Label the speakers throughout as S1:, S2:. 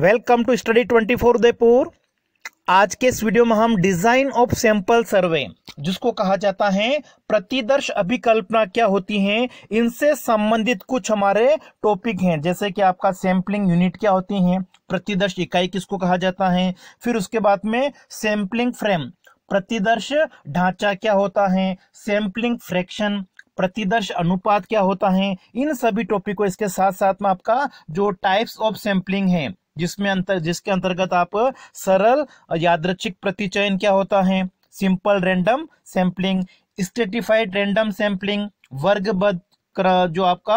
S1: Welcome to study 24 Udaipur आज के इस वीडियो में हम डिजाइन ऑफ सैंपल सर्वे जिसको कहा जाता है प्रतिदर्श अभिकल्पना क्या होती है इनसे संबंधित कुछ हमारे टॉपिक हैं जैसे कि आपका सैंपलिंग यूनिट क्या होती है प्रतिदर्श इकाई किसको कहा जाता है फिर उसके बाद में सैंपलिंग फ्रेम प्रतिदर्श ढांचा क्या होता है सैंपलिंग फ्रैक्शन प्रतिदर्श अनुपात क्या होता है इन सभी टॉपिक को इसके साथ साथ में आपका जो टाइप्स ऑफ सैंपलिंग है जिसमें अंतर जिसके अंतर्गत आप सरल यादृच्छिक प्रतिचयन क्या होता है simple random sampling stratified random sampling वर्गबद्ध जो आपका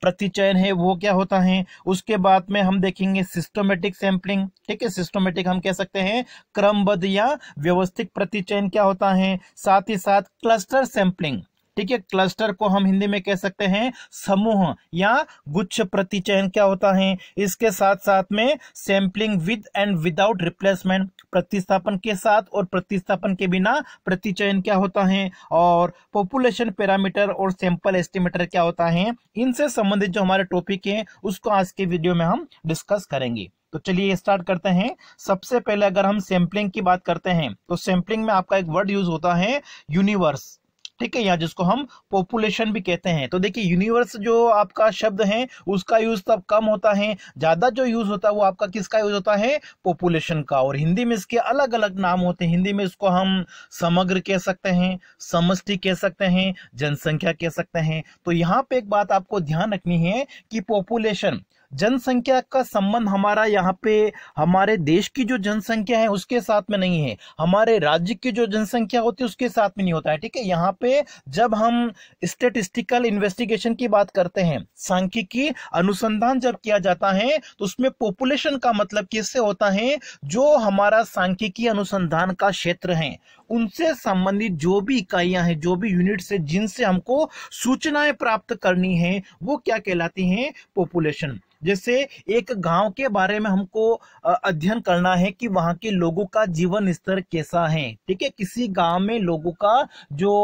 S1: प्रतिचयन है वो क्या होता है उसके बाद में हम देखेंगे सिस्टोमेटिक सैंपलिंग ठीक है सिस्टोमेटिक हम कह सकते हैं क्रमबद्ध या व्यवस्थित प्रतिचयन क्या होता है साथ ही साथ क्लस्टर सैंपलिंग ठीक है क्लस्टर को हम हिंदी में कह सकते हैं समूह या गुच्छ प्रतिचयन क्या होता है इसके साथ साथ में sampling with and without replacement प्रतिस्थापन के साथ और प्रतिस्थापन के बिना प्रतिचयन क्या होता है और पॉपुलेशन पैरामीटर और सैंपल एस्टिमेटर क्या होता है इनसे संबंधित जो हमारे टॉपिक है उसको आज के वीडियो में हम डिस्कस करेंगे तो चलिए स्टार्ट करते हैं सबसे पहले अगर हम सैंपलिंग की बात करते हैं तो सैंपलिंग में आपका एक वर्ड यूज होता है यूनिवर्स ठीक है या जिसको हम पॉपुलेशन भी कहते हैं तो देखिए यूनिवर्स जो आपका शब्द है उसका यूज तब कम होता है ज्यादा जो यूज होता है वो आपका किसका यूज होता है पॉपुलेशन का और हिंदी में इसके अलग अलग नाम होते हैं हिंदी में इसको हम समग्र कह सकते हैं समष्टि कह सकते हैं जनसंख्या कह सकते हैं तो यहाँ पे एक बात आपको ध्यान रखनी है कि पॉपुलेशन जनसंख्या का संबंध हमारा यहाँ पे हमारे देश की जो जनसंख्या है उसके साथ में नहीं है हमारे राज्य की जो जनसंख्या होती है उसके साथ में नहीं होता है ठीक है यहाँ पे जब हम स्टेटिस्टिकल इन्वेस्टिगेशन की बात करते हैं सांख्यिकी अनुसंधान जब किया जाता है तो उसमें पॉपुलेशन का मतलब किससे होता है जो हमारा सांख्यिकी अनुसंधान का क्षेत्र है उनसे संबंधित जो भी इकाइयां हैं जो भी यूनिट्स है जिनसे हमको सूचनाएं प्राप्त करनी है वो क्या कहलाती है पॉपुलेशन जैसे एक गांव के बारे में हमको अध्ययन करना है कि वहां के लोगों का जीवन स्तर कैसा है ठीक है किसी गांव में लोगों का जो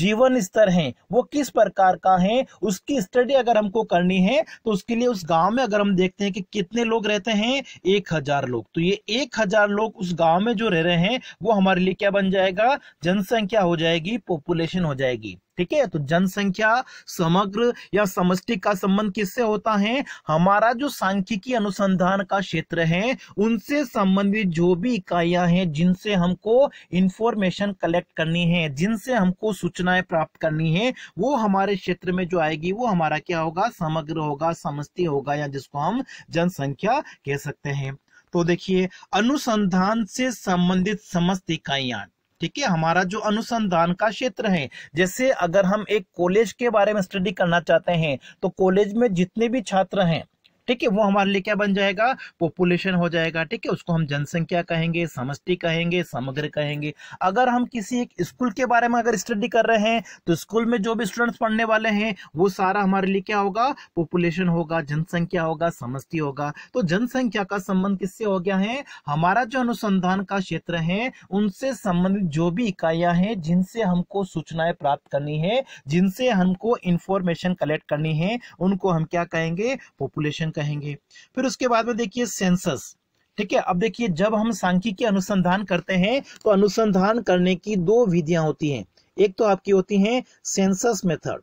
S1: जीवन स्तर है वो किस प्रकार का है उसकी स्टडी अगर हमको करनी है तो उसके लिए उस गांव में अगर हम देखते हैं कि कितने लोग रहते हैं एक हजार लोग तो ये एक हजार लोग उस गांव में जो रह रहे हैं वो हमारे लिए क्या बन जाएगा जनसंख्या हो जाएगी पॉपुलेशन हो जाएगी ठीक है तो जनसंख्या समग्र या समष्टि का संबंध किससे होता है हमारा जो सांख्यिकी अनुसंधान का क्षेत्र है उनसे संबंधित जो भी इकाइयां हैं जिनसे हमको इंफॉर्मेशन कलेक्ट करनी है जिनसे हमको सूचनाएं प्राप्त करनी है वो हमारे क्षेत्र में जो आएगी वो हमारा क्या होगा समग्र होगा समष्टि होगा या जिसको हम जनसंख्या कह सकते हैं तो देखिए अनुसंधान से संबंधित समस्त इकाइयां ठीक है हमारा जो अनुसंधान का क्षेत्र है जैसे अगर हम एक कॉलेज के बारे में स्टडी करना चाहते हैं तो कॉलेज में जितने भी छात्र हैं ठीक है वो हमारे लिए क्या बन जाएगा पॉपुलेशन हो जाएगा ठीक है उसको हम जनसंख्या कहेंगे समष्टि कहेंगे समग्र कहेंगे अगर हम किसी एक स्कूल के बारे में अगर स्टडी कर रहे हैं तो स्कूल में जो भी स्टूडेंट्स पढ़ने वाले हैं वो सारा हमारे लिए क्या होगा पॉपुलेशन होगा जनसंख्या होगा समष्टि होगा तो जनसंख्या का संबंध किससे हो गया है हमारा जो अनुसंधान का क्षेत्र है उनसे संबंधित जो भी इकाइयां हैं जिनसे हमको सूचनाएं प्राप्त करनी है जिनसे हमको इंफॉर्मेशन कलेक्ट करनी है उनको हम क्या कहेंगे पॉपुलेशन कहेंगे फिर उसके बाद में देखिए सेंसस ठीक है अब देखिए जब हम सांख्यिकी अनुसंधान करते हैं तो अनुसंधान करने की दो विधियां होती हैं एक तो आपकी होती है सेंसस मेथड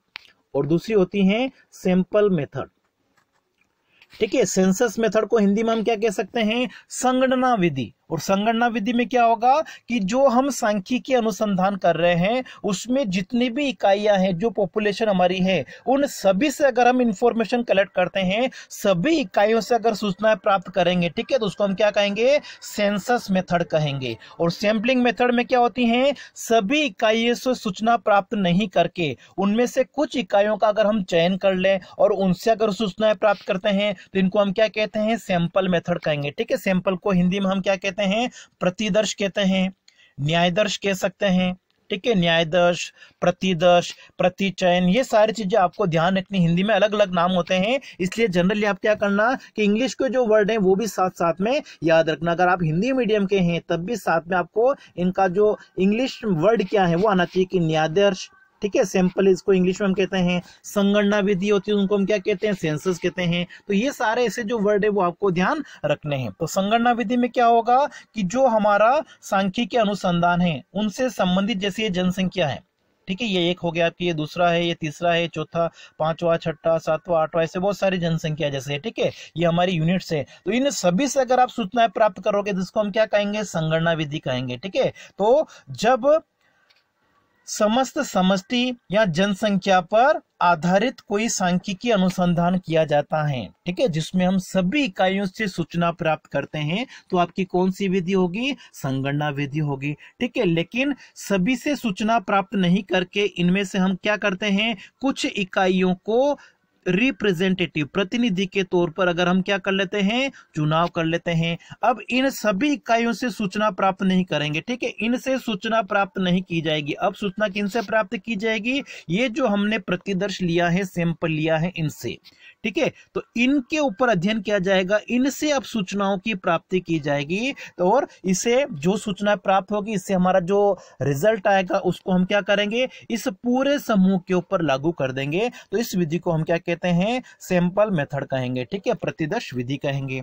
S1: और दूसरी होती है सैंपल मेथड ठीक है सेंसस मेथड को हिंदी में हम क्या कह सकते हैं संगणना विधि और संगणना विधि में क्या होगा कि जो हम सांख्यिकी अनुसंधान कर रहे हैं उसमें जितनी भी इकाइयां हैं जो पॉपुलेशन हमारी है उन सभी से अगर हम इंफॉर्मेशन कलेक्ट करते हैं सभी इकाइयों से अगर सूचनाएं प्राप्त करेंगे ठीक है तो उसको हम क्या कहेंगे सेंसस मेथड कहेंगे और सैम्पलिंग मेथड में क्या होती है सभी इकाइयों से सूचना प्राप्त नहीं करके उनमें से कुछ इकाइयों का अगर हम चयन कर लें और उनसे अगर सूचनाएं प्राप्त करते हैं तो इनको हम क्या कहते हैं सैंपल मेथड कहेंगे ठीक है सैंपल को हिंदी में हम क्या कहते हैं सकते हैं प्रतिदर्श कहते हैं न्यायदर्श कह सकते हैं ठीक है न्यायदर्श प्रतिदर्श प्रतिचयन ये सारी चीजें आपको ध्यान रखनी हिंदी में अलग अलग नाम होते हैं इसलिए जनरली आप क्या करना कि इंग्लिश के जो वर्ड हैं वो भी साथ साथ में याद रखना अगर आप हिंदी मीडियम के हैं तब भी साथ में आपको इनका जो इंग्लिश वर्ड क्या है वो आना चाहिए कि न्यायदर्श ठीक है सैंपल इसको इंग्लिश में हम कहते हैं संगणना विधि होती है उनको हम क्या कहते हैं सेंसस कहते हैं तो ये सारे ऐसे जो वर्ड है वो आपको ध्यान रखने हैं तो संगणना विधि में क्या होगा कि जो हमारा सांख्यिकी अनुसंधान है उनसे संबंधित जैसे जनसंख्या है ठीक है ये एक हो गया आपकी ये दूसरा है ये तीसरा है चौथा पांचवा छठा सातवा आठवा ऐसे बहुत सारी जनसंख्या जैसे है ठीक है ये हमारी यूनिट्स है तो इन सभी से अगर आप सूचनाएं प्राप्त करोगे जिसको तो हम क्या कहेंगे संगणना विधि कहेंगे ठीक है तो जब समस्त समष्टि या जनसंख्या पर आधारित कोई सांख्यिकी अनुसंधान किया जाता है ठीक है जिसमें हम सभी इकाइयों से सूचना प्राप्त करते हैं तो आपकी कौन सी विधि होगी संगणना विधि होगी ठीक है लेकिन सभी से सूचना प्राप्त नहीं करके इनमें से हम क्या करते हैं कुछ इकाइयों को रिप्रेजेंटेटिव प्रतिनिधि के तौर पर अगर हम क्या कर लेते हैं चुनाव कर लेते हैं अब इन सभी इकाइयों से सूचना प्राप्त नहीं करेंगे ठीक है इनसे सूचना प्राप्त नहीं की जाएगी अब सूचना किन से प्राप्त की जाएगी ये जो हमने प्रतिदर्श लिया है सैंपल लिया है इनसे ठीक है तो इनके ऊपर अध्ययन किया जाएगा इनसे अब सूचनाओं की प्राप्ति की जाएगी तो और इसे जो सूचना प्राप्त होगी इससे हमारा जो रिजल्ट आएगा उसको हम क्या करेंगे इस पूरे समूह के ऊपर लागू कर देंगे तो इस विधि को हम क्या कहते हैं सैंपल मेथड कहेंगे ठीक है प्रतिदर्श विधि कहेंगे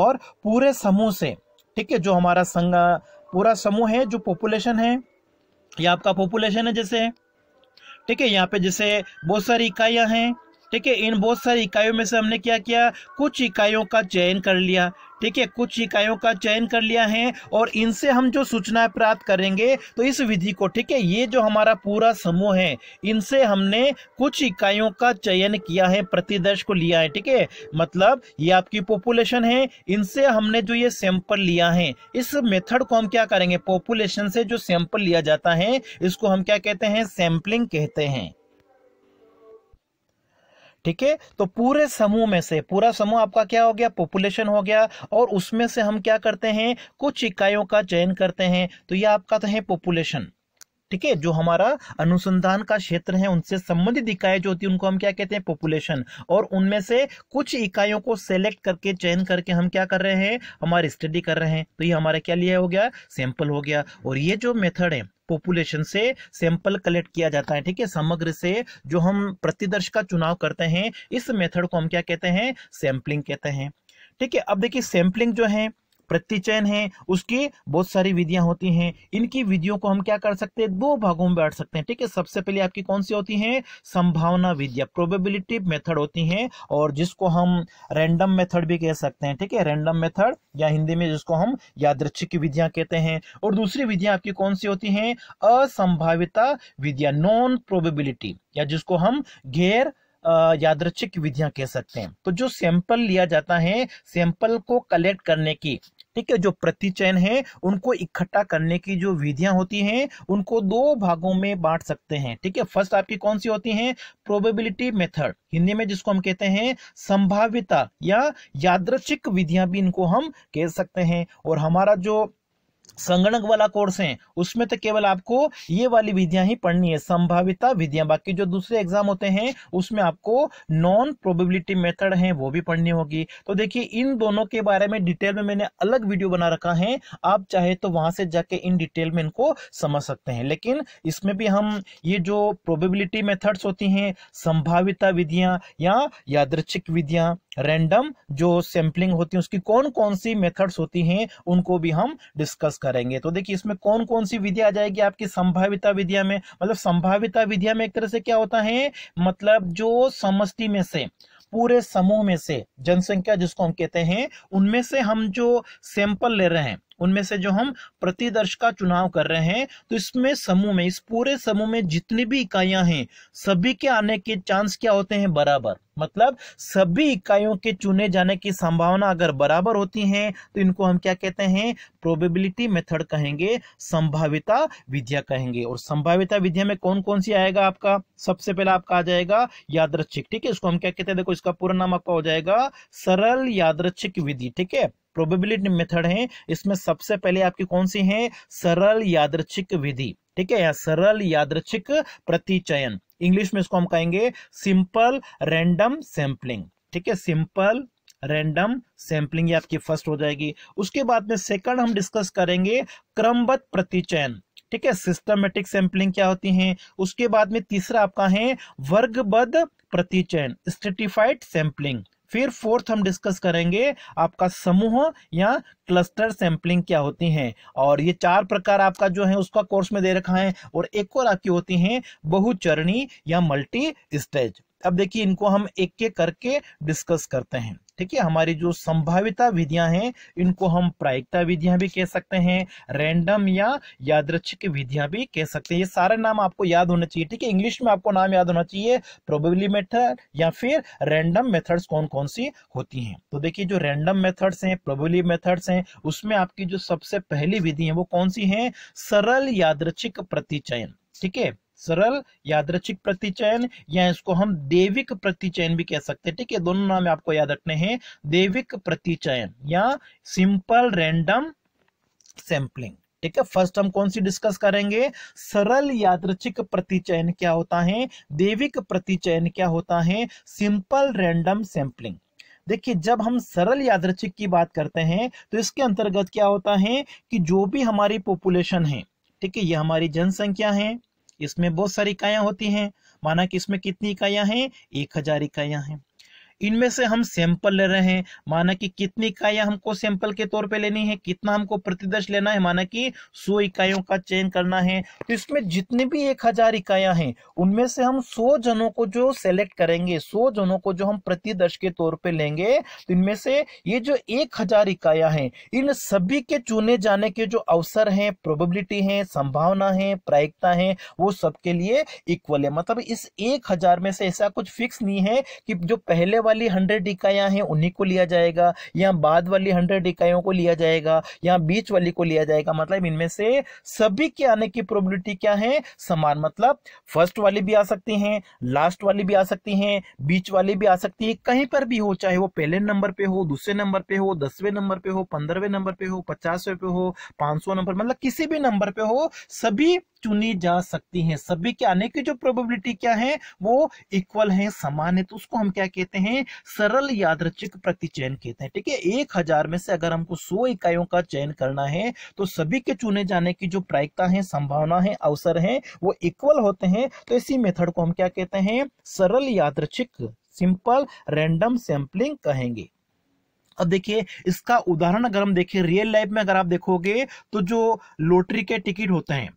S1: और पूरे समूह से ठीक है जो हमारा संग पूरा समूह है जो पॉपुलेशन है या आपका पॉपुलेशन है जैसे ठीक है यहाँ पे जैसे बहुत सारी इकाइयां हैं ठीक है इन बहुत सारी इकाइयों में से हमने क्या किया कुछ इकाइयों का चयन कर लिया ठीक है कुछ इकाइयों का चयन कर लिया है और इनसे हम जो सूचनाएं प्राप्त करेंगे तो इस विधि को ठीक है ये जो हमारा पूरा समूह है इनसे हमने कुछ इकाइयों का चयन किया है प्रतिदर्श को लिया है ठीक है मतलब ये आपकी पॉपुलेशन है इनसे हमने जो ये सैंपल लिया है इस मेथड को हम क्या करेंगे पॉपुलेशन से जो सैंपल लिया जाता है इसको हम क्या कहते हैं सैंपलिंग कहते हैं ठीक है तो पूरे समूह में से पूरा समूह आपका क्या हो गया पॉपुलेशन हो गया और उसमें से हम क्या करते हैं कुछ इकाइयों का चयन करते हैं तो ये आपका तो है पॉपुलेशन ठीक है जो हमारा अनुसंधान का क्षेत्र है उनसे संबंधित इकाई जो होती है उनको हम क्या कहते हैं पॉपुलेशन और उनमें से कुछ इकाइयों को सेलेक्ट करके चयन करके हम क्या कर रहे हैं हमारी स्टडी कर रहे हैं तो ये हमारा क्या लिया हो गया सैंपल हो गया और ये जो मेथड है पॉपुलेशन से सैंपल कलेक्ट किया जाता है ठीक है समग्र से जो हम प्रतिदर्श का चुनाव करते हैं इस मेथड को हम क्या कहते हैं सैंपलिंग कहते हैं ठीक है अब देखिए सैंपलिंग जो है प्रतिचयन है उसकी बहुत सारी विधियां होती हैं इनकी विधियों को हम क्या कर सकते हैं दो भागों में बांट सकते हैं ठीक है सबसे पहले आपकी कौन सी होती है संभावना विद्या प्रोबेबिलिटी मेथड होती है और जिसको हम रैंडम मेथड भी कह सकते हैं ठीक है रैंडम मेथड या हिंदी में जिसको हम यादृक्षिक विधियां कहते हैं और दूसरी विधियां आपकी कौन सी होती है असंभाविता विधिया नॉन प्रोबेबिलिटी या जिसको हम गैर यादृच्छिक विधियां कह सकते हैं तो जो सैंपल लिया जाता है सैंपल को कलेक्ट करने की ठीक है जो प्रतिचयन है उनको इकट्ठा करने की जो विधियां होती हैं उनको दो भागों में बांट सकते हैं ठीक है फर्स्ट आपकी कौन सी होती है प्रोबेबिलिटी मेथड हिंदी में जिसको हम कहते हैं संभाव्यता या यादृशिक विधियां भी इनको हम कह सकते हैं और हमारा जो संगणक वाला कोर्स है उसमें तो केवल आपको ये वाली विधियां ही पढ़नी है संभाविता विधियां बाकी जो दूसरे एग्जाम होते हैं उसमें आपको नॉन प्रोबेबिलिटी मेथड है वो भी पढ़नी होगी तो देखिए इन दोनों के बारे में डिटेल में मैंने अलग वीडियो बना रखा है आप चाहे तो वहां से जाके इन डिटेल में इनको समझ सकते हैं लेकिन इसमें भी हम ये जो प्रोबेबिलिटी मेथड्स होती हैं संभाविता विधियां या यादृच्छिक विधियां रैंडम जो सैंपलिंग होती है उसकी कौन कौन सी मेथड्स होती हैं उनको भी हम डिस्कस करेंगे तो देखिए इसमें कौन कौन सी विधि आ जाएगी आपकी संभाविता विधिया में मतलब संभाविता विधिया में एक तरह से क्या होता है मतलब जो समष्टि में से पूरे समूह में से जनसंख्या जिसको हम कहते हैं उनमें से हम जो सैंपल ले रहे हैं उनमें से जो हम प्रतिदर्श का चुनाव कर रहे हैं तो इसमें समूह में इस पूरे समूह में जितनी भी इकाइयां हैं सभी के आने के चांस क्या होते हैं बराबर मतलब सभी इकाइयों के चुने जाने की संभावना अगर बराबर होती है तो इनको हम क्या कहते हैं प्रोबेबिलिटी मेथड कहेंगे संभाविता विद्या कहेंगे और संभाविता विद्या में कौन कौन सी आएगा आपका सबसे पहला आपका आ जाएगा यादृच्छिक ठीक है इसको हम क्या कहते हैं देखो इसका पूरा नाम आपका हो जाएगा सरल यादृच्छिक विधि ठीक है प्रोबेबिलिटी मेथड है इसमें सबसे पहले आपकी कौन सी है सरल यादृच्छिक विधि ठीक है यहाँ सरल यादृच्छिक प्रतिचयन इंग्लिश में इसको हम कहेंगे सिंपल रैंडम सैंपलिंग ठीक है सिंपल रैंडम सैंपलिंग आपकी फर्स्ट हो जाएगी उसके बाद में सेकंड हम डिस्कस करेंगे क्रमबद्ध प्रतिचयन ठीक है सिस्टमेटिक सैंपलिंग क्या होती है उसके बाद में तीसरा आपका है वर्गबद्ध प्रतिचयन स्टेटिफाइड सैंपलिंग फिर फोर्थ हम डिस्कस करेंगे आपका समूह या क्लस्टर सैम्पलिंग क्या होती हैं और ये चार प्रकार आपका जो है उसका कोर्स में दे रखा है और एक और आपकी होती हैं बहुचरणी या मल्टी स्टेज अब देखिए इनको हम एक एक करके डिस्कस करते हैं ठीक है हमारी जो संभाविता विधियां हैं इनको हम प्रायिकता विधियां भी कह सकते हैं रैंडम या यादृच्छिक विधियां भी कह सकते हैं ये सारे नाम आपको याद होना चाहिए ठीक है इंग्लिश में आपको नाम याद होना चाहिए प्रोबेबली मेथड या फिर रैंडम मेथड्स कौन कौन सी होती हैं तो देखिए जो रैंडम मेथड्स हैं प्रोबेबली मेथड्स हैं उसमें आपकी जो सबसे पहली विधि है वो कौन सी है सरल यादृच्छिक प्रतिचयन ठीक है सरल यादृचिक प्रतिचयन या इसको हम देविक प्रतिचयन भी कह सकते हैं ठीक है दोनों नाम आपको याद रखने हैं देविक प्रतिचयन या सिंपल रैंडम सैंपलिंग ठीक है फर्स्ट हम कौन सी डिस्कस करेंगे सरल यादृचिक प्रतिचयन क्या होता है देविक प्रतिचयन क्या होता है सिंपल रैंडम सैंपलिंग देखिए जब हम सरल यादृचिक की बात करते हैं तो इसके अंतर्गत क्या होता है कि जो भी हमारी पॉपुलेशन है ठीक है ये हमारी जनसंख्या है इसमें बहुत सारी इकाइयां होती हैं माना कि इसमें कितनी इकाइयां हैं एक हजार इकाइयां हैं इनमें से हम सैंपल ले रहे हैं माना कि कितनी इकाइयां हमको सैंपल के तौर पे लेनी है कितना हमको प्रतिदर्श लेना है माना कि सो इकाइयों का चयन करना है तो इसमें जितनी भी एक हजार इकाइयां हैं उनमें से हम सो जनों को जो सेलेक्ट करेंगे सो जनों को जो हम प्रतिदर्श के तौर पर लेंगे तो इनमें से ये जो एक हजार इकाइयां हैं इन सभी के चुने जाने के जो अवसर हैं प्रोबेबिलिटी है संभावना है प्रायिकता है वो सबके लिए इक्वल है मतलब इस एक हजार में से ऐसा कुछ फिक्स नहीं है कि जो पहले वाली हंड्रेड इकाइयाँ हैं उन्हीं को लिया जाएगा या बाद वाली हंड्रेड इकाइयों को लिया जाएगा या बीच वाली को लिया जाएगा मतलब इनमें से सभी के आने की प्रोबेबिलिटी क्या है समान मतलब फर्स्ट वाली भी आ सकती हैं लास्ट वाली भी आ सकती हैं बीच वाली भी आ सकती है कहीं पर भी हो चाहे वो पहले नंबर पर हो दूसरे नंबर पर हो दसवें नंबर पर हो पंद्रहवें नंबर पर हो पचासवें पे हो पाँच नंबर मतलब किसी भी नंबर पर हो सभी चुनी जा सकती हैं सभी के आने की जो प्रोबेबिलिटी क्या है वो इक्वल है समान है तो उसको हम क्या कहते हैं सरल यादृचिक प्रति चयन कहते हैं ठीक है एक हजार में से अगर हमको सौ इकाइयों का चयन करना है तो सभी के चुने जाने की जो प्रायिकता है संभावना है अवसर है वो इक्वल होते हैं तो इसी मेथड को हम क्या कहते हैं सरल यादृचिक सिंपल रैंडम सैम्पलिंग कहेंगे अब देखिए इसका उदाहरण अगर हम देखें रियल लाइफ में अगर आप देखोगे तो जो लॉटरी के टिकट होते हैं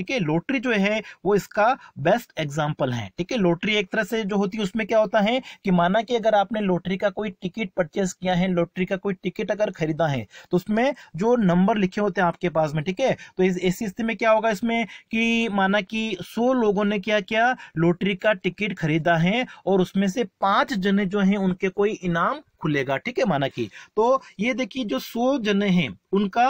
S1: ठीक है लोटरी जो है वो इसका बेस्ट एग्जाम्पल है ठीक है लोटरी एक तरह से जो होती है उसमें क्या होता है कि माना कि अगर आपने लोटरी का कोई टिकट परचेस किया है लोटरी का कोई टिकट अगर खरीदा है तो उसमें जो नंबर लिखे होते हैं आपके पास में ठीक है तो इस ऐसी स्थिति में क्या होगा इसमें कि माना कि सौ लोगों ने क्या किया लोटरी का टिकट खरीदा है और उसमें से पांच जने जो है उनके कोई इनाम खुलेगा ठीक है माना कि तो ये देखिए जो सो जने हैं उनका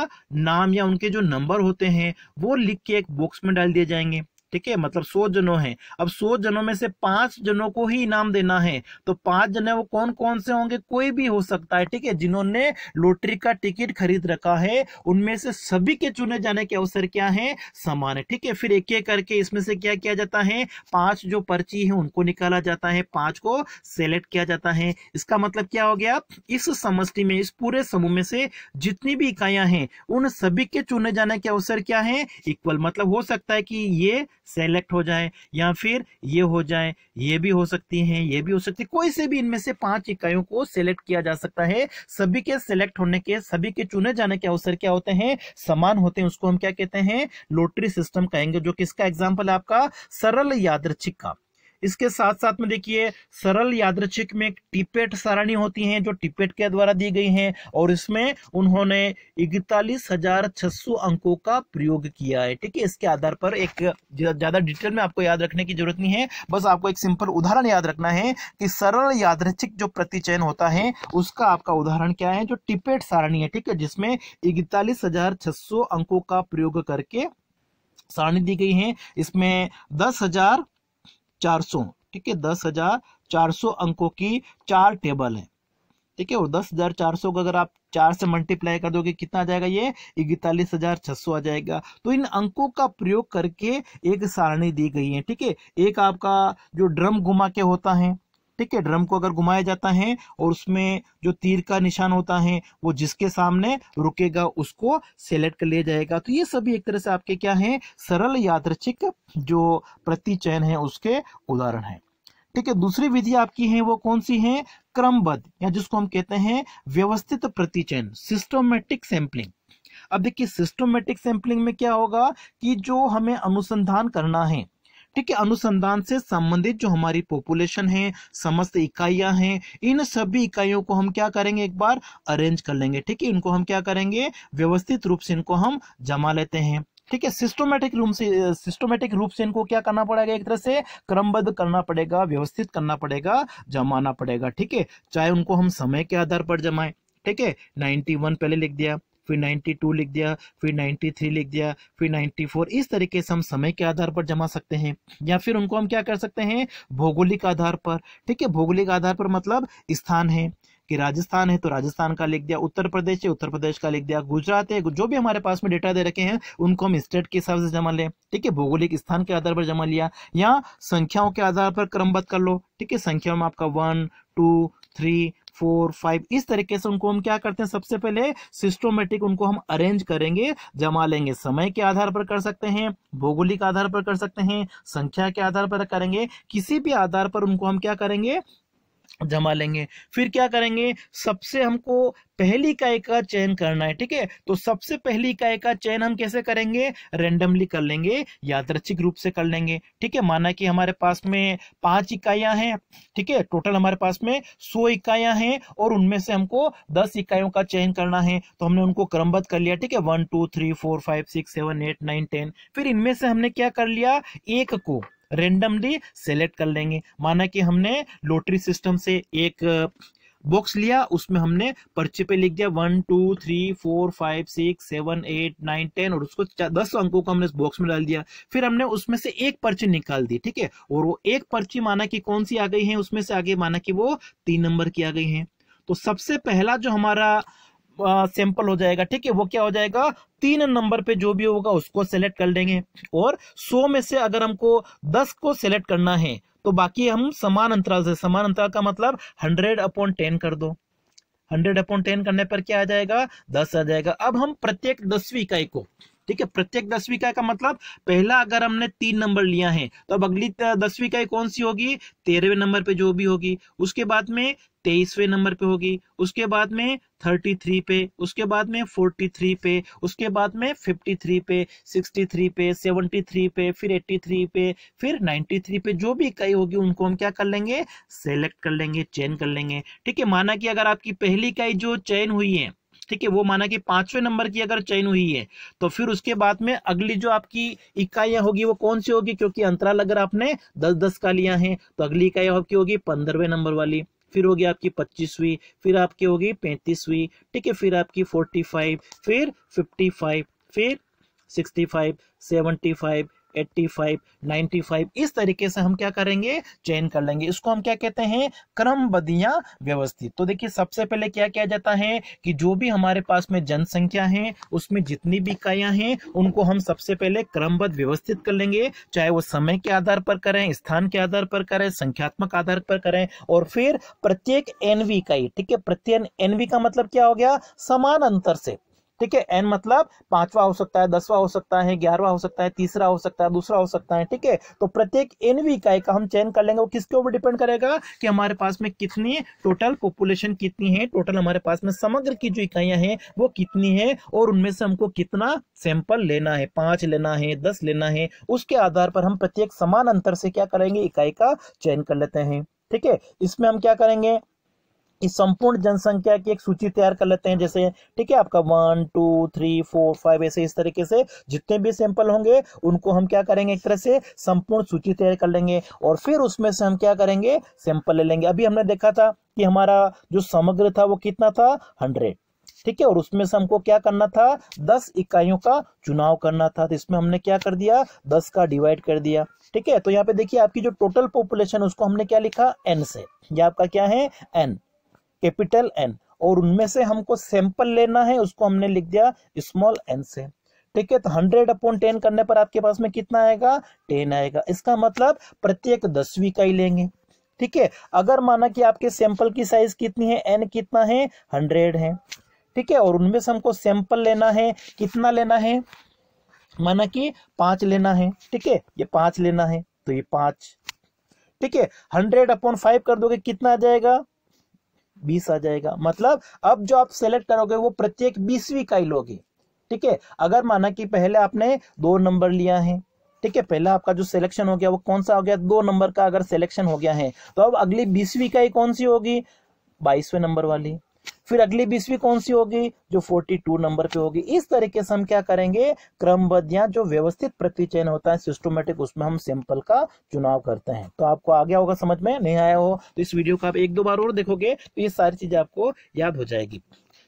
S1: नाम या उनके जो नंबर होते हैं वो लिख के एक बॉक्स में डाल दिए जाएंगे ठीक है मतलब सौ जनों हैं अब सौ जनों में से पांच जनों को ही इनाम देना है तो पांच जने वो कौन कौन से होंगे कोई भी हो सकता है ठीक है जिन्होंने लोटरी का टिकट खरीद रखा है उनमें से सभी के चुने जाने के अवसर क्या है समान है ठीक है फिर एक एक करके इसमें से क्या किया जाता है पांच जो पर्ची है उनको निकाला जाता है पांच को सेलेक्ट किया जाता है इसका मतलब क्या हो गया इस समष्टि में इस पूरे समूह में से जितनी भी इकाइयां हैं उन सभी के चुने जाने के अवसर क्या है इक्वल मतलब हो सकता है कि ये सेलेक्ट हो जाए या फिर ये हो जाए ये भी हो सकती हैं ये भी हो सकती है कोई से भी इनमें से पांच इकाइयों को सेलेक्ट किया जा सकता है सभी के सेलेक्ट होने के सभी के चुने जाने के अवसर क्या होते हैं समान होते हैं उसको हम क्या कहते हैं लोटरी सिस्टम कहेंगे जो किसका एग्जाम्पल है आपका सरल यादृचिक का इसके साथ साथ में देखिए सरल यादृच्छिक में टिपेट सारणी होती है जो टिपेट के द्वारा दी गई है और इसमें उन्होंने इकतालीस हजार छह सौ अंकों का प्रयोग किया है ठीक है इसके आधार पर एक ज्यादा डिटेल में आपको याद रखने की जरूरत नहीं है बस आपको एक सिंपल उदाहरण याद रखना है कि सरल यादृच्छिक जो प्रतिचयन होता है उसका आपका उदाहरण क्या है जो टिपेट सारणी है ठीक है जिसमें इकतालीस हजार छह सौ अंकों का प्रयोग करके सारणी दी गई है इसमें दस हजार चार सौ ठीक है दस हजार चार सौ अंकों की चार टेबल है ठीक है और दस हजार चार सौ को अगर आप चार से मल्टीप्लाई कर दोगे कितना आ जाएगा ये इकतालीस हजार छह सौ आ जाएगा तो इन अंकों का प्रयोग करके एक सारणी दी गई है ठीक है एक आपका जो ड्रम घुमा के होता है ठीक है ड्रम को अगर घुमाया जाता है और उसमें जो तीर का निशान होता है वो जिसके सामने रुकेगा उसको सेलेक्ट कर लिया जाएगा तो ये सभी एक तरह से आपके क्या है सरल यादृचिक जो प्रति चयन है उसके उदाहरण है ठीक है दूसरी विधि आपकी है वो कौन सी है क्रमबद्ध या जिसको हम कहते हैं व्यवस्थित प्रतिचयन सिस्टोमेटिक सैंपलिंग अब देखिए सिस्टोमेटिक सैंपलिंग में क्या होगा कि जो हमें अनुसंधान करना है ठीक है अनुसंधान से संबंधित जो हमारी पॉपुलेशन है समस्त इकाइयां हैं इन सभी इकाइयों को हम क्या करेंगे एक बार अरेंज कर लेंगे ठीक है इनको हम क्या करेंगे व्यवस्थित रूप से इनको हम जमा लेते हैं ठीक है सिस्टोमेटिक रूप से सिस्टोमेटिक रूप से इनको क्या करना पड़ेगा एक तरह से क्रमबद्ध करना पड़ेगा व्यवस्थित करना पड़ेगा जमाना पड़ेगा ठीक है चाहे उनको हम समय के आधार पर जमाएं ठीक है 91 पहले लिख दिया फिर 92 लिख दिया फिर 93 लिख दिया फिर 94 इस तरीके से हम समय के आधार पर जमा सकते हैं या फिर उनको हम क्या कर सकते हैं भौगोलिक आधार पर ठीक है भौगोलिक आधार पर मतलब स्थान है कि राजस्थान है तो राजस्थान का लिख दिया उत्तर प्रदेश है उत्तर प्रदेश का लिख दिया गुजरात है जो भी हमारे पास में डेटा दे रखे हैं उनको हम स्टेट के हिसाब से जमा लें ठीक है भौगोलिक स्थान के आधार पर जमा लिया या संख्याओं के आधार पर क्रमबद्ध कर लो ठीक है संख्याओं में आपका one two three four five इस तरीके से उनको हम क्या करते हैं सबसे पहले सिस्टोमेटिक उनको हम अरेंज करेंगे जमा लेंगे समय के आधार पर कर सकते हैं भौगोलिक आधार पर कर सकते हैं संख्या के आधार पर करेंगे किसी भी आधार पर उनको हम क्या करेंगे जमा लेंगे फिर क्या करेंगे सबसे हमको पहली इकाई का चयन करना है ठीक है तो सबसे पहली इकाई का चयन हम कैसे करेंगे रेंडमली कर लेंगे यादृच्छिक रूप से कर लेंगे ठीक है माना कि हमारे पास में पांच इकाइयां हैं ठीक है टोटल हमारे पास में सौ इकाइयां हैं और उनमें से हमको दस इकाइयों का चयन करना है तो हमने उनको क्रमबद्ध कर लिया ठीक है one two three four five six seven eight nine ten फिर इनमें से हमने क्या कर लिया एक को रेंडमली सेलेक्ट कर लेंगे माना कि हमने लोटरी सिस्टम से एक बॉक्स लिया उसमें हमने पर्चे पे लिख दिया one two three four five six seven eight nine ten और उसको दस अंकों को हमने इस बॉक्स में डाल दिया फिर हमने उसमें से एक पर्ची निकाल दी ठीक है और वो एक पर्ची माना कि कौन सी आ गई है उसमें से आगे माना कि वो तीन नंबर की आ गई है तो सबसे पहला जो हमारा सैंपल हो जाएगा ठीक है वो क्या हो जाएगा तीन नंबर पे जो भी होगा उसको सेलेक्ट कर लेंगे और सो में से अगर हमको दस को सेलेक्ट करना है तो बाकी हम समान अंतराल से समान अंतराल का मतलब हंड्रेड अपॉन टेन कर दो हंड्रेड अपॉन टेन करने पर क्या आ जाएगा दस आ जाएगा अब हम प्रत्येक दसवीं इकाई को ठीक है प्रत्येक दसवीं का मतलब पहला अगर हमने तीन नंबर लिया है तो अब अगली दसवीं का कौन सी होगी तेरहवें नंबर पे जो भी होगी उसके बाद में तेईसवें नंबर पे होगी उसके बाद में थर्टी थ्री पे उसके बाद में फोर्टी थ्री पे उसके बाद में फिफ्टी थ्री पे सिक्सटी थ्री पे सेवेंटी थ्री पे फिर एट्टी थ्री पे फिर नाइन्टी थ्री पे जो भी इकाई होगी उनको हम क्या कर लेंगे सेलेक्ट कर लेंगे चयन कर लेंगे ठीक है माना कि अगर आपकी पहली इकाई जो चयन हुई है ठीक है वो माना कि पांचवें नंबर की अगर चयन हुई है तो फिर उसके बाद में अगली जो आपकी इकाइयां होगी वो कौन सी होगी क्योंकि अंतराल अगर आपने दस दस का लिया है तो अगली इकाई आपकी होगी पंद्रहवें नंबर वाली फिर होगी आपकी पच्चीसवीं फिर आपकी होगी पैंतीसवीं ठीक है फिर आपकी फोर्टी फाइव फिर फिफ्टी फाइव फिर सिक्सटी फाइव सेवेंटी फाइव 85, 95 इस तरीके से हम क्या करेंगे चेन कर लेंगे इसको हम क्या कहते हैं क्रम बदिया व्यवस्थित तो देखिए सबसे पहले क्या किया जाता है कि जो भी हमारे पास में जनसंख्या है उसमें जितनी भी इकाइयां हैं उनको हम सबसे पहले क्रमबद्ध व्यवस्थित कर लेंगे चाहे वो समय के आधार पर करें स्थान के आधार पर करें संख्यात्मक आधार पर करें और फिर प्रत्येक एनवी इकाई ठीक है प्रत्येक एनवी का मतलब क्या हो गया समान अंतर से ठीक है एन मतलब पांचवा हो सकता है दसवा हो सकता है ग्यारहवा हो सकता है तीसरा हो सकता है दूसरा हो सकता है ठीक है तो प्रत्येक एनवी इकाई का हम चयन कर लेंगे वो किसके ऊपर डिपेंड करेगा कि हमारे पास में कितनी टोटल पॉपुलेशन कितनी है टोटल हमारे पास में समग्र की जो इकाइयां हैं वो कितनी है और उनमें से हमको कितना सैंपल लेना है पांच लेना है दस लेना है उसके आधार पर हम प्रत्येक समान अंतर से क्या करेंगे इकाई का चयन कर लेते हैं ठीक है इसमें हम क्या करेंगे इस संपूर्ण जनसंख्या की एक सूची तैयार कर लेते हैं जैसे ठीक है आपका one two three four five ऐसे इस तरीके से जितने भी सैंपल होंगे उनको हम क्या करेंगे एक तरह से संपूर्ण सूची तैयार कर लेंगे और फिर उसमें से हम क्या करेंगे सैंपल ले लेंगे अभी हमने देखा था कि हमारा जो समग्र था वो कितना था हंड्रेड ठीक है और उसमें से हमको क्या करना था दस इकाइयों का चुनाव करना था तो इसमें हमने क्या कर दिया दस का डिवाइड कर दिया ठीक है तो यहाँ पे देखिए आपकी जो टोटल पॉपुलेशन उसको हमने क्या लिखा एन से ये आपका क्या है एन कैपिटल एन और उनमें से हमको सैंपल लेना है उसको हमने लिख दिया स्मॉल एन से ठीक है तो हंड्रेड अपॉन टेन करने पर आपके पास में कितना आएगा टेन आएगा इसका मतलब प्रत्येक दसवीं का ही लेंगे ठीक है अगर माना कि आपके सैंपल की साइज कितनी है एन कितना है हंड्रेड है ठीक है और उनमें से हमको सैंपल लेना है कितना लेना है माना कि पांच लेना है ठीक है ये पांच लेना है तो ये पांच ठीक है हंड्रेड अपॉन फाइव कर दोगे कितना आ जाएगा बीस आ जाएगा मतलब अब जो आप सेलेक्ट करोगे वो प्रत्येक बीसवीं ही लोगे ठीक है अगर माना कि पहले आपने दो नंबर लिया है ठीक है पहला आपका जो सिलेक्शन हो गया वो कौन सा हो गया दो नंबर का अगर सिलेक्शन हो गया है तो अब अगली बीसवीं ही कौन सी होगी बाईसवें नंबर वाली फिर अगली बीसवीं कौन सी होगी जो 42 नंबर पे होगी इस तरीके से हम क्या करेंगे क्रमबद्ध या जो व्यवस्थित प्रति चयन होता है सिस्टोमेटिक उसमें हम सिंपल का चुनाव करते हैं तो आपको आ गया होगा समझ में नहीं आया हो तो इस वीडियो को आप एक दो बार और देखोगे तो ये सारी चीजें आपको याद हो जाएगी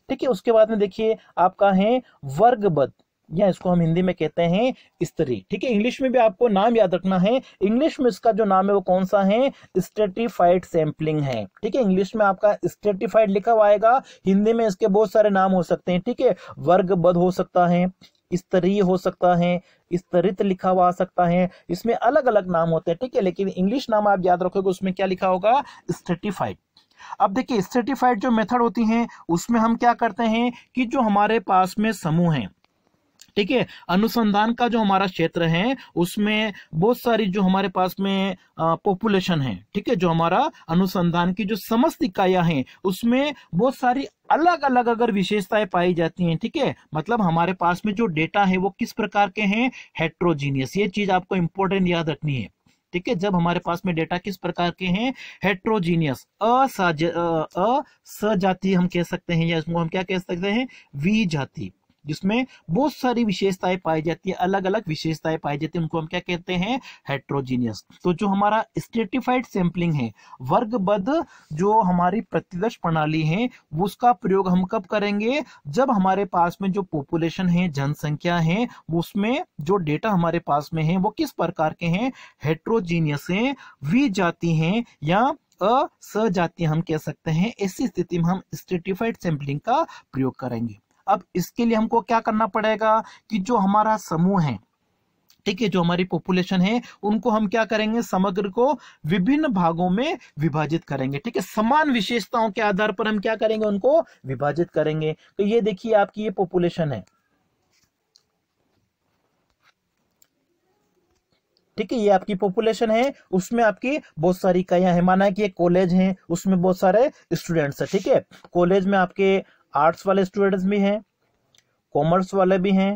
S1: ठीक है उसके बाद में देखिए आपका है वर्गबद्ध या इसको हम हिंदी में कहते हैं स्त्री ठीक है इंग्लिश में भी आपको नाम याद रखना है इंग्लिश में इसका जो नाम है वो कौन सा है स्टेटिफाइड सैम्पलिंग है ठीक है इंग्लिश में आपका स्टेटिफाइड लिखा हुआ आएगा हिंदी में इसके बहुत सारे नाम हो सकते हैं ठीक है वर्गबद्ध हो सकता है स्तरीय हो सकता है स्तरित लिखा हुआ आ सकता है इसमें अलग अलग नाम होते हैं ठीक है लेकिन इंग्लिश नाम आप याद रखोगे उसमें क्या लिखा होगा स्टेटिफाइड अब देखिए स्टेटिफाइड जो मेथड होती है उसमें हम क्या करते हैं कि जो हमारे पास में समूह हैं ठीक है अनुसंधान का जो हमारा क्षेत्र है उसमें बहुत सारी जो हमारे पास में पॉपुलेशन है ठीक है जो हमारा अनुसंधान की जो समस्त इकाया है उसमें बहुत सारी अलग अलग अगर विशेषताएं पाई जाती हैं ठीक है मतलब हमारे पास में जो डेटा है वो किस प्रकार के हैं हेट्रोजीनियस ये चीज आपको इंपॉर्टेंट याद रखनी है ठीक है जब हमारे पास में डेटा किस प्रकार के हैं हेट्रोजीनियस असजाति हम कह सकते हैं या इसमें हम क्या कह सकते हैं वी जाति जिसमें बहुत सारी विशेषताएं पाई जाती है अलग अलग विशेषताएं पाई जाती है उनको हम क्या कहते हैं हेट्रोजीनियस तो जो हमारा स्टेटिफाइड सैंपलिंग है वर्गबद्ध जो हमारी प्रतिदर्श प्रणाली है उसका प्रयोग हम कब करेंगे जब हमारे पास में जो पॉपुलेशन है जनसंख्या है उसमें जो डेटा हमारे पास में है वो किस प्रकार के हैं हेट्रोजीनियस हैं जाती है या असजातीय हम कह सकते हैं ऐसी स्थिति में हम स्टेटिफाइड सैंपलिंग का प्रयोग करेंगे अब इसके लिए हमको क्या करना पड़ेगा कि जो हमारा समूह है ठीक है जो हमारी पॉपुलेशन है उनको हम क्या करेंगे समग्र को विभिन्न भागों में विभाजित करेंगे ठीक है समान विशेषताओं के आधार पर हम क्या करेंगे उनको विभाजित करेंगे तो ये देखिए आपकी ये पॉपुलेशन है ठीक है ये आपकी पॉपुलेशन है उसमें आपकी बहुत सारी इकाइयां है माना है कि ये कॉलेज है उसमें बहुत सारे स्टूडेंट्स है ठीक है कॉलेज में आपके आर्ट्स वाले स्टूडेंट्स भी हैं कॉमर्स वाले भी हैं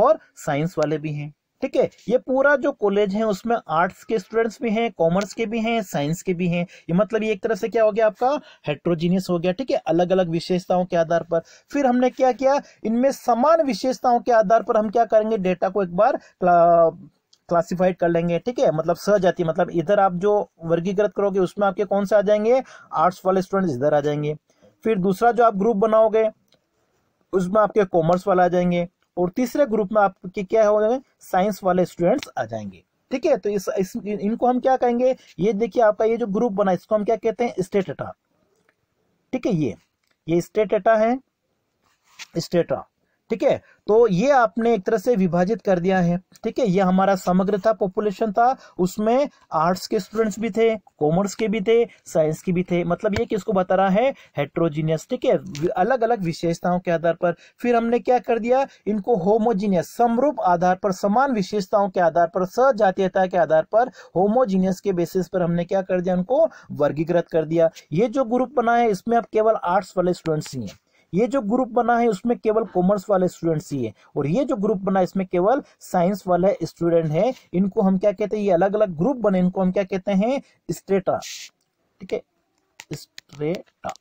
S1: और साइंस वाले भी हैं ठीक है ये पूरा जो कॉलेज है उसमें आर्ट्स के स्टूडेंट्स भी हैं कॉमर्स के भी हैं साइंस के भी हैं ये मतलब ये एक तरह से क्या हो गया आपका हेट्रोजीनियस हो गया ठीक है अलग अलग विशेषताओं के आधार पर फिर हमने क्या किया इनमें समान विशेषताओं के आधार पर हम क्या करेंगे डेटा को एक बार क्लासिफाइड कर लेंगे ठीक है मतलब सह जाती मतलब इधर आप जो वर्गीकृत करोगे उसमें आपके कौन से आ जाएंगे आर्ट्स वाले स्टूडेंट्स इधर आ जाएंगे फिर दूसरा जो आप ग्रुप बनाओगे उसमें आपके कॉमर्स वाले आ जाएंगे और तीसरे ग्रुप में आपके क्या हो जाएंगे साइंस वाले स्टूडेंट्स आ जाएंगे ठीक है तो इस, इस इनको हम क्या कहेंगे ये देखिए आपका ये जो ग्रुप बना इसको हम क्या कहते हैं स्टेट ठीक है ये ये स्टेट है स्टेटा ठीक है तो ये आपने एक तरह से विभाजित कर दिया है ठीक है ये हमारा समग्र था पॉपुलेशन था उसमें आर्ट्स के स्टूडेंट्स भी थे कॉमर्स के भी थे साइंस के भी थे मतलब ये किसको बता रहा है हेट्रोजीनियस ठीक है अलग अलग विशेषताओं के आधार पर फिर हमने क्या कर दिया इनको होमोजीनियस समरूप आधार पर समान विशेषताओं के आधार पर सजातीयता के आधार पर होमोजीनियस के बेसिस पर हमने क्या कर दिया उनको वर्गीकृत कर दिया ये जो ग्रुप बना है इसमें अब केवल आर्ट्स वाले स्टूडेंट्स ही हैं ये जो ग्रुप बना है उसमें केवल कॉमर्स वाले स्टूडेंट्स ही है और ये जो ग्रुप बना है इसमें केवल साइंस वाले स्टूडेंट है इनको हम क्या कहते हैं ये अलग अलग ग्रुप बने इनको हम क्या कहते हैं स्ट्रेटा ठीक है स्ट्रेटा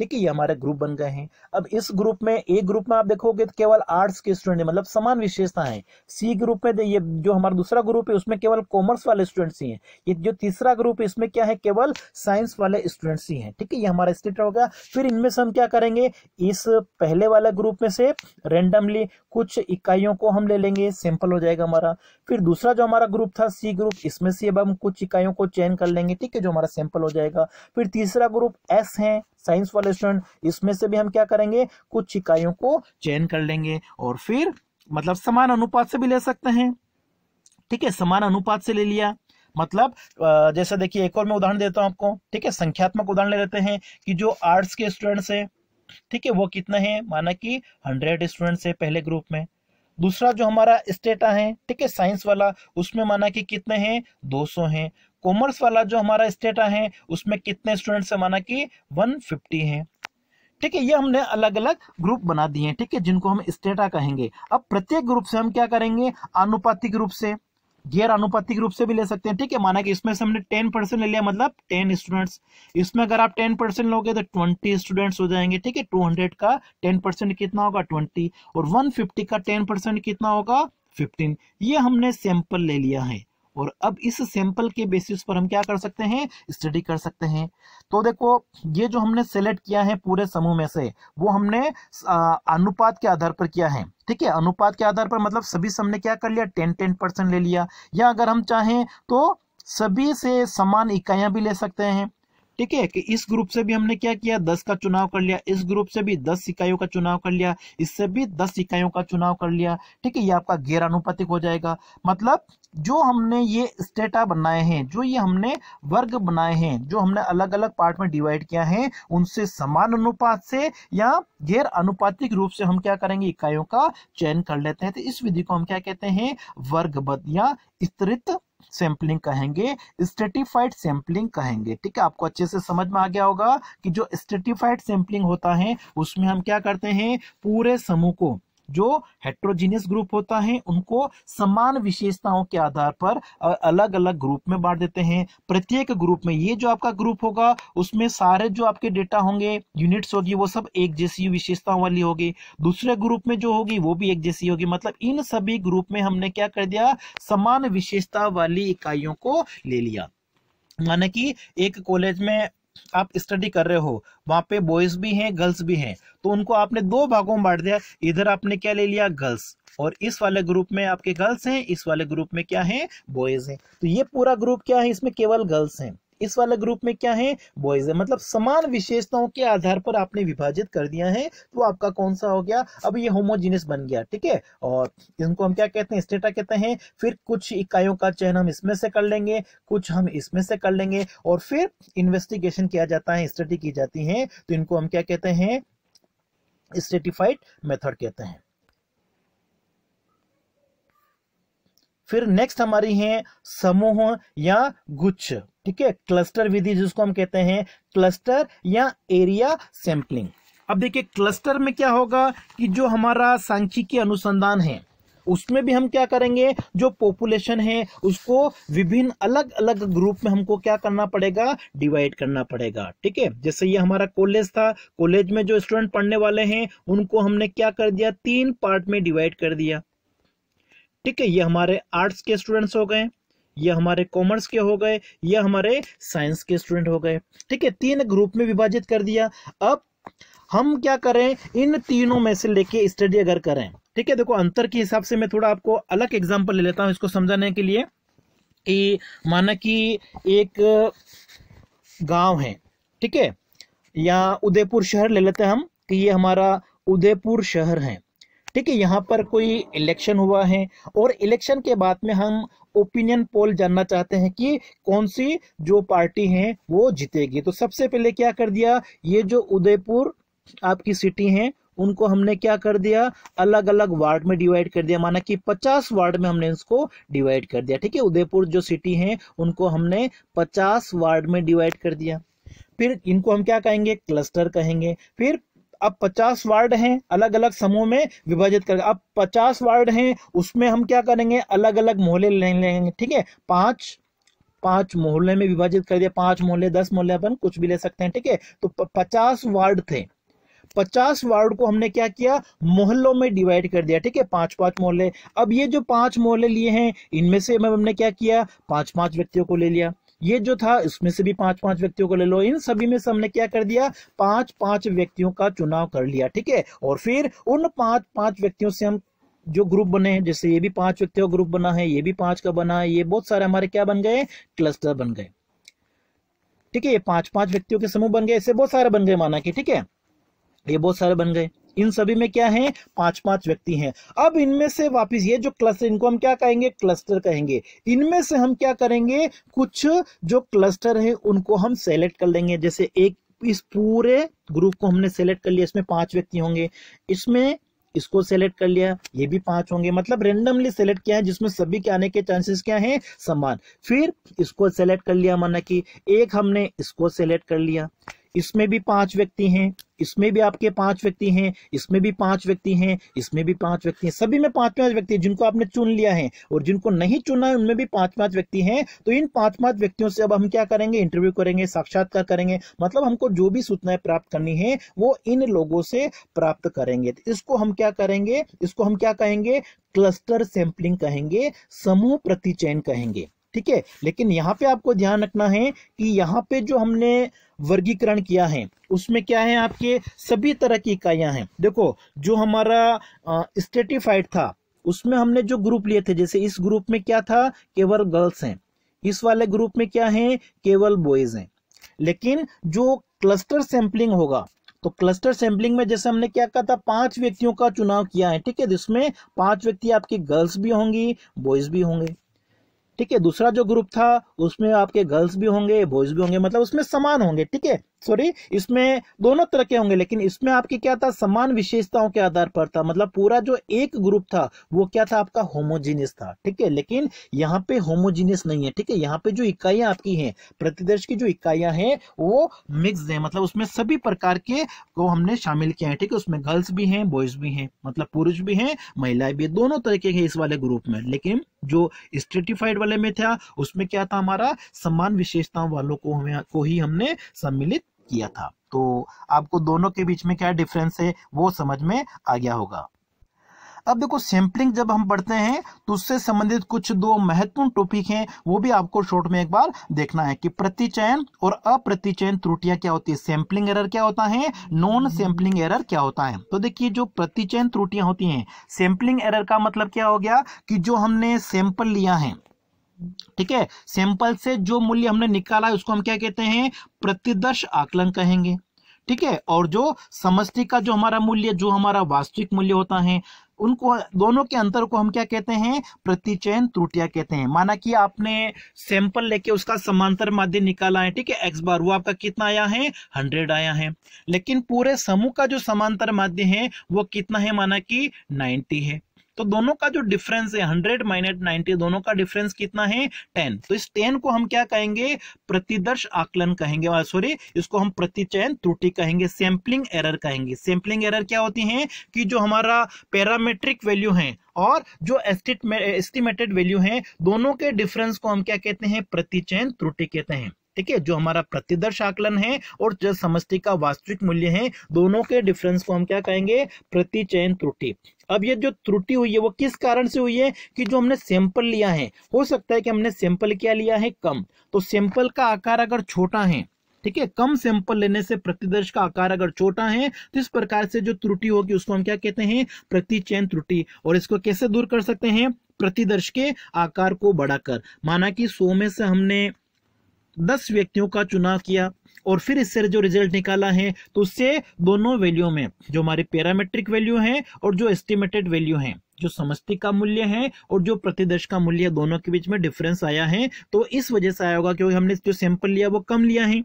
S1: ठीक है ये हमारे ग्रुप बन गए हैं अब इस ग्रुप में एक ग्रुप में आप देखोगे तो केवल आर्ट्स के स्टूडेंट मतलब समान विशेषता है सी ग्रुप में ये जो हमारा दूसरा ग्रुप है उसमें केवल कॉमर्स वाले स्टूडेंट्स ही है ये जो तीसरा ग्रुप है इसमें क्या है केवल साइंस वाले स्टूडेंट्स ही है ठीक है ये हमारा स्टेट होगा फिर इनमें से हम क्या करेंगे इस पहले वाले ग्रुप में से रेंडमली कुछ इकाइयों को हम ले लेंगे सैंपल हो जाएगा हमारा फिर दूसरा जो हमारा ग्रुप था सी ग्रुप इसमें से अब हम कुछ इकाइयों को चयन कर लेंगे ठीक है जो हमारा सैंपल हो जाएगा फिर तीसरा ग्रुप एस है साइंस वाले स्टूडेंट इसमें से भी हम क्या करेंगे कुछ इकाइयों को चयन कर लेंगे और फिर मतलब समान अनुपात से भी ले सकते हैं ठीक है समान अनुपात से ले लिया मतलब जैसे देखिए एक और मैं उदाहरण देता हूं आपको ठीक है संख्यात्मक उदाहरण ले लेते हैं कि जो आर्ट्स के स्टूडेंट्स हैं ठीक है वो कितने हैं माना कि हंड्रेड स्टूडेंट्स है पहले ग्रुप में दूसरा जो हमारा स्टेटा है ठीक है साइंस वाला उसमें माना कि कितने हैं 200 हैं कॉमर्स वाला जो हमारा स्टेटा है उसमें कितने स्टूडेंट्स है माना कि 150 है ठीक है ये हमने अलग अलग ग्रुप बना दिए हैं ठीक है जिनको हम स्टेटा कहेंगे अब प्रत्येक ग्रुप से हम क्या करेंगे अनुपातिक रूप से गैर अनुपातिक रूप से भी ले सकते हैं ठीक है माना कि इसमें से हमने टेन परसेंट ले लिया मतलब टेन स्टूडेंट्स इसमें अगर आप टेन परसेंट लोगे तो ट्वेंटी स्टूडेंट्स हो जाएंगे ठीक है टू हंड्रेड का टेन परसेंट कितना होगा ट्वेंटी और वन फिफ्टी का टेन परसेंट कितना होगा फिफ्टीन ये हमने सैंपल ले लिया है और अब इस सैंपल के बेसिस पर हम क्या कर सकते हैं स्टडी कर सकते हैं तो देखो ये जो हमने सेलेक्ट किया है पूरे समूह में से वो हमने अनुपात के आधार पर किया है ठीक है अनुपात के आधार पर मतलब सभी से हमने क्या कर लिया टेन टेन परसेंट ले लिया या अगर हम चाहें तो सभी से समान इकाइयां भी ले सकते हैं ठीक है कि इस ग्रुप से भी हमने क्या किया दस का चुनाव कर लिया इस ग्रुप से भी दस इकाइयों का चुनाव कर लिया इससे भी दस इकाइयों का चुनाव कर लिया ठीक है ये आपका गैर अनुपातिक हो जाएगा मतलब जो हमने ये स्टेटा बनाए हैं जो ये हमने वर्ग बनाए हैं जो हमने अलग अलग पार्ट में डिवाइड किया है उनसे समान अनुपात से या गैर अनुपातिक रूप से हम क्या करेंगे इकाइयों का चयन कर लेते हैं तो इस विधि को हम क्या कहते हैं वर्गबद्ध या स्तृत सैंपलिंग कहेंगे स्टेटिफाइड सैंपलिंग कहेंगे ठीक है आपको अच्छे से समझ में आ गया होगा कि जो स्टेटिफाइड सैंपलिंग होता है उसमें हम क्या करते हैं पूरे समूह को जो हेट्रोजीनियस ग्रुप होता है उनको समान विशेषताओं के आधार पर अलग अलग ग्रुप में बांट देते हैं प्रत्येक ग्रुप में ये जो आपका ग्रुप होगा उसमें सारे जो आपके डेटा होंगे यूनिट्स होगी वो सब एक जैसी विशेषताओं वाली होगी दूसरे ग्रुप में जो होगी वो भी एक जैसी होगी मतलब इन सभी ग्रुप में हमने क्या कर दिया समान विशेषता वाली इकाइयों को ले लिया माना कि एक कॉलेज में आप स्टडी कर रहे हो वहां पे बॉयज भी हैं गर्ल्स भी हैं तो उनको आपने दो भागों में बांट दिया इधर आपने क्या ले लिया गर्ल्स और इस वाले ग्रुप में आपके गर्ल्स हैं इस वाले ग्रुप में क्या है बॉयज हैं तो ये पूरा ग्रुप क्या है इसमें केवल गर्ल्स हैं इस वाला ग्रुप में क्या है बॉयज है मतलब समान विशेषताओं के आधार पर आपने विभाजित कर दिया है तो आपका कौन सा हो गया अब ये होमोजीनियस बन गया ठीक है और इनको हम क्या कहते हैं स्टेटा कहते हैं फिर कुछ इकाइयों का चयन हम इसमें से कर लेंगे कुछ हम इसमें से कर लेंगे और फिर इन्वेस्टिगेशन किया जाता है स्टडी की जाती है तो इनको हम क्या कहते हैं स्टेटिफाइड मेथड कहते हैं फिर नेक्स्ट हमारी है समूह या गुच्छ ठीक है क्लस्टर विधि जिसको हम कहते हैं क्लस्टर या एरिया सैम्पलिंग अब देखिए क्लस्टर में क्या होगा कि जो हमारा सांख्यिकी अनुसंधान है उसमें भी हम क्या करेंगे जो पॉपुलेशन है उसको विभिन्न अलग अलग ग्रुप में हमको क्या करना पड़ेगा डिवाइड करना पड़ेगा ठीक है जैसे ये हमारा कॉलेज था कॉलेज में जो स्टूडेंट पढ़ने वाले हैं उनको हमने क्या कर दिया तीन पार्ट में डिवाइड कर दिया ठीक है ये हमारे आर्ट्स के स्टूडेंट्स हो गए यह हमारे कॉमर्स के हो गए यह हमारे साइंस के स्टूडेंट हो गए ठीक है तीन ग्रुप में विभाजित कर दिया अब हम क्या करें इन तीनों में से लेके स्टडी अगर करें ठीक है देखो अंतर के हिसाब से मैं थोड़ा आपको अलग एग्जाम्पल ले लेता हूँ इसको समझाने के लिए कि माना कि एक गांव है ठीक है या उदयपुर शहर ले लेते हैं हम कि ये हमारा उदयपुर शहर है ठीक है यहाँ पर कोई इलेक्शन हुआ है और इलेक्शन के बाद में हम ओपिनियन पोल जानना चाहते हैं कि कौन सी जो पार्टी है वो जीतेगी तो सबसे पहले क्या कर दिया ये जो उदयपुर आपकी सिटी है उनको हमने क्या कर दिया अलग अलग वार्ड में डिवाइड कर दिया माना कि 50 वार्ड में हमने इसको डिवाइड कर दिया ठीक है उदयपुर जो सिटी है उनको हमने 50 वार्ड में डिवाइड कर दिया फिर इनको हम क्या कहेंगे क्लस्टर कहेंगे फिर अब 50 वार्ड हैं अलग अलग समूह में विभाजित कर अब 50 वार्ड हैं उसमें हम क्या करेंगे अलग अलग मोहल्ले ले लेंगे ठीक है पांच पांच मोहल्ले में विभाजित कर दिया पांच मोहल्ले दस मोहल्ले अपन कुछ भी ले सकते हैं ठीक है तो पचास वार्ड थे पचास वार्ड को हमने क्या किया मोहल्लों में डिवाइड कर दिया ठीक है पांच पांच मोहल्ले अब ये जो पांच मोहल्ले लिए हैं इनमें से हमने क्या किया पांच पांच व्यक्तियों को ले लिया ये जो था इसमें से भी पांच पांच व्यक्तियों को ले लो इन सभी में से हमने क्या कर दिया पांच पांच व्यक्तियों का चुनाव कर लिया ठीक है और फिर उन पांच पांच व्यक्तियों से हम जो ग्रुप बने हैं जैसे ये भी पांच व्यक्तियों का ग्रुप बना है ये भी पांच का बना है ये बहुत सारे हमारे क्या बन गए क्लस्टर बन गए ठीक है ये पांच पांच व्यक्तियों के समूह बन गए ऐसे बहुत सारे बन गए माना कि ठीक है ये बहुत सारे बन गए इन सभी में क्या है पांच पांच व्यक्ति हैं अब इनमें से वापस ये जो क्लस्टर इनको हम क्या कहेंगे क्लस्टर कहेंगे इनमें से हम क्या करेंगे कुछ जो क्लस्टर है उनको हम सेलेक्ट कर लेंगे जैसे एक इस पूरे ग्रुप को हमने सेलेक्ट कर लिया इसमें पांच व्यक्ति होंगे इसमें इसको सेलेक्ट कर लिया ये भी पांच होंगे मतलब रेंडमली सेलेक्ट किया है जिसमें सभी के आने के चांसेस क्या हैं समान फिर इसको सेलेक्ट कर लिया माना कि एक हमने इसको सेलेक्ट कर लिया इसमें भी पांच व्यक्ति हैं इसमें भी आपके पांच व्यक्ति हैं इसमें भी पांच व्यक्ति हैं इसमें भी पांच व्यक्ति हैं सभी में पांच पांच व्यक्ति जिनको आपने चुन लिया है और जिनको नहीं चुना है उनमें भी पांच पांच व्यक्ति हैं तो इन पांच पांच व्यक्तियों से अब हम क्या करेंगे इंटरव्यू करेंगे साक्षात्कार करेंगे मतलब हमको जो भी सूचनाएं प्राप्त करनी है वो इन लोगों से प्राप्त करेंगे तो इसको हम क्या करेंगे इसको हम क्या कहेंगे क्लस्टर सैंपलिंग कहेंगे समूह प्रतिचयन कहेंगे ठीक है लेकिन यहाँ पे आपको ध्यान रखना है कि यहाँ पे जो हमने वर्गीकरण किया है उसमें क्या है आपके सभी तरह की इकाइयां हैं देखो जो हमारा स्टेटिफाइड था उसमें हमने जो ग्रुप लिए थे जैसे इस ग्रुप में क्या था केवल गर्ल्स हैं इस वाले ग्रुप में क्या है केवल बॉयज हैं लेकिन जो क्लस्टर सैंपलिंग होगा तो क्लस्टर सैंपलिंग में जैसे हमने क्या कहा था पांच व्यक्तियों का चुनाव किया है ठीक है जिसमें पांच व्यक्ति आपकी गर्ल्स भी होंगी बॉयज भी होंगे ठीक है दूसरा जो ग्रुप था उसमें आपके गर्ल्स भी होंगे बॉयज भी होंगे मतलब उसमें समान होंगे ठीक है सॉरी इसमें दोनों तरह के होंगे लेकिन इसमें आपके क्या था समान विशेषताओं के आधार पर था मतलब पूरा जो एक ग्रुप था वो क्या था आपका होमोजीनियस था ठीक है लेकिन यहाँ पे होमोजीनियस नहीं है ठीक है यहाँ पे जो इकाइयां आपकी हैं प्रतिदर्श की जो इकाइयां हैं वो मिक्स है मतलब उसमें सभी प्रकार के को हमने शामिल किया है ठीक है उसमें गर्ल्स भी हैं बॉयज भी हैं मतलब पुरुष भी हैं महिलाएं भी दोनों तरीके के इस वाले ग्रुप में लेकिन जो स्ट्रेटिफाइड वाले में था उसमें क्या था हमारा समान विशेषताओं वालों को हमें को ही हमने सम्मिलित किया था तो आपको दोनों के बीच में क्या डिफरेंस है वो समझ में आ गया होगा अब देखो सैम्पलिंग जब हम पढ़ते हैं तो उससे संबंधित कुछ दो महत्वपूर्ण टॉपिक हैं वो भी आपको शॉर्ट में एक बार देखना है कि प्रतिचयन और अप्रतिचयन त्रुटियां क्या होती है सैम्पलिंग एरर क्या होता है नॉन सैम्पलिंग एरर क्या होता है तो देखिए जो प्रतिचयन त्रुटियां होती हैं सैम्पलिंग एरर का मतलब क्या हो गया कि जो हमने सैंपल लिया है ठीक है सैंपल से जो मूल्य हमने निकाला है उसको हम क्या कहते हैं प्रतिदर्श आकलन कहेंगे ठीक है और जो समष्टि का जो हमारा मूल्य जो हमारा वास्तविक मूल्य होता है उनको दोनों के अंतर को हम क्या कहते हैं प्रतिचयन त्रुटिया कहते हैं माना कि आपने सैंपल लेके उसका समांतर माध्य निकाला है ठीक है एक्स बार वो आपका कितना आया है हंड्रेड आया है लेकिन पूरे समूह का जो समांतर माध्य है वो कितना है माना कि नाइन्टी है तो दोनों का जो डिफरेंस है हंड्रेड माइनस नाइनटी दोनों का डिफरेंस कितना है टेन तो इस टेन को हम क्या कहेंगे प्रतिदर्श आकलन कहेंगे सॉरी इसको हम प्रतिचयन त्रुटि कहेंगे सैंपलिंग एरर कहेंगे सैंपलिंग एरर क्या होती है कि जो हमारा पैरामेट्रिक वैल्यू है और जो एस्टिमेटेड वैल्यू है दोनों के डिफरेंस को हम क्या कहते हैं प्रतिचयन त्रुटि कहते हैं ठीक है जो हमारा प्रतिदर्श आकलन है और जो समष्टि का वास्तविक मूल्य है दोनों के डिफरेंस को हम क्या कहेंगे प्रतिचयन त्रुटि अब ये जो त्रुटि हुई है वो किस कारण से हुई है कि जो हमने सैंपल लिया है हो सकता है कि हमने सैंपल क्या लिया है कम तो सैंपल का आकार अगर छोटा है ठीक है कम सैंपल लेने से प्रतिदर्श का आकार अगर छोटा है तो इस प्रकार से जो त्रुटि होगी उसको हम क्या कहते हैं प्रतिचयन त्रुटि और इसको कैसे दूर कर सकते हैं प्रतिदर्श के आकार को बढ़ाकर माना कि सो में से हमने दस व्यक्तियों का चुनाव किया और फिर इससे जो रिजल्ट निकाला है तो उससे दोनों वैल्यू में जो हमारे पैरामेट्रिक वैल्यू है और जो एस्टिमेटेड वैल्यू है जो समस्ती का मूल्य है और जो प्रतिदर्श का मूल्य दोनों के बीच में डिफरेंस आया है तो इस वजह से आया होगा क्योंकि हमने जो सैंपल लिया वो कम लिया है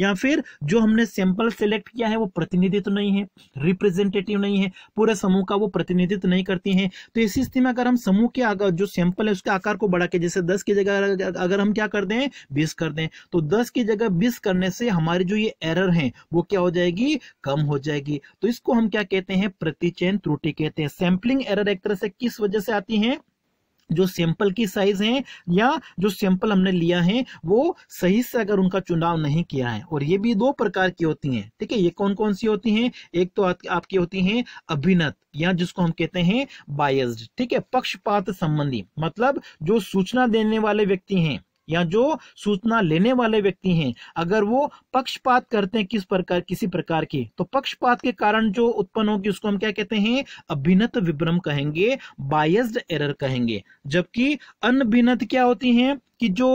S1: या फिर जो हमने सैंपल सेलेक्ट किया है वो प्रतिनिधित्व नहीं है रिप्रेजेंटेटिव नहीं है पूरे समूह का वो प्रतिनिधित्व नहीं करती है तो इसी स्थिति में अगर हम समूह के आकार जो सैंपल है उसके आकार को बढ़ा के जैसे दस की जगह अगर हम क्या कर दें बीस कर दें तो दस की जगह बीस करने से हमारी जो ये एरर है वो क्या हो जाएगी कम हो जाएगी तो इसको हम क्या कहते हैं प्रतिचयन त्रुटि कहते हैं सैंपलिंग एरर एक तरह से किस वजह से आती है जो सैंपल की साइज है या जो सैंपल हमने लिया है वो सही से अगर उनका चुनाव नहीं किया है और ये भी दो प्रकार की होती हैं ठीक है ये कौन कौन सी होती हैं एक तो आपकी होती हैं अभिनत या जिसको हम कहते हैं बायस्ड ठीक है पक्षपात संबंधी मतलब जो सूचना देने वाले व्यक्ति हैं या जो सूचना लेने वाले व्यक्ति हैं अगर वो पक्षपात करते हैं किस प्रकार किसी प्रकार के तो पक्षपात के कारण जो उत्पन्न होगी उसको हम क्या कहते हैं अभिनत विभ्रम कहेंगे बायस्ड एरर कहेंगे जबकि अनभिनत क्या होती है कि जो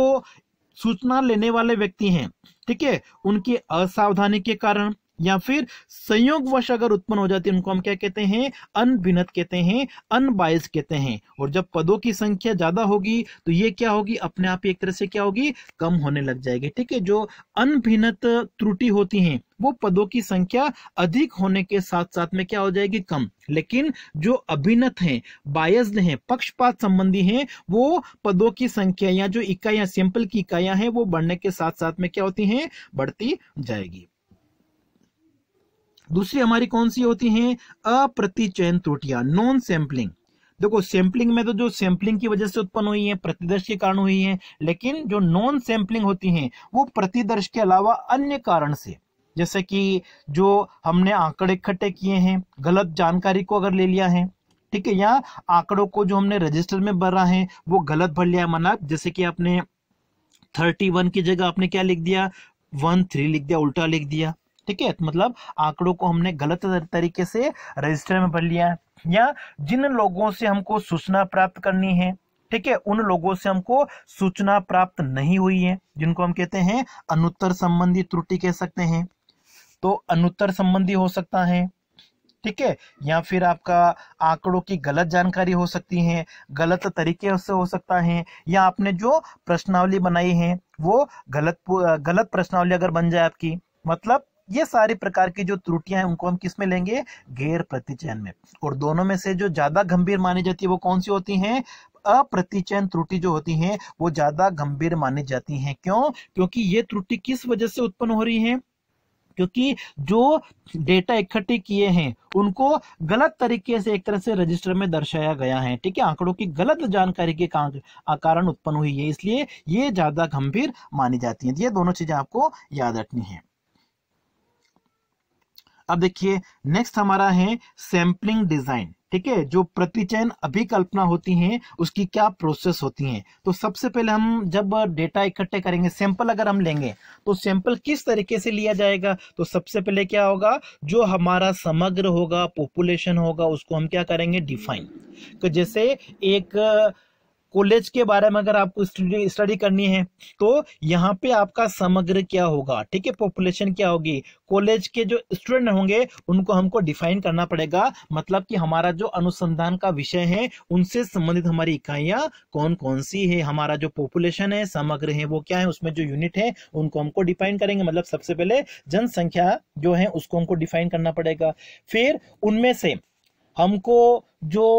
S1: सूचना लेने वाले व्यक्ति हैं ठीक है उनकी असावधानी के कारण या फिर संयोगवश अगर उत्पन्न हो जाती है उनको हम क्या कहते हैं अनभिनत कहते हैं अनबायस कहते हैं और जब पदों की संख्या ज्यादा होगी तो ये क्या होगी अपने आप ही एक तरह से क्या होगी कम होने लग जाएगी ठीक है जो अनभिनत त्रुटि होती है वो पदों की संख्या अधिक होने के साथ साथ में क्या हो जाएगी कम लेकिन जो अभिनत हैं बायस्ड हैं पक्षपात संबंधी हैं वो पदों की संख्या या जो इकाइयां सिंपल की इकाइयां हैं वो बढ़ने के साथ साथ में क्या होती हैं बढ़ती जाएगी दूसरी हमारी कौन सी होती है अप्रतिचयन त्रुटियां नॉन सैंपलिंग देखो सैंपलिंग में तो जो सैंपलिंग की वजह से उत्पन्न हुई है प्रतिदर्श के कारण हुई है लेकिन जो नॉन सैंपलिंग होती है वो प्रतिदर्श के अलावा अन्य कारण से जैसे कि जो हमने आंकड़े इकट्ठे किए हैं गलत जानकारी को अगर ले लिया है ठीक है या आंकड़ों को जो हमने रजिस्टर में भरा है वो गलत भर लिया है मना जैसे कि आपने थर्टी वन की जगह आपने क्या लिख दिया वन थ्री लिख दिया उल्टा लिख दिया ठीक है तो मतलब आंकड़ों को हमने गलत तरीके से रजिस्टर में भर लिया या जिन लोगों से हमको सूचना प्राप्त करनी है ठीक है उन लोगों से हमको सूचना प्राप्त नहीं हुई है जिनको हम कहते हैं अनुत्तर संबंधी त्रुटि कह सकते हैं तो अनुत्तर संबंधी हो सकता है ठीक है या फिर आपका आंकड़ों की गलत जानकारी हो सकती है गलत तरीके से हो सकता है या आपने जो प्रश्नावली बनाई है वो गलत गलत प्रश्नावली अगर बन जाए आपकी मतलब ये सारी प्रकार की जो त्रुटियां हैं उनको हम किस में लेंगे गैर प्रतिचयन में और दोनों में से जो ज्यादा गंभीर मानी जाती है वो कौन सी होती हैं अप्रतिचयन त्रुटि जो होती है वो ज्यादा गंभीर मानी जाती हैं क्यों क्योंकि ये त्रुटि किस वजह से उत्पन्न हो रही है क्योंकि जो डेटा इकट्ठे किए हैं उनको गलत तरीके से एक तरह से रजिस्टर में दर्शाया गया है ठीक है आंकड़ों की गलत जानकारी के कारण उत्पन्न हुई है इसलिए ये ज्यादा गंभीर मानी जाती है ये दोनों चीजें आपको याद रखनी है अब देखिए नेक्स्ट हमारा है सैम्पलिंग डिजाइन ठीक है जो प्रतिचयन अभिकल्पना होती है उसकी क्या प्रोसेस होती है तो सबसे पहले हम जब डेटा इकट्ठे करेंगे सैंपल अगर हम लेंगे तो सैंपल किस तरीके से लिया जाएगा तो सबसे पहले क्या होगा जो हमारा समग्र होगा पॉपुलेशन होगा उसको हम क्या करेंगे डिफाइन तो जैसे एक कॉलेज के बारे में अगर आपको स्टडी स्टडी करनी है तो यहाँ पे आपका समग्र क्या होगा ठीक है पॉपुलेशन क्या होगी कॉलेज के जो स्टूडेंट होंगे उनको हमको डिफाइन करना पड़ेगा मतलब कि हमारा जो अनुसंधान का विषय है उनसे संबंधित हमारी इकाइयाँ कौन कौन सी है हमारा जो पॉपुलेशन है समग्र है वो क्या है उसमें जो यूनिट है उनको हमको डिफाइन करेंगे मतलब सबसे पहले जनसंख्या जो है उसको हमको डिफाइन करना पड़ेगा फिर उनमें से हमको जो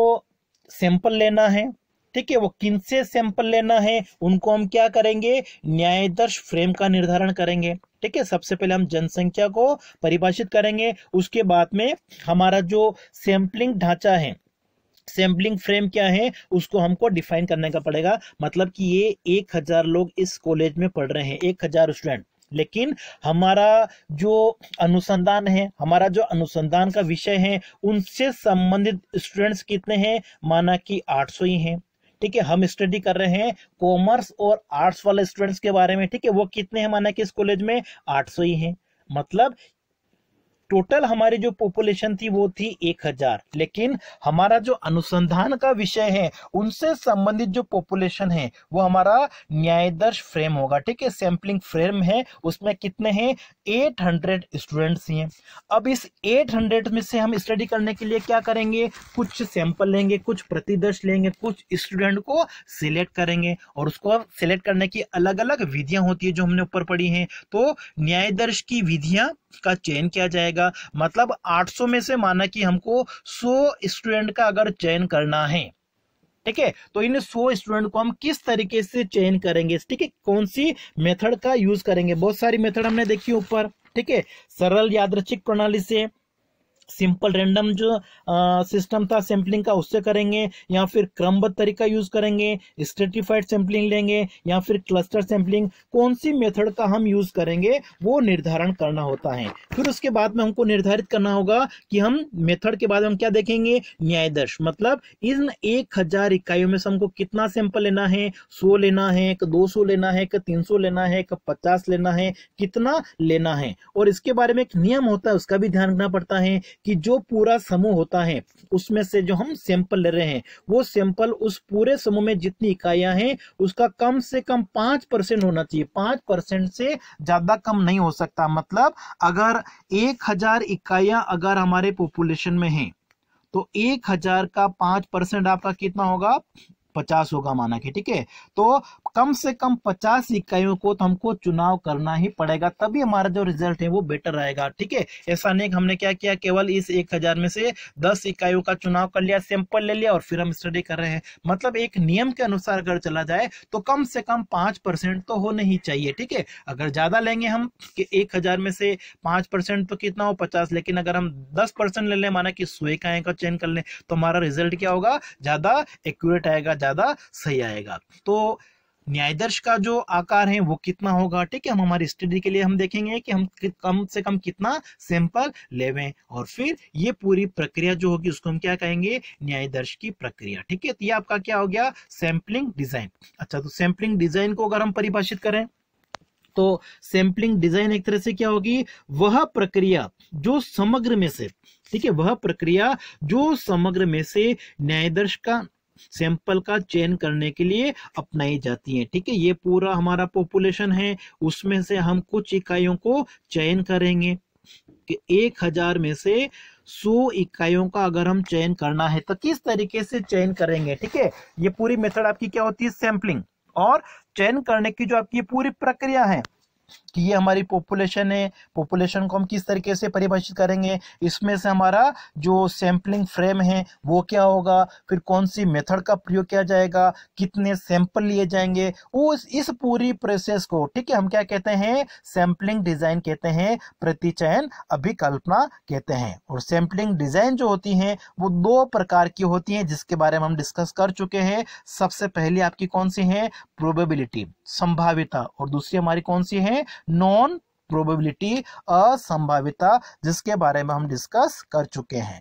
S1: सैंपल लेना है ठीक है वो किन से सैंपल लेना है उनको हम क्या करेंगे न्यायदर्श फ्रेम का निर्धारण करेंगे ठीक है सबसे पहले हम जनसंख्या को परिभाषित करेंगे उसके बाद में हमारा जो सैंपलिंग ढांचा है सैम्पलिंग फ्रेम क्या है उसको हमको डिफाइन करने का पड़ेगा मतलब कि ये एक हजार लोग इस कॉलेज में पढ़ रहे हैं एक हजार स्टूडेंट लेकिन हमारा जो अनुसंधान है हमारा जो अनुसंधान का विषय है उनसे संबंधित स्टूडेंट्स कितने हैं माना कि 800 ही हैं ठीक है हम स्टडी कर रहे हैं कॉमर्स और आर्ट्स वाले स्टूडेंट्स के बारे में ठीक है वो कितने हैं माना कि इस कॉलेज में 800 ही हैं मतलब टोटल हमारी जो पॉपुलेशन थी वो थी एक हजार लेकिन हमारा जो अनुसंधान का विषय है उनसे संबंधित जो पॉपुलेशन है वो हमारा न्यायदर्श फ्रेम होगा ठीक है सैम्पलिंग फ्रेम है उसमें कितने हैं एट हंड्रेड स्टूडेंट्स हैं अब इस एट हंड्रेड में से हम स्टडी करने के लिए क्या करेंगे कुछ सैंपल लेंगे कुछ प्रतिदर्श लेंगे कुछ स्टूडेंट को सिलेक्ट करेंगे और उसको सिलेक्ट करने की अलग अलग विधियां होती है जो हमने ऊपर पढ़ी है तो न्यायदर्श की विधियां का चयन किया जाएगा जाएगा मतलब 800 में से माना कि हमको 100 स्टूडेंट का अगर चयन करना है ठीक है तो इन 100 स्टूडेंट को हम किस तरीके से चयन करेंगे ठीक है कौन सी मेथड का यूज करेंगे बहुत सारी मेथड हमने देखी ऊपर ठीक है सरल यादृच्छिक प्रणाली से सिंपल रैंडम जो सिस्टम था सैम्पलिंग का उससे करेंगे या फिर क्रमबद्ध तरीका यूज करेंगे स्ट्रेटिफाइड सैम्पलिंग लेंगे या फिर क्लस्टर सैम्पलिंग कौन सी मेथड का हम यूज करेंगे वो निर्धारण करना होता है फिर उसके बाद में हमको निर्धारित करना होगा कि हम मेथड के बाद हम क्या देखेंगे न्यायदर्श मतलब इन एक हजार इकाइयों में से हमको कितना सैंपल लेना है सौ लेना है दो सौ लेना है तीन सौ लेना है कि पचास लेना है कितना लेना है और इसके बारे में एक नियम होता है उसका भी ध्यान रखना पड़ता है कि जो पूरा समूह होता है उसमें से जो हम सैंपल ले रहे हैं वो सैंपल उस पूरे समूह में जितनी इकाइयां हैं उसका कम से कम पांच परसेंट होना चाहिए पांच परसेंट से ज्यादा कम नहीं हो सकता मतलब अगर एक हजार इकाइयां अगर हमारे पॉपुलेशन में है तो एक हजार का पांच परसेंट आपका कितना होगा पचास होगा माना कि ठीक है तो कम से कम पचास इकाइयों को तो हमको चुनाव करना ही पड़ेगा तभी हमारा जो रिजल्ट है वो बेटर रहेगा ठीक है ऐसा नहीं हमने क्या किया केवल इस एक हजार में से दस इकाइयों का चुनाव कर लिया सैंपल ले लिया और फिर हम स्टडी कर रहे हैं मतलब एक नियम के अनुसार अगर चला जाए तो कम से कम पांच परसेंट तो होने ही चाहिए ठीक है अगर ज्यादा लेंगे हम कि एक हजार में से पांच परसेंट तो कितना हो पचास लेकिन अगर हम दस परसेंट ले लें माना कि सो इकाइयों का चयन कर लें तो हमारा रिजल्ट क्या होगा ज्यादा एक्यूरेट आएगा ज्यादा सही आएगा तो न्यायदर्श का जो आकार है वो कितना होगा ठीक है हम हमारी स्टडी के लिए हम देखेंगे कि हम कम से कम कितना सैंपल लेवें और फिर ये पूरी प्रक्रिया जो होगी उसको हम क्या कहेंगे न्यायदर्श की प्रक्रिया ठीक है तो ये आपका क्या हो गया सैंपलिंग डिजाइन अच्छा तो सैंपलिंग डिजाइन को अगर हम परिभाषित करें तो सैंपलिंग डिजाइन एक तरह से क्या होगी वह प्रक्रिया जो समग्र में से ठीक है वह प्रक्रिया जो समग्र में से न्यायदर्श का सैंपल का चयन करने के लिए अपनाई जाती है ठीक है ये पूरा हमारा पॉपुलेशन है उसमें से हम कुछ इकाइयों को चयन करेंगे कि एक हजार में से सौ इकाइयों का अगर हम चयन करना है तो किस तरीके से चयन करेंगे ठीक है ये पूरी मेथड आपकी क्या होती है सैंपलिंग और चयन करने की जो आपकी पूरी प्रक्रिया है कि ये हमारी पॉपुलेशन है पॉपुलेशन को हम किस तरीके से परिभाषित करेंगे इसमें से हमारा जो सैम्पलिंग फ्रेम है वो क्या होगा फिर कौन सी मेथड का प्रयोग किया जाएगा कितने सैंपल लिए जाएंगे उस इस पूरी प्रोसेस को ठीक है हम क्या कहते हैं सैम्पलिंग डिजाइन कहते हैं प्रतिचयन अभिकल्पना कहते हैं और सैम्पलिंग डिजाइन जो होती है वो दो प्रकार की होती है जिसके बारे में हम डिस्कस कर चुके हैं सबसे पहले आपकी कौन सी है प्रोबेबिलिटी संभाविता और दूसरी हमारी कौन सी है हैं नॉन प्रोबेबिलिटी असंभाविता जिसके बारे में हम डिस्कस कर चुके हैं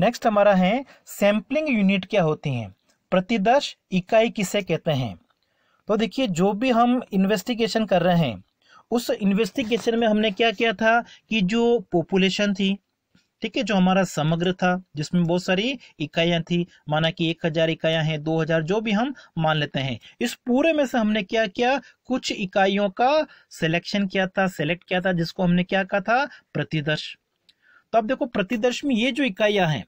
S1: नेक्स्ट हमारा है सैंपलिंग यूनिट क्या होती हैं प्रतिदर्श इकाई किसे कहते हैं तो देखिए जो भी हम इन्वेस्टिगेशन कर रहे हैं उस इन्वेस्टिगेशन में हमने क्या किया था कि जो पॉपुलेशन थी ठीक है जो हमारा समग्र था जिसमें बहुत सारी इकाइयां थी माना कि एक हजार इकाइयां हैं दो हजार जो भी हम मान लेते हैं इस पूरे में से हमने क्या किया कुछ इकाइयों का सिलेक्शन किया था सेलेक्ट किया था जिसको हमने क्या कहा था प्रतिदर्श तो अब देखो प्रतिदर्श में ये जो इकाइयां हैं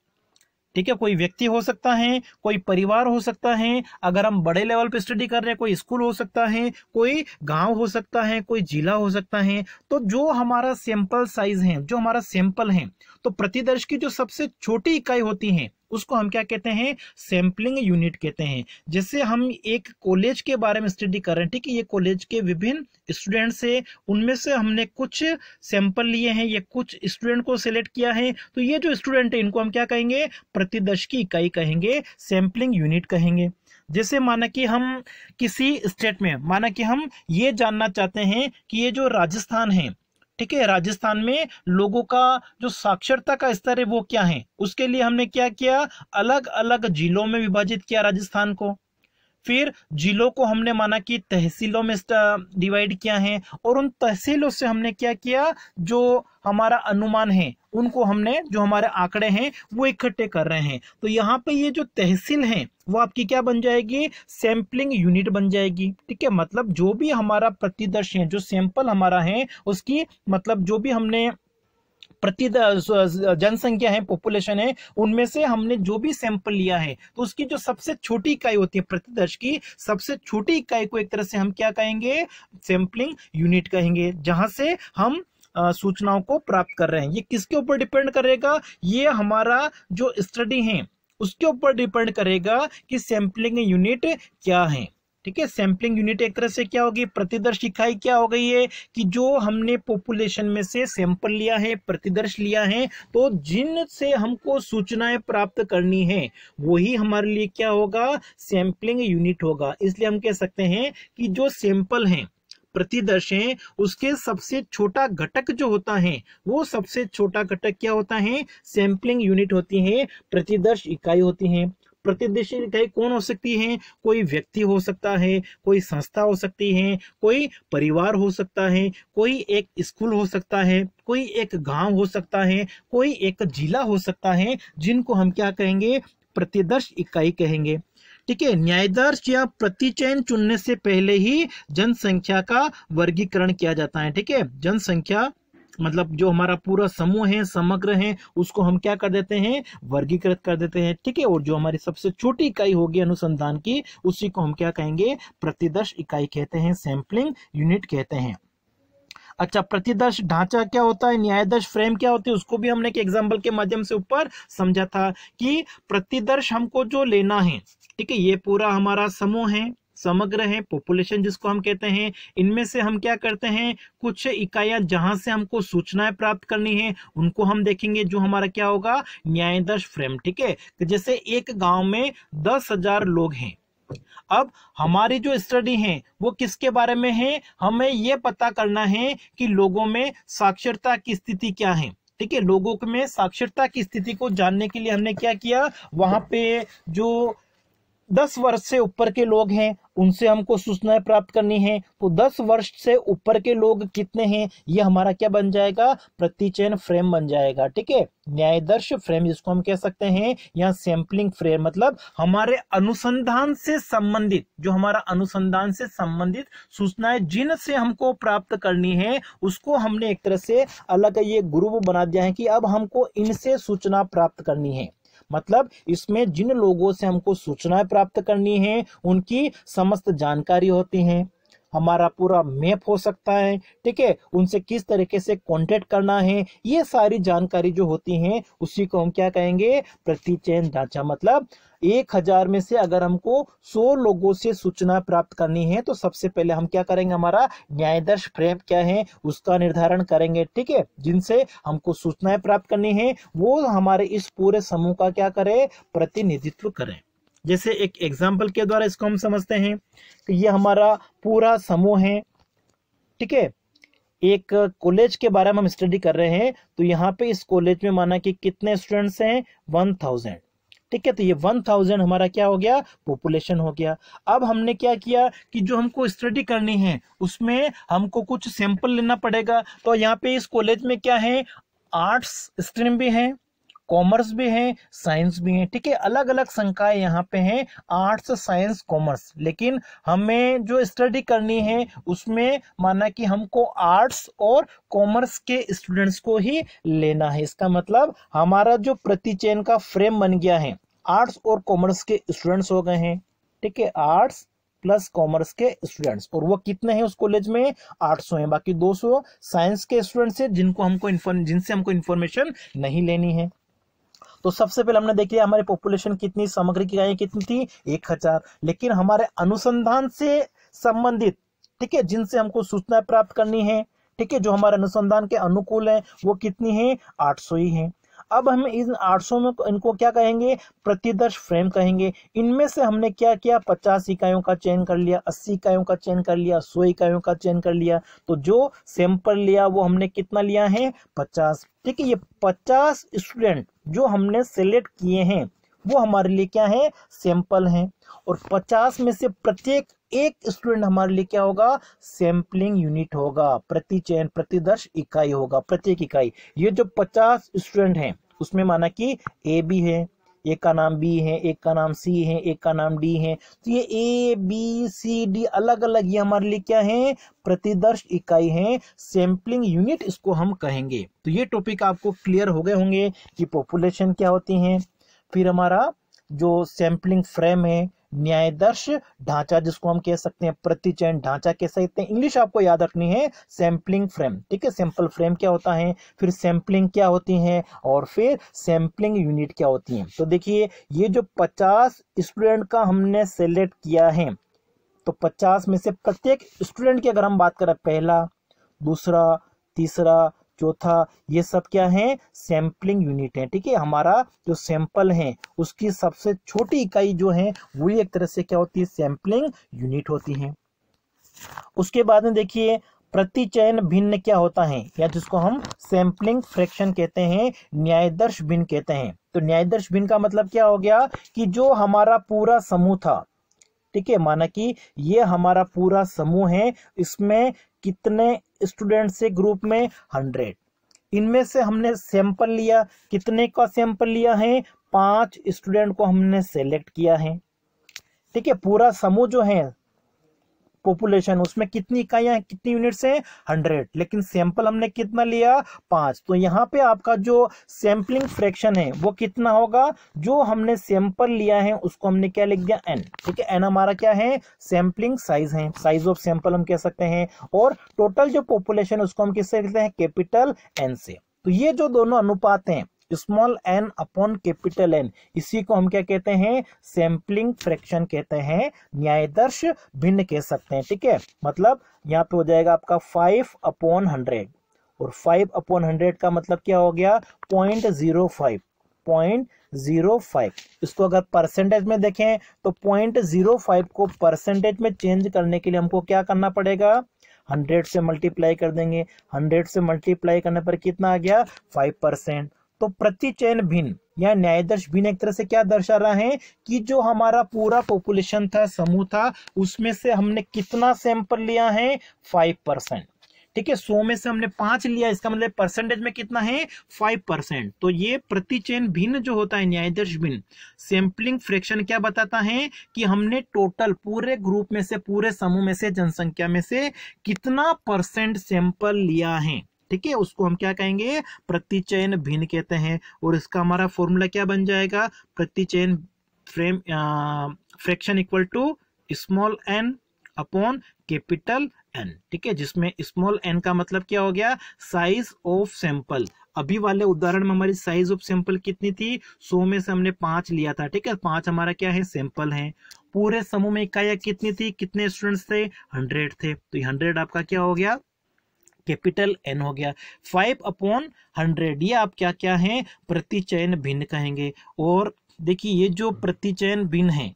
S1: ठीक है कोई व्यक्ति हो सकता है कोई परिवार हो सकता है अगर हम बड़े लेवल पे स्टडी कर रहे हैं कोई स्कूल हो सकता है कोई गांव हो सकता है कोई जिला हो सकता है तो जो हमारा सैंपल साइज है जो हमारा सैंपल है तो प्रतिदर्श की जो सबसे छोटी इकाई होती है उसको हम क्या कहते हैं सैम्पलिंग यूनिट कहते हैं जैसे हम एक कॉलेज के बारे में स्टडी कर रहे हैं ठीक है ये कॉलेज के विभिन्न स्टूडेंट से उनमें से हमने कुछ सैंपल लिए हैं ये कुछ स्टूडेंट को सिलेक्ट किया है तो ये जो स्टूडेंट है इनको हम क्या कहेंगे प्रतिदर्श की इकाई कहेंगे सैम्पलिंग यूनिट कहेंगे जैसे माना कि हम किसी स्टेट में माना कि हम ये जानना चाहते हैं कि ये जो राजस्थान है ठीक है राजस्थान में लोगों का जो साक्षरता का स्तर है वो क्या है उसके लिए हमने क्या किया अलग अलग जिलों में विभाजित किया राजस्थान को फिर जिलों को हमने माना कि तहसीलों में डिवाइड किया है और उन तहसीलों से हमने क्या किया जो हमारा अनुमान है उनको हमने जो हमारे आंकड़े हैं वो इकट्ठे कर रहे हैं तो यहाँ पे ये जो तहसील है वो आपकी क्या बन जाएगी सैम्पलिंग यूनिट बन जाएगी ठीक है मतलब जो भी हमारा प्रतिदर्श है जो सैंपल हमारा है उसकी मतलब जो भी हमने प्रति जनसंख्या है पॉपुलेशन है उनमें से हमने जो भी सैंपल लिया है तो उसकी जो सबसे छोटी इकाई होती है प्रतिदर्श की सबसे छोटी इकाई को एक तरह से हम क्या कहेंगे सैंपलिंग यूनिट कहेंगे जहां से हम सूचनाओं को प्राप्त कर रहे हैं ये किसके ऊपर डिपेंड करेगा ये हमारा जो स्टडी है उसके ऊपर डिपेंड करेगा कि सैंपलिंग यूनिट क्या है ठीक है सैम्पलिंग यूनिट एक तरह से क्या होगी प्रतिदर्श इकाई क्या हो गई है कि जो हमने पॉपुलेशन में से सैंपल लिया है प्रतिदर्श लिया है तो जिन से हमको सूचनाएं प्राप्त करनी है वही हमारे लिए क्या होगा सैम्पलिंग यूनिट होगा इसलिए हम कह सकते हैं कि जो सैंपल हैं प्रतिदर्श है उसके सबसे छोटा घटक जो होता है वो सबसे छोटा घटक क्या होता है सैंपलिंग यूनिट होती है प्रतिदर्श इकाई होती है प्रतिनिधिशील इकाई कौन हो सकती है कोई व्यक्ति हो सकता है कोई संस्था हो सकती है कोई परिवार हो सकता है कोई एक स्कूल हो सकता है कोई एक गांव हो सकता है कोई एक जिला हो सकता है जिनको हम क्या कहेंगे प्रतिदर्श इकाई कहेंगे ठीक है न्यायदर्श या प्रतिचयन चुनने से पहले ही जनसंख्या का वर्गीकरण किया जाता है ठीक है जनसंख्या मतलब जो हमारा पूरा समूह है समग्र है उसको हम क्या कर देते हैं वर्गीकृत कर देते हैं ठीक है और जो हमारी सबसे छोटी इकाई होगी अनुसंधान की उसी को हम क्या कहेंगे प्रतिदर्श इकाई कहते हैं सैम्पलिंग यूनिट कहते हैं अच्छा प्रतिदर्श ढांचा क्या होता है न्यायदर्श फ्रेम क्या होती है उसको भी हमने एक एग्जाम्पल के माध्यम से ऊपर समझा था कि प्रतिदर्श हमको जो लेना है ठीक है ये पूरा हमारा समूह है समग्र है पॉपुलेशन जिसको हम कहते हैं इनमें से हम क्या करते हैं कुछ इकाइयां जहां से हमको सूचनाएं प्राप्त करनी है उनको हम देखेंगे जो हमारा क्या होगा न्यायदर्श फ्रेम ठीक है जैसे एक गांव में दस हजार लोग हैं अब हमारी जो स्टडी है वो किसके बारे में है हमें ये पता करना है कि लोगों में साक्षरता की स्थिति क्या है ठीक है लोगों में साक्षरता की स्थिति को जानने के लिए हमने क्या किया वहां पे जो दस वर्ष से ऊपर के लोग हैं उनसे हमको सूचनाएं प्राप्त करनी है तो दस वर्ष से ऊपर के लोग कितने हैं ये हमारा क्या बन जाएगा प्रतिचयन फ्रेम बन जाएगा ठीक है न्यायदर्श फ्रेम जिसको हम कह सकते हैं या सैंपलिंग फ्रेम मतलब हमारे अनुसंधान से संबंधित जो हमारा अनुसंधान से संबंधित सूचनाएं जिनसे हमको प्राप्त करनी है उसको हमने एक तरह से अलग ये ग्रुप बना दिया है कि अब हमको इनसे सूचना प्राप्त करनी है मतलब इसमें जिन लोगों से हमको सूचनाएं प्राप्त करनी है उनकी समस्त जानकारी होती है हमारा पूरा मैप हो सकता है ठीक है उनसे किस तरीके से कांटेक्ट करना है ये सारी जानकारी जो होती है उसी को हम क्या कहेंगे प्रतिचयन ढांचा मतलब एक हजार में से अगर हमको सौ लोगों से सूचना प्राप्त करनी है तो सबसे पहले हम क्या करेंगे हमारा न्यायदर्श फ्रेम क्या है उसका निर्धारण करेंगे ठीक है जिनसे हमको सूचनाएं प्राप्त करनी है वो हमारे इस पूरे समूह का क्या करें प्रतिनिधित्व करें जैसे एक एग्जाम्पल के द्वारा इसको हम समझते हैं कि ये हमारा पूरा समूह है ठीक है एक कॉलेज के बारे में हम स्टडी कर रहे हैं तो यहाँ पे इस कॉलेज में माना कि कितने स्टूडेंट्स हैं वन थाउजेंड ठीक है तो ये वन थाउजेंड हमारा क्या हो गया पॉपुलेशन हो गया अब हमने क्या किया कि जो हमको स्टडी करनी है उसमें हमको कुछ सैंपल लेना पड़ेगा तो यहाँ पे इस कॉलेज में क्या है आर्ट्स स्ट्रीम भी है कॉमर्स भी है साइंस भी है ठीक है अलग अलग संकाय यहाँ पे हैं आर्ट्स साइंस कॉमर्स लेकिन हमें जो स्टडी करनी है उसमें माना कि हमको आर्ट्स और कॉमर्स के स्टूडेंट्स को ही लेना है इसका मतलब हमारा जो प्रतिचयन का फ्रेम बन गया है आर्ट्स और कॉमर्स के स्टूडेंट्स हो गए हैं ठीक है आर्ट्स प्लस कॉमर्स के स्टूडेंट्स और वो कितने हैं उस कॉलेज में 800 हैं बाकी 200 साइंस के स्टूडेंट्स हैं जिनको हमको जिनसे हमको इन्फॉर्मेशन नहीं लेनी है तो सबसे पहले हमने देख लिया हमारी पॉपुलेशन कितनी सामग्री की गायें कितनी थी एक हजार लेकिन हमारे अनुसंधान से संबंधित ठीक है जिनसे हमको सूचना प्राप्त करनी है ठीक है जो हमारे अनुसंधान के अनुकूल है वो कितनी है आठ ही है अब हम इन 800 में इनको क्या कहेंगे प्रतिदर्श फ्रेम कहेंगे इनमें से हमने क्या किया 50 इकाइयों का चयन कर लिया 80 इकाइयों का चयन कर लिया 100 इकाइयों का चयन कर लिया तो जो सैंपल लिया वो हमने कितना लिया है 50 ठीक है ये 50 स्टूडेंट जो हमने सेलेक्ट किए हैं वो हमारे लिए क्या है सैंपल हैं और 50 में से प्रत्येक एक स्टूडेंट हमारे लिए क्या होगा सैंपलिंग यूनिट होगा प्रति चयन प्रतिदर्श इकाई होगा प्रत्येक इकाई ये जो पचास स्टूडेंट हैं उसमें माना कि ए बी है एक का नाम बी है एक का नाम सी है एक का नाम डी है तो ये ए बी सी डी अलग अलग ये हमारे लिए क्या है प्रतिदर्श इकाई है सैम्पलिंग यूनिट इसको हम कहेंगे तो ये टॉपिक आपको क्लियर हो गए होंगे कि पॉपुलेशन क्या होती है फिर हमारा जो सैंपलिंग फ्रेम है न्यायदर्श ढांचा जिसको हम कह सकते हैं प्रतिचयन ढांचा कह सकते हैं इंग्लिश आपको याद रखनी है सैम्पलिंग फ्रेम ठीक है सैंपल फ्रेम क्या होता है फिर सैम्पलिंग क्या होती है और फिर सैम्पलिंग यूनिट क्या होती है तो देखिए ये जो पचास स्टूडेंट का हमने सेलेक्ट किया है तो पचास में से प्रत्येक स्टूडेंट की अगर हम बात करें पहला दूसरा तीसरा चौथा ये सब क्या है सैंपलिंग यूनिट है ठीक है हमारा जो सैंपल है उसकी सबसे छोटी इकाई जो है वो एक तरह से क्या होती है सैंपलिंग यूनिट होती है उसके बाद में देखिए प्रतिचयन भिन्न क्या होता है या जिसको हम सैंपलिंग फ्रैक्शन कहते हैं न्यायदर्श भिन्न कहते हैं तो न्यायदर्श भिन्न का मतलब क्या हो गया कि जो हमारा पूरा समूह था ठीक है माना कि ये हमारा पूरा समूह है इसमें कितने स्टूडेंट से ग्रुप में हंड्रेड इनमें से हमने सैंपल लिया कितने का सैंपल लिया है पांच स्टूडेंट को हमने सेलेक्ट किया है ठीक है पूरा समूह जो है पॉपुलेशन उसमें कितनी इकाइयां हैं कितनी यूनिट्स हैं हंड्रेड लेकिन सैंपल हमने कितना लिया पांच तो यहाँ पे आपका जो सैंपलिंग फ्रैक्शन है वो कितना होगा जो हमने सैंपल लिया है उसको हमने क्या लिख दिया एन ठीक है एन हमारा क्या है सैंपलिंग साइज है साइज ऑफ सैंपल हम कह सकते हैं और टोटल जो पॉपुलेशन उसको हम किससे लिखते हैं कैपिटल एन से तो ये जो दोनों अनुपात हैं small N upon capital N इसी को हम क्या कहते हैं सैम्पलिंग फ्रैक्शन कहते हैं न्यायदर्श भिन्न कह सकते हैं ठीक है मतलब यहाँ पे हो जाएगा आपका फाइव अपॉन हंड्रेड और फाइव अपॉन हंड्रेड का मतलब क्या हो गया point zero five point zero five इसको अगर परसेंटेज में देखें तो पॉइंट जीरो फाइव को परसेंटेज में चेंज करने के लिए हमको क्या करना पड़ेगा हंड्रेड से मल्टीप्लाई कर देंगे हंड्रेड से मल्टीप्लाई करने पर कितना आ गया फाइव परसेंट तो प्रति चयन भिन्न या न्यायदर्श भिन्न एक तरह से क्या दर्शा रहा है कि जो हमारा पूरा पॉपुलेशन था समूह था उसमें से हमने कितना सैंपल लिया है फाइव परसेंट ठीक है सौ में से हमने पांच लिया इसका मतलब परसेंटेज में कितना है फाइव परसेंट तो ये प्रति चयन भिन्न जो होता है न्यायदर्श भिन्न सैंपलिंग फ्रैक्शन क्या बताता है कि हमने टोटल पूरे ग्रुप में से पूरे समूह में से जनसंख्या में से कितना परसेंट सैंपल लिया है ठीक है उसको हम क्या कहेंगे प्रतिचयन भिन्न कहते हैं और इसका हमारा फॉर्मूला क्या बन जाएगा प्रतिचयन frame fraction equal to small N upon capital N ठीक है जिसमें स्मॉल एन का मतलब क्या हो गया साइज ऑफ सैंपल अभी वाले उदाहरण में हमारी साइज ऑफ सैंपल कितनी थी सौ में से हमने पांच लिया था ठीक है पांच हमारा क्या है सैंपल है पूरे समूह में इकाइया कितनी थी कितने स्टूडेंट्स थे हंड्रेड थे तो हंड्रेड आपका क्या हो गया कैपिटल एन हो गया फाइव अपॉन हंड्रेड ये आप क्या क्या हैं प्रतिचयन भिन्न कहेंगे और देखिए ये जो प्रतिचयन भिन्न है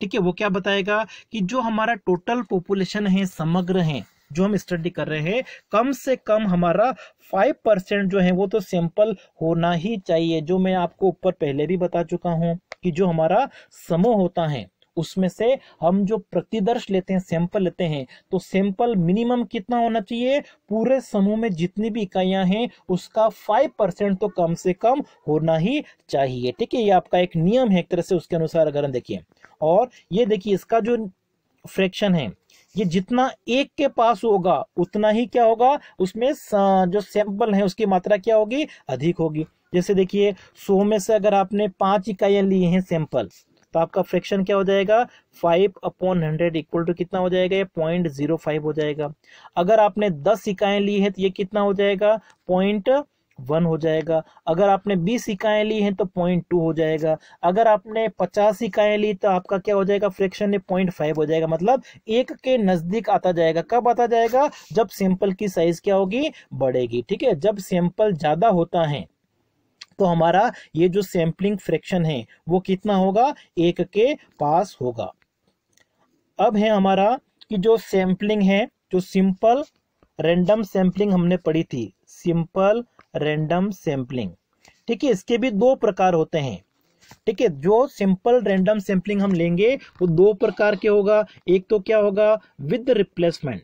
S1: ठीक है वो क्या बताएगा कि जो हमारा टोटल पॉपुलेशन है समग्र है जो हम स्टडी कर रहे हैं कम से कम हमारा फाइव परसेंट जो है वो तो सैंपल होना ही चाहिए जो मैं आपको ऊपर पहले भी बता चुका हूं कि जो हमारा समूह होता है उसमें से हम जो प्रतिदर्श लेते हैं सैंपल लेते हैं तो सैंपल मिनिमम कितना होना चाहिए पूरे समूह में जितनी भी इकाइयां हैं उसका फाइव परसेंट तो कम से कम होना ही चाहिए ठीक है ये आपका एक नियम है एक तरह से उसके अनुसार अगर हम देखिए और ये देखिए इसका जो फ्रैक्शन है ये जितना एक के पास होगा उतना ही क्या होगा उसमें जो सैंपल है उसकी मात्रा क्या होगी अधिक होगी जैसे देखिए सौ में से अगर आपने पांच इकाइयां ली हैं सैंपल तो आपका फ्रैक्शन क्या हो जाएगा five upon hundred equal to कितना हो जाएगा ये पॉइंट जीरो फाइव हो जाएगा अगर आपने दस इकाएं ली है तो ये कितना हो जाएगा पॉइंट वन हो जाएगा अगर आपने बीस इकाएं ली हैं तो पॉइंट टू हो जाएगा अगर आपने पचास इकाएं ली तो आपका क्या हो जाएगा फ्रैक्शन में पॉइंट फाइव हो जाएगा मतलब एक के नज़दीक आता जाएगा कब आता जाएगा जब सैंपल की साइज क्या होगी बढ़ेगी ठीक है जब सैंपल ज़्यादा होता है तो हमारा ये जो सैम्पलिंग फ्रैक्शन है वो कितना होगा एक के पास होगा अब है हमारा कि जो सैम्पलिंग है जो सिंपल रैंडम सैम्पलिंग हमने पढ़ी थी सिंपल रैंडम सैम्पलिंग ठीक है इसके भी दो प्रकार होते हैं ठीक है जो सिंपल रैंडम सैम्पलिंग हम लेंगे वो दो प्रकार के होगा एक तो क्या होगा विद रिप्लेसमेंट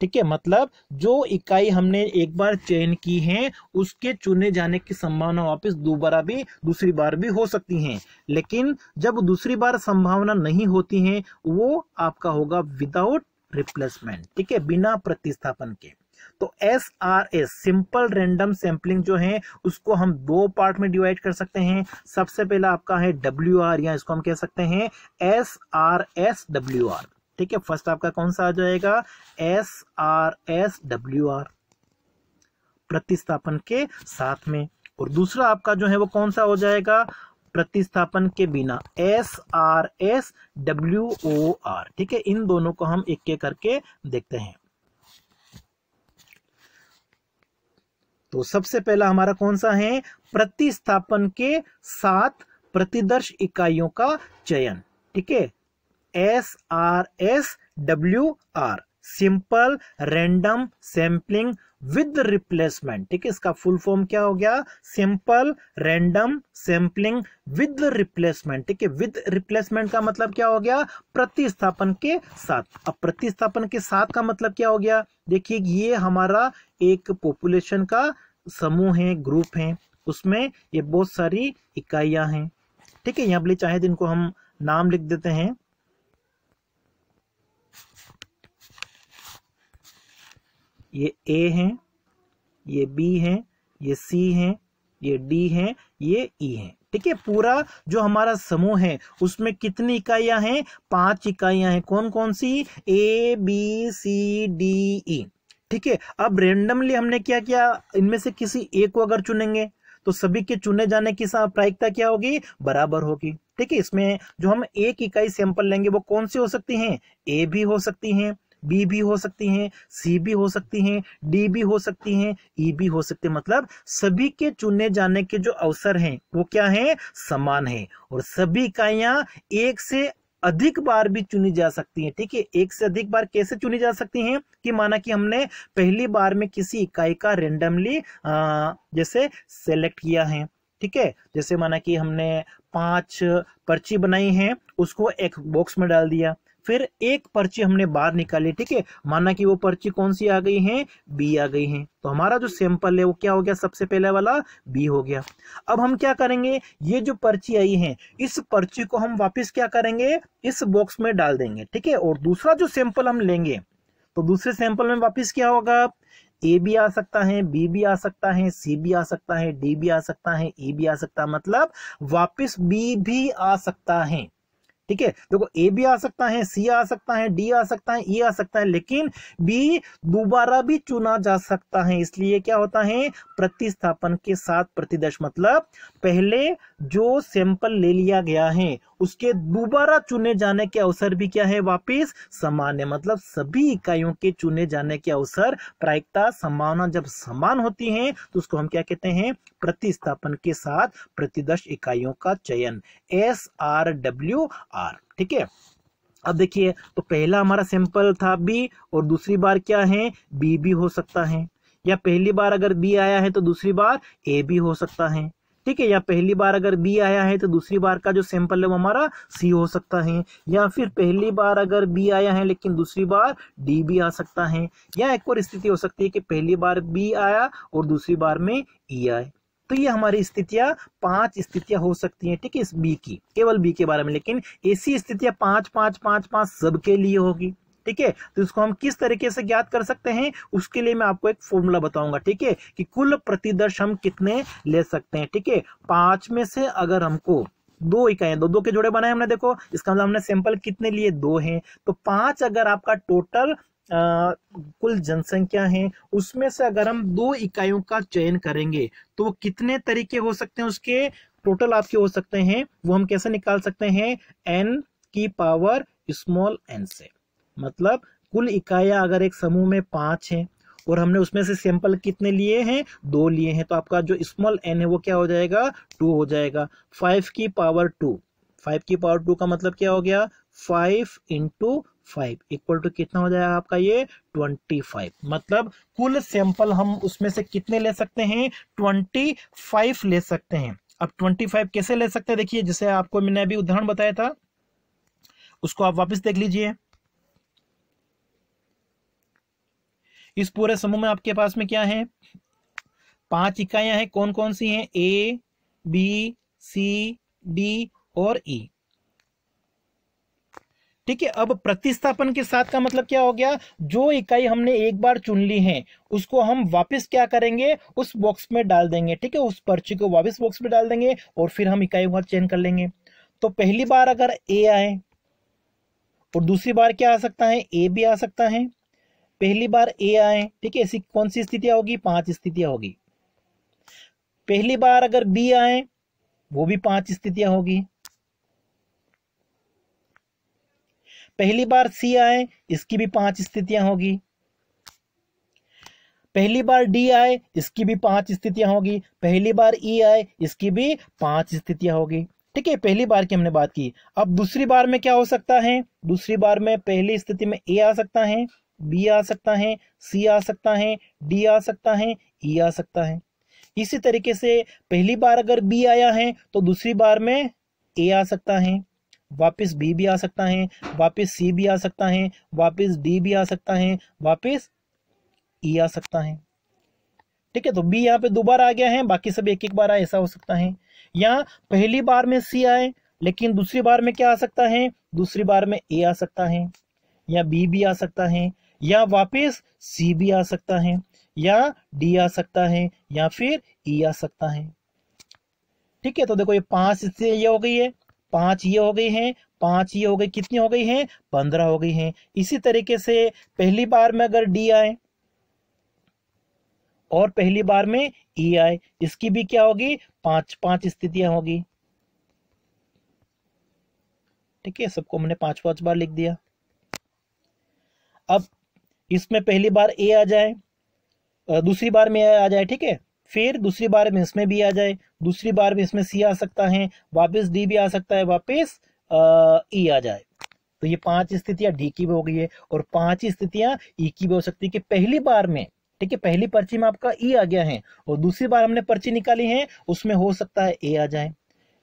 S1: ठीक है मतलब जो इकाई हमने एक बार चयन की है उसके चुने जाने की संभावना वापस दोबारा भी दूसरी बार भी हो सकती है लेकिन जब दूसरी बार संभावना नहीं होती है वो आपका होगा विदाउट रिप्लेसमेंट ठीक है बिना प्रतिस्थापन के तो S R S simple random sampling जो है उसको हम दो पार्ट में डिवाइड कर सकते हैं सबसे पहला आपका है डब्ल्यू आर या इसको हम कह सकते हैं S R S W R ठीक है फर्स्ट आपका कौन सा आ जाएगा S R S W R प्रतिस्थापन के साथ में और दूसरा आपका जो है वो कौन सा हो जाएगा प्रतिस्थापन के बिना S R S W O R ठीक है इन दोनों को हम एक एक करके देखते हैं तो सबसे पहला हमारा कौन सा है प्रतिस्थापन के साथ प्रतिदर्श इकाइयों का चयन ठीक है S R S W R simple random sampling with replacement ठीक है इसका फुल फॉर्म क्या हो गया simple random sampling with replacement ठीक है विद रिप्लेसमेंट का मतलब क्या हो गया प्रतिस्थापन के साथ अब प्रतिस्थापन के साथ का मतलब क्या हो गया देखिए ये हमारा एक पॉपुलेशन का समूह है ग्रुप है उसमें ये बहुत सारी इकाइयां हैं ठीक है यहां पर चाहे जिनको तो हम नाम लिख देते हैं ये ए हैं ये बी हैं ये सी हैं ये डी हैं ये ई e हैं ठीक है पूरा जो हमारा समूह है उसमें कितनी इकाइयां हैं पांच इकाइयां हैं कौन कौन सी A B C D E ठीक है अब रेंडमली हमने क्या किया इनमें से किसी एक को अगर चुनेंगे तो सभी के चुने जाने की प्रायिकता क्या होगी बराबर होगी ठीक है इसमें जो हम एक इकाई सैंपल लेंगे वो कौन सी हो सकती हैं ए भी हो सकती हैं बी भी हो सकती हैं सी भी हो सकती हैं डी भी हो सकती हैं ई e भी हो सकते हैं मतलब सभी के चुने जाने के जो अवसर हैं वो क्या हैं समान हैं और सभी इकाइयां एक से अधिक बार भी चुनी जा सकती हैं ठीक है एक से अधिक बार कैसे चुनी जा सकती हैं कि माना कि हमने पहली बार में किसी इकाई का रेंडमली जैसे सेलेक्ट किया है ठीक है जैसे माना कि हमने पांच पर्ची बनाई है उसको एक बॉक्स में डाल दिया फिर एक पर्ची हमने बाहर निकाली ठीक है माना कि वो पर्ची कौन सी आ गई है बी आ गई है तो हमारा जो सैंपल है वो क्या हो गया सबसे पहले वाला बी हो गया अब हम क्या करेंगे ये जो पर्ची आई है इस पर्ची को हम वापस क्या करेंगे इस बॉक्स में डाल देंगे ठीक है और दूसरा जो सैंपल हम लेंगे तो दूसरे सैंपल में वापिस क्या होगा ए भी आ सकता है बी भी आ सकता है सी भी आ सकता है डी भी आ सकता है ई e भी आ सकता है मतलब वापस बी भी आ सकता है ठीक है देखो ए भी आ सकता है सी आ सकता है डी आ सकता है ई e आ सकता है लेकिन बी दोबारा भी चुना जा सकता है इसलिए क्या होता है प्रतिस्थापन के साथ प्रतिदश मतलब पहले जो सैंपल ले लिया गया है उसके दोबारा चुने जाने के अवसर भी क्या है वापिस समान है मतलब सभी इकाइयों के चुने जाने के अवसर प्रायिकता संभावना जब समान होती है तो उसको हम क्या कहते हैं प्रतिस्थापन के साथ प्रतिदर्श इकाइयों का चयन एस आर डब्ल्यू आर ठीक है अब देखिए तो पहला हमारा सैंपल था बी और दूसरी बार क्या है बी भी हो सकता है या पहली बार अगर बी आया है तो दूसरी बार ए भी हो सकता है ठीक है या पहली बार अगर बी आया है तो दूसरी बार का जो सैंपल है वो हमारा सी हो सकता है या फिर पहली बार अगर बी आया है लेकिन दूसरी बार डी भी आ सकता है या एक और स्थिति हो सकती है कि पहली बार बी आया और दूसरी बार में ई आए तो ये हमारी स्थितियां पांच स्थितियां हो सकती हैं ठीक है इस बी की केवल बी के बारे में लेकिन ऐसी स्थितियां पांच पांच पांच पांच सबके लिए होगी ठीक है तो इसको हम किस तरीके से ज्ञात कर सकते हैं उसके लिए मैं आपको एक फॉर्मूला बताऊंगा ठीक है कि कुल प्रतिदर्श हम कितने ले सकते हैं ठीक है पांच में से अगर हमको दो इकाइयां दो दो के जोड़े बनाए हमने देखो इसका मतलब हमने सैंपल कितने लिए दो हैं तो पांच अगर आपका टोटल आ, कुल जनसंख्या है उसमें से अगर हम दो इकाइयों का चयन करेंगे तो कितने तरीके हो सकते हैं उसके टोटल आपके हो सकते हैं वो हम कैसे निकाल सकते हैं एन की पावर स्मॉल एन से मतलब कुल इकाइयाँ अगर एक समूह में पाँच हैं और हमने उसमें से सैंपल कितने लिए हैं दो लिए हैं तो आपका जो स्मॉल एन है वो क्या हो जाएगा टू हो जाएगा फाइव की पावर टू फाइव की पावर टू का मतलब क्या हो गया five into five equal to कितना हो जाएगा आपका ये ट्वेंटी फाइव मतलब कुल सैंपल हम उसमें से कितने ले सकते हैं ट्वेंटी फाइव ले सकते हैं अब ट्वेंटी फाइव कैसे ले सकते हैं देखिए जैसे आपको मैंने अभी उदाहरण बताया था उसको आप वापस देख लीजिए इस पूरे समूह में आपके पास में क्या है पांच इकाइयां हैं कौन कौन सी हैं ए बी सी डी और ई e. ठीक है अब प्रतिस्थापन के साथ का मतलब क्या हो गया जो इकाई हमने एक बार चुन ली है उसको हम वापस क्या करेंगे उस बॉक्स में डाल देंगे ठीक है उस पर्ची को वापस बॉक्स में डाल देंगे और फिर हम इकाई वहां चेंज कर लेंगे तो पहली बार अगर ए आए और दूसरी बार क्या आ सकता है ए भी आ सकता है पहली बार ए आए ठीक है ऐसी कौन सी स्थितियां होगी पांच स्थितियां होगी पहली बार अगर बी आए वो भी पांच स्थितियां होगी पहली बार सी आए इसकी भी पांच स्थितियां होगी पहली बार डी आए इसकी भी पांच स्थितियां होगी पहली बार ई e आए इसकी भी पांच स्थितियां होगी ठीक है पहली बार की हमने बात की अब दूसरी बार में क्या हो सकता है दूसरी बार में पहली स्थिति में ए आ सकता है बी आ सकता है सी आ सकता है डी आ सकता है ई आ सकता है इसी तरीके से पहली बार अगर बी आया है तो दूसरी बार में ए आ सकता है वापस बी भी आ सकता है वापस सी भी आ सकता है वापस डी भी आ सकता है वापस ई आ सकता है ठीक है तो बी यहाँ पे दो बार आ गया है बाकी सब एक एक बार आए ऐसा हो सकता है यहाँ पहली बार में सी आए लेकिन दूसरी बार में क्या आ सकता है दूसरी बार में ए आ सकता है या बी भी आ सकता है या वापस सी भी आ सकता है या डी आ सकता है या फिर ई e आ सकता है ठीक है तो देखो ये पांच इससे ये हो गई है पांच ये हो गई है पांच ये हो गई कितनी हो गई है पंद्रह हो गई है इसी तरीके से पहली बार में अगर डी आए और पहली बार में ई e आए इसकी भी क्या होगी पांच पांच स्थितियां होगी ठीक है सबको मैंने पांच पांच बार लिख दिया अब इसमें पहली बार ए आ जाए दूसरी बार में आ जाए ठीक है फिर दूसरी बार में इसमें बी आ जाए दूसरी बार में इसमें सी आ सकता है वापस डी भी आ सकता है वापस ई e आ जाए तो ये पांच स्थितियां डी की भी हो गई है और पांच स्थितियां ई e की भी हो सकती है कि पहली बार में ठीक है पहली पर्ची में आपका ई e आ गया है और दूसरी बार हमने पर्ची निकाली है उसमें हो सकता है ए आ जाए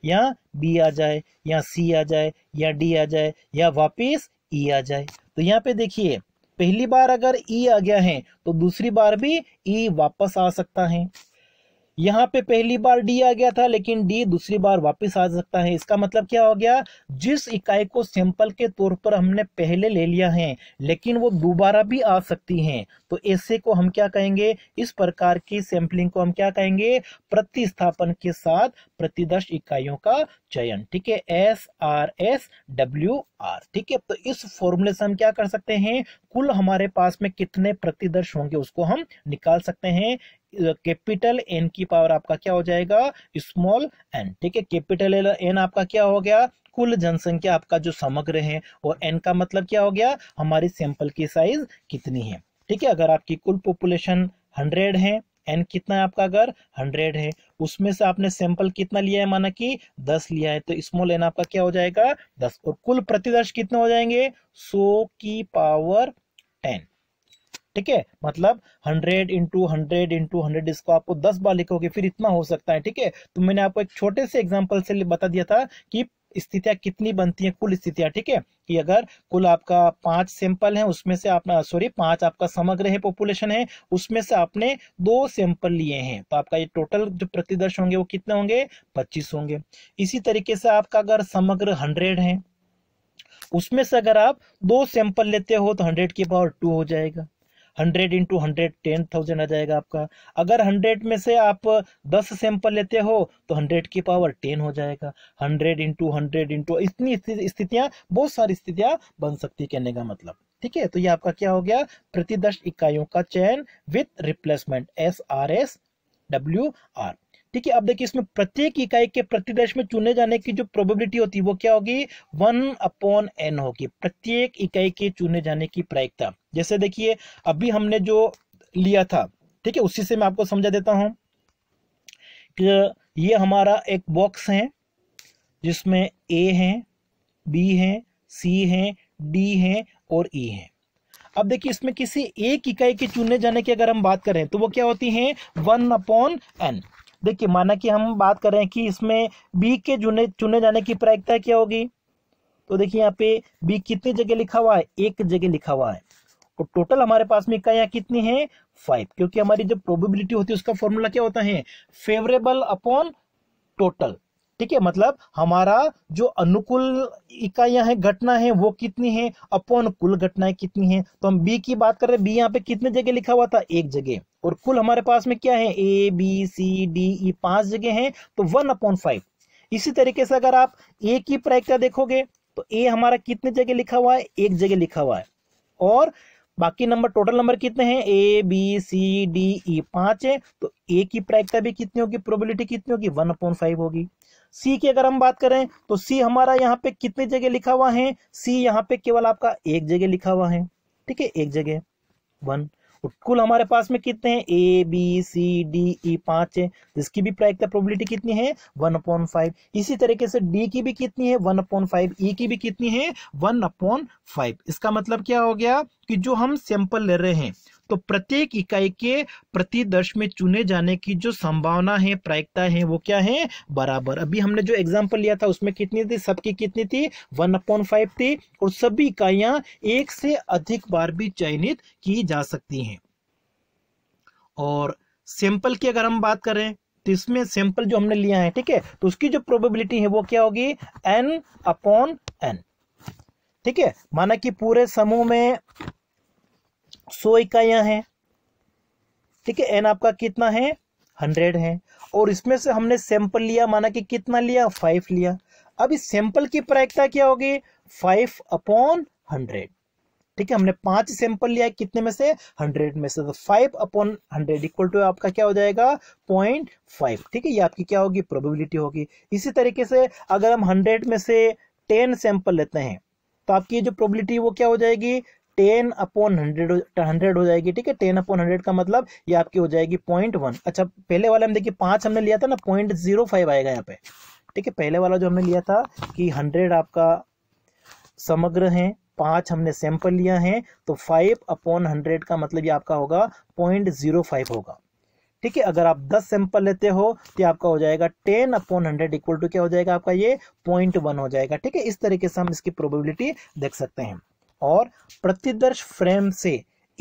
S1: या बी आ जाए या सी आ जाए या डी आ जाए या वापिस ई आ जाए तो यहाँ पे देखिए पहली बार अगर ई e आ गया है तो दूसरी बार भी ई e वापस आ सकता है यहाँ पे पहली बार डी आ गया था लेकिन डी दूसरी बार वापस आ सकता है इसका मतलब क्या हो गया जिस इकाई को सैंपल के तौर पर हमने पहले ले लिया है लेकिन वो दोबारा भी आ सकती है तो ऐसे को हम क्या कहेंगे इस प्रकार की सैंपलिंग को हम क्या कहेंगे प्रतिस्थापन के साथ प्रतिदर्श इकाइयों का चयन ठीक है S R S W R ठीक है तो इस फॉर्मूले से हम क्या कर सकते हैं कुल हमारे पास में कितने प्रतिदर्श होंगे उसको हम निकाल सकते हैं कैपिटल एन की पावर आपका क्या हो जाएगा स्मॉल एन ठीक है कैपिटल एन आपका क्या हो गया कुल जनसंख्या आपका जो समग्र है और एन का मतलब क्या हो गया हमारी सैंपल की साइज कितनी है ठीक है अगर आपकी कुल पॉपुलेशन हंड्रेड है एन कितना है आपका अगर हंड्रेड है उसमें से आपने सैंपल कितना लिया है माना कि दस लिया है तो स्मॉल एन आपका क्या हो जाएगा दस और कुल प्रतिदर्श कितने हो जाएंगे सो की पावर टेन ठीक है मतलब hundred into hundred into hundred इसको आपको दस बार लिखोगे फिर इतना हो सकता है ठीक है तो मैंने आपको एक छोटे से एग्जाम्पल से बता दिया था कि स्थितियां कितनी बनती हैं कुल स्थितियां ठीक है कि अगर कुल आपका पांच सैंपल है उसमें से आपने सॉरी पांच आपका समग्र है पॉपुलेशन है उसमें से आपने दो सैंपल लिए हैं तो आपका ये टोटल जो प्रतिदर्श होंगे वो कितने होंगे पच्चीस होंगे इसी तरीके से आपका अगर समग्र हंड्रेड है उसमें से अगर आप दो सैंपल लेते हो तो हंड्रेड की पावर टू हो जाएगा hundred into hundred ten thousand आ जाएगा आपका अगर हंड्रेड में से आप दस सैंपल लेते हो तो हंड्रेड की पावर टेन हो जाएगा हंड्रेड इंटू हंड्रेड इंटू इतनी स्थितियां बहुत सारी स्थितियां बन सकती कहने का मतलब ठीक है तो ये आपका क्या हो गया प्रति दस इकाइयों का चयन with replacement S R S W R ठीक है अब देखिए इसमें प्रत्येक इकाई के प्रतिदर्श में चुने जाने की जो प्रोबेबिलिटी होती है वो क्या होगी वन अपॉन एन होगी प्रत्येक इकाई के चुने जाने की प्रायिकता जैसे देखिए अभी हमने जो लिया था ठीक है उसी से मैं आपको समझा देता हूं कि ये हमारा एक बॉक्स है जिसमें ए है बी है सी है डी है और ई e है अब देखिए इसमें किसी एक इकाई के चुने जाने की अगर हम बात करें तो वो क्या होती है वन अपॉन एन देखिए माना कि हम बात कर रहे हैं कि इसमें बी के चुने चुने जाने की प्रायिकता क्या होगी तो देखिए यहाँ पे बी कितनी जगह लिखा हुआ है एक जगह लिखा हुआ है और टोटल हमारे पास में इकाइयां कितनी है फाइव क्योंकि हमारी जो प्रोबेबिलिटी होती है उसका फॉर्मूला क्या होता है फेवरेबल अपॉन टोटल ठीक है मतलब हमारा जो अनुकूल इकाइयां हैं घटना है वो कितनी है अपन कुल घटनाएं कितनी है तो हम बी की बात कर रहे हैं बी यहाँ पे कितने जगह लिखा हुआ था एक जगह और कुल हमारे पास में क्या है A B C D E पांच जगह है तो वन अपॉन फाइव इसी तरीके से अगर आप ए की प्रायिकता देखोगे तो ए हमारा कितने जगह लिखा हुआ है एक जगह लिखा हुआ है और बाकी नंबर टोटल नंबर कितने हैं A B C D E पांच है तो ए की प्रायिकता भी कितनी होगी प्रोबेबिलिटी कितनी होगी वन अपॉइंट फाइव होगी सी की अगर हम बात करें तो सी हमारा यहाँ पे कितनी जगह लिखा हुआ है सी यहाँ पे केवल आपका एक जगह लिखा हुआ है ठीक है एक जगह वन कुल हमारे पास में कितने हैं A B C D E पांच है जिसकी भी प्रायिकता प्रोबेबिलिटी कितनी है वन अपॉन फाइव इसी तरीके से डी की भी कितनी है वन अपॉन फाइव ई की भी कितनी है वन अपॉन फाइव इसका मतलब क्या हो गया कि जो हम सैंपल ले रहे हैं तो प्रत्येक इकाई के प्रतिदर्श में चुने जाने की जो संभावना है प्रायिकता है वो क्या है बराबर अभी हमने जो एग्जाम्पल लिया था उसमें कितनी थी सबकी कितनी थी वन अपॉन फाइव थी और सभी इकाइयां एक से अधिक बार भी चयनित की जा सकती हैं और सैंपल की अगर हम बात करें तो इसमें सैंपल जो हमने लिया है ठीक है तो उसकी जो प्रोबेबिलिटी है वो क्या होगी एन अपॉन एन ठीक है माना कि पूरे समूह में सौ इकाइयां हैं ठीक है एन आपका कितना है हंड्रेड है और इसमें से हमने सैंपल लिया माना कि कितना लिया फाइव लिया अब इस सैंपल की प्रायिकता क्या होगी फाइव अपॉन हंड्रेड ठीक है हमने पांच सैंपल लिया कितने में से हंड्रेड में से तो five upon hundred equal to आपका क्या हो जाएगा पॉइंट फाइव ठीक है ये आपकी क्या होगी प्रोबेबिलिटी होगी इसी तरीके से अगर हम हंड्रेड में से टेन सैंपल लेते हैं तो आपकी जो प्रोबेबिलिटी वो क्या हो जाएगी टेन अपॉन हंड्रेड हंड्रेड हो जाएगी ठीक है टेन अपॉन हंड्रेड का मतलब ये आपकी हो जाएगी पॉइंट वन अच्छा पहले वाले हम देखिए पांच हमने लिया था ना पॉइंट जीरो फाइव आएगा यहाँ पे ठीक है पहले वाला जो हमने लिया था कि हंड्रेड आपका समग्र है पांच हमने सैंपल लिया है तो फाइव अपॉन हंड्रेड का मतलब ये आपका होगा पॉइंट जीरो फाइव होगा ठीक है अगर आप दस सैंपल लेते हो तो आपका हो जाएगा ten upon hundred equal to क्या हो जाएगा आपका ये पॉइंट वन हो जाएगा ठीक है इस तरीके से हम इसकी प्रोबेबिलिटी देख सकते हैं और प्रतिदर्श फ्रेम से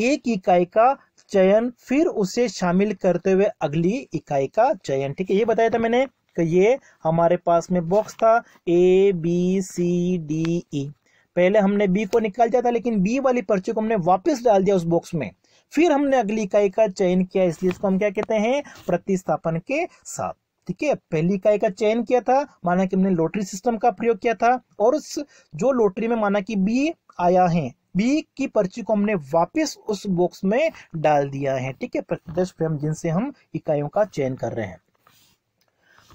S1: एक इकाई का चयन फिर उसे शामिल करते हुए अगली इकाई का चयन ठीक है ये बताया था मैंने कि ये हमारे पास में बॉक्स था A B C D E पहले हमने बी को निकाल दिया था लेकिन बी वाली पर्ची को हमने वापस डाल दिया उस बॉक्स में फिर हमने अगली इकाई का चयन किया इसलिए इसको हम क्या कहते हैं प्रतिस्थापन के साथ ठीक है पहली इकाई का चयन किया था माना कि हमने लॉटरी सिस्टम का प्रयोग किया था और उस जो लॉटरी में माना कि बी आया है बी की पर्ची को हमने वापस उस बॉक्स में डाल दिया है ठीक है प्रतिदर्श फ्रेम जिनसे हम इकाइयों का चयन कर रहे हैं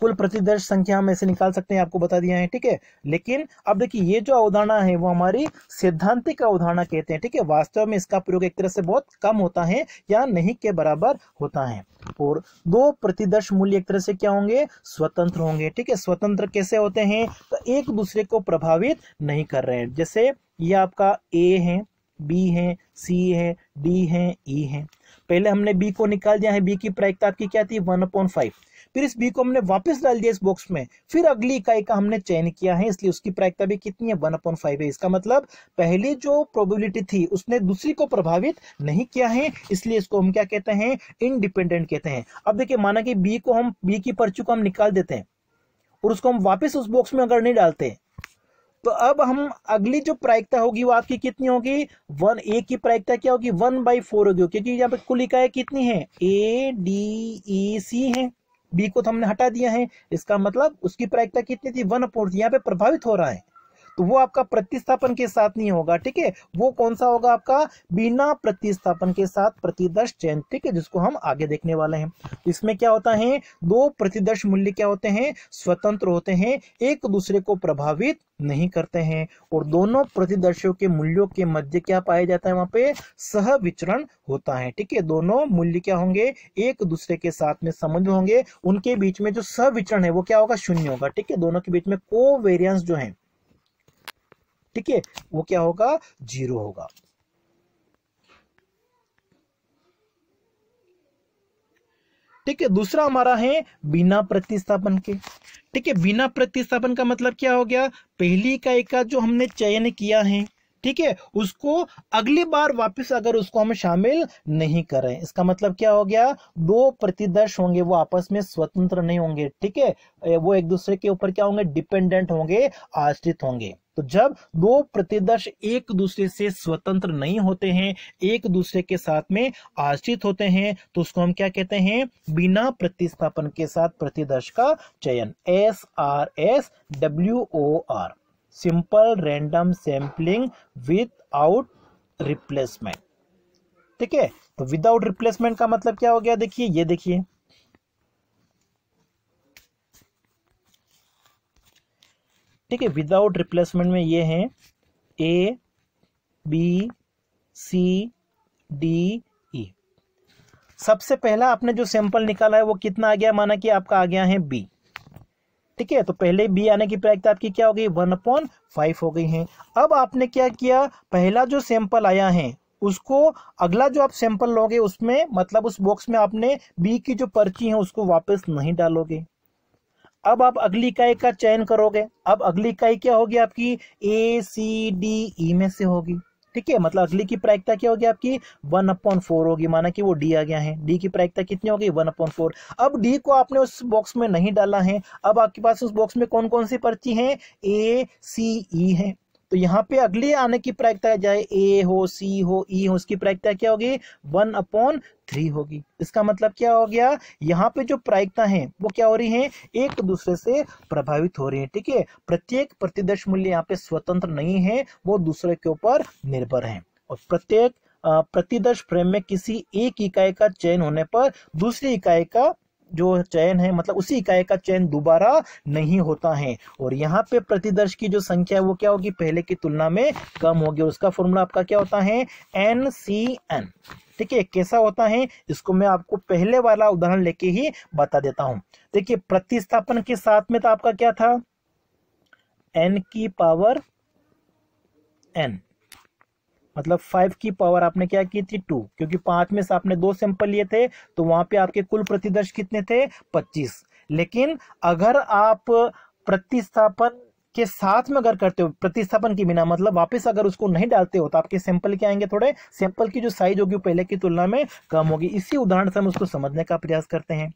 S1: कुल प्रतिदर्श संख्या हम ऐसे निकाल सकते हैं आपको बता दिया है ठीक है लेकिन अब देखिए ये जो अवधारणा है वो हमारी सिद्धांतिक अवधारणा कहते हैं ठीक है वास्तव में इसका प्रयोग एक तरह से बहुत कम होता है या नहीं के बराबर होता है और दो प्रतिदर्श मूल्य एक तरह से क्या होंगे स्वतंत्र होंगे ठीक है स्वतंत्र कैसे होते हैं तो एक दूसरे को प्रभावित नहीं कर रहे हैं जैसे ये आपका ए है बी है सी है डी है ई e है पहले हमने बी को निकाल दिया है बी की प्रायिकता आपकी क्या थी वन पॉइंट फाइव फिर इस बी को हमने वापस डाल दिया इस बॉक्स में फिर अगली इकाई का हमने चयन किया है इसलिए उसकी प्रायिकता भी कितनी है वन पॉइंट फाइव है इसका मतलब पहली जो प्रोबेबिलिटी थी उसने दूसरी को प्रभावित नहीं किया है इसलिए इसको हम क्या कहते हैं इनडिपेंडेंट कहते हैं अब देखिये माना कि बी को हम बी की पर्ची को हम निकाल देते हैं और उसको हम वापस उस बॉक्स में अगर नहीं डालते तो अब हम अगली जो प्रायिकता होगी वो आपकी कितनी होगी वन ए की प्रायिकता क्या होगी वन बाई फोर होगी क्योंकि यहाँ पे कुल इकाई कितनी है ए डी ई सी है बी को तो हमने हटा दिया है इसका मतलब उसकी प्रायिकता कितनी थी वन अपॉइंट यहाँ पे प्रभावित हो रहा है तो वो आपका प्रतिस्थापन के साथ नहीं होगा ठीक है वो कौन सा होगा आपका बिना प्रतिस्थापन के साथ प्रतिदर्श चयन ठीक है जिसको हम आगे देखने वाले हैं इसमें क्या होता है दो प्रतिदर्श मूल्य क्या होते हैं स्वतंत्र होते हैं एक दूसरे को प्रभावित नहीं करते हैं और दोनों प्रतिदर्शियों के मूल्यों के मध्य क्या पाया जाता है वहां पे सह विचरण होता है ठीक है दोनों मूल्य क्या होंगे एक दूसरे के साथ में संबंध होंगे उनके बीच में जो सह विचरण है वो क्या होगा शून्य होगा ठीक है दोनों के बीच में वेरियंस जो है ठीक है वो क्या होगा जीरो होगा ठीक है दूसरा हमारा है बिना प्रतिस्थापन के ठीक है बिना प्रतिस्थापन का मतलब क्या हो गया पहली इकाई का जो हमने चयन किया है ठीक है उसको अगली बार वापस अगर उसको हम शामिल नहीं करें इसका मतलब क्या हो गया दो प्रतिदर्श होंगे वो आपस में स्वतंत्र नहीं होंगे ठीक है वो एक दूसरे के ऊपर क्या होंगे डिपेंडेंट होंगे आश्रित होंगे तो जब दो प्रतिदर्श एक दूसरे से स्वतंत्र नहीं होते हैं एक दूसरे के साथ में आश्रित होते हैं तो उसको हम क्या कहते हैं बिना प्रतिस्थापन के साथ प्रतिदर्श का चयन S R S W O R simple random sampling out replacement ठीक है तो विदाउट रिप्लेसमेंट का मतलब क्या हो गया देखिए ये देखिए ठीक है विदाउट रिप्लेसमेंट में ये है A B C D E सबसे पहला आपने जो सैंपल निकाला है वो कितना आ गया माना कि आपका आ गया है बी ठीक है तो पहले बी आने की प्रायिकता आपकी क्या हो गई वन अपॉन फाइव हो गई है अब आपने क्या किया पहला जो सैंपल आया है उसको अगला जो आप सैंपल लोगे उसमें मतलब उस बॉक्स में आपने बी की जो पर्ची है उसको वापस नहीं डालोगे अब आप अगली इकाई का चयन करोगे अब अगली इकाई क्या होगी आपकी ए सी डी ई में से होगी ठीक है मतलब अगली की प्रायिकता क्या होगी आपकी वन अपॉन फोर होगी माना कि वो डी आ गया है डी की प्रायिकता कितनी होगी वन अपॉन फोर अब डी को आपने उस बॉक्स में नहीं डाला है अब आपके पास उस बॉक्स में कौन कौन सी पर्ची है ए सी ई है तो यहाँ पे अगले आने की प्रायिकता चाहे ए हो सी हो ई e हो उसकी प्रायिकता क्या होगी वन अपॉन थ्री होगी इसका मतलब क्या हो गया यहाँ पे जो प्रायिकता है वो क्या हो रही है एक दूसरे से प्रभावित हो रही है ठीक है प्रत्येक प्रतिदर्श मूल्य यहाँ पे स्वतंत्र नहीं है वो दूसरे के ऊपर निर्भर है और प्रत्येक प्रतिदर्श फ्रेम में किसी एक इकाई का चयन होने पर दूसरी इकाई का जो चयन है मतलब उसी इकाई का चयन दोबारा नहीं होता है और यहाँ पे प्रतिदर्श की जो संख्या है वो क्या होगी पहले की तुलना में कम होगी उसका फॉर्मूला आपका क्या होता है एन सी एन ठीक है कैसा होता है इसको मैं आपको पहले वाला उदाहरण लेके ही बता देता हूं देखिए प्रतिस्थापन के साथ में तो आपका क्या था एन की पावर एन मतलब फाइव की पावर आपने क्या की थी टू क्योंकि पांच में से आपने दो सैंपल लिए थे तो वहां पे आपके कुल प्रतिदर्श कितने थे पच्चीस लेकिन अगर आप प्रतिस्थापन के साथ में अगर करते हो प्रतिस्थापन के बिना मतलब वापस अगर उसको नहीं डालते हो तो आपके सैंपल क्या आएंगे थोड़े सैंपल की जो साइज होगी वो पहले की तुलना में कम होगी इसी उदाहरण से हम उसको समझने का प्रयास करते हैं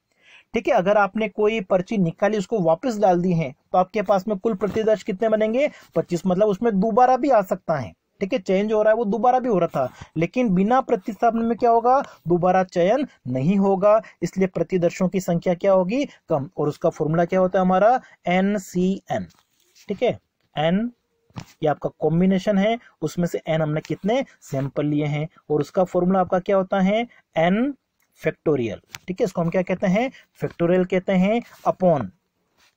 S1: ठीक है अगर आपने कोई पर्ची निकाली उसको वापस डाल दी है तो आपके पास में कुल प्रतिदर्श कितने बनेंगे पच्चीस मतलब उसमें दोबारा भी आ सकता है ठीक है चयन जो हो रहा है वो दोबारा भी हो रहा था लेकिन बिना प्रतिस्थापन में क्या होगा दोबारा चयन नहीं होगा इसलिए प्रतिदर्शों की संख्या क्या होगी कम और उसका फॉर्मूला क्या होता है हमारा एन सी एन ठीक है एन ये आपका कॉम्बिनेशन है उसमें से एन हमने कितने सैंपल लिए हैं और उसका फॉर्मूला आपका क्या होता है एन फैक्टोरियल ठीक है इसको हम क्या कहते हैं फैक्टोरियल कहते हैं upon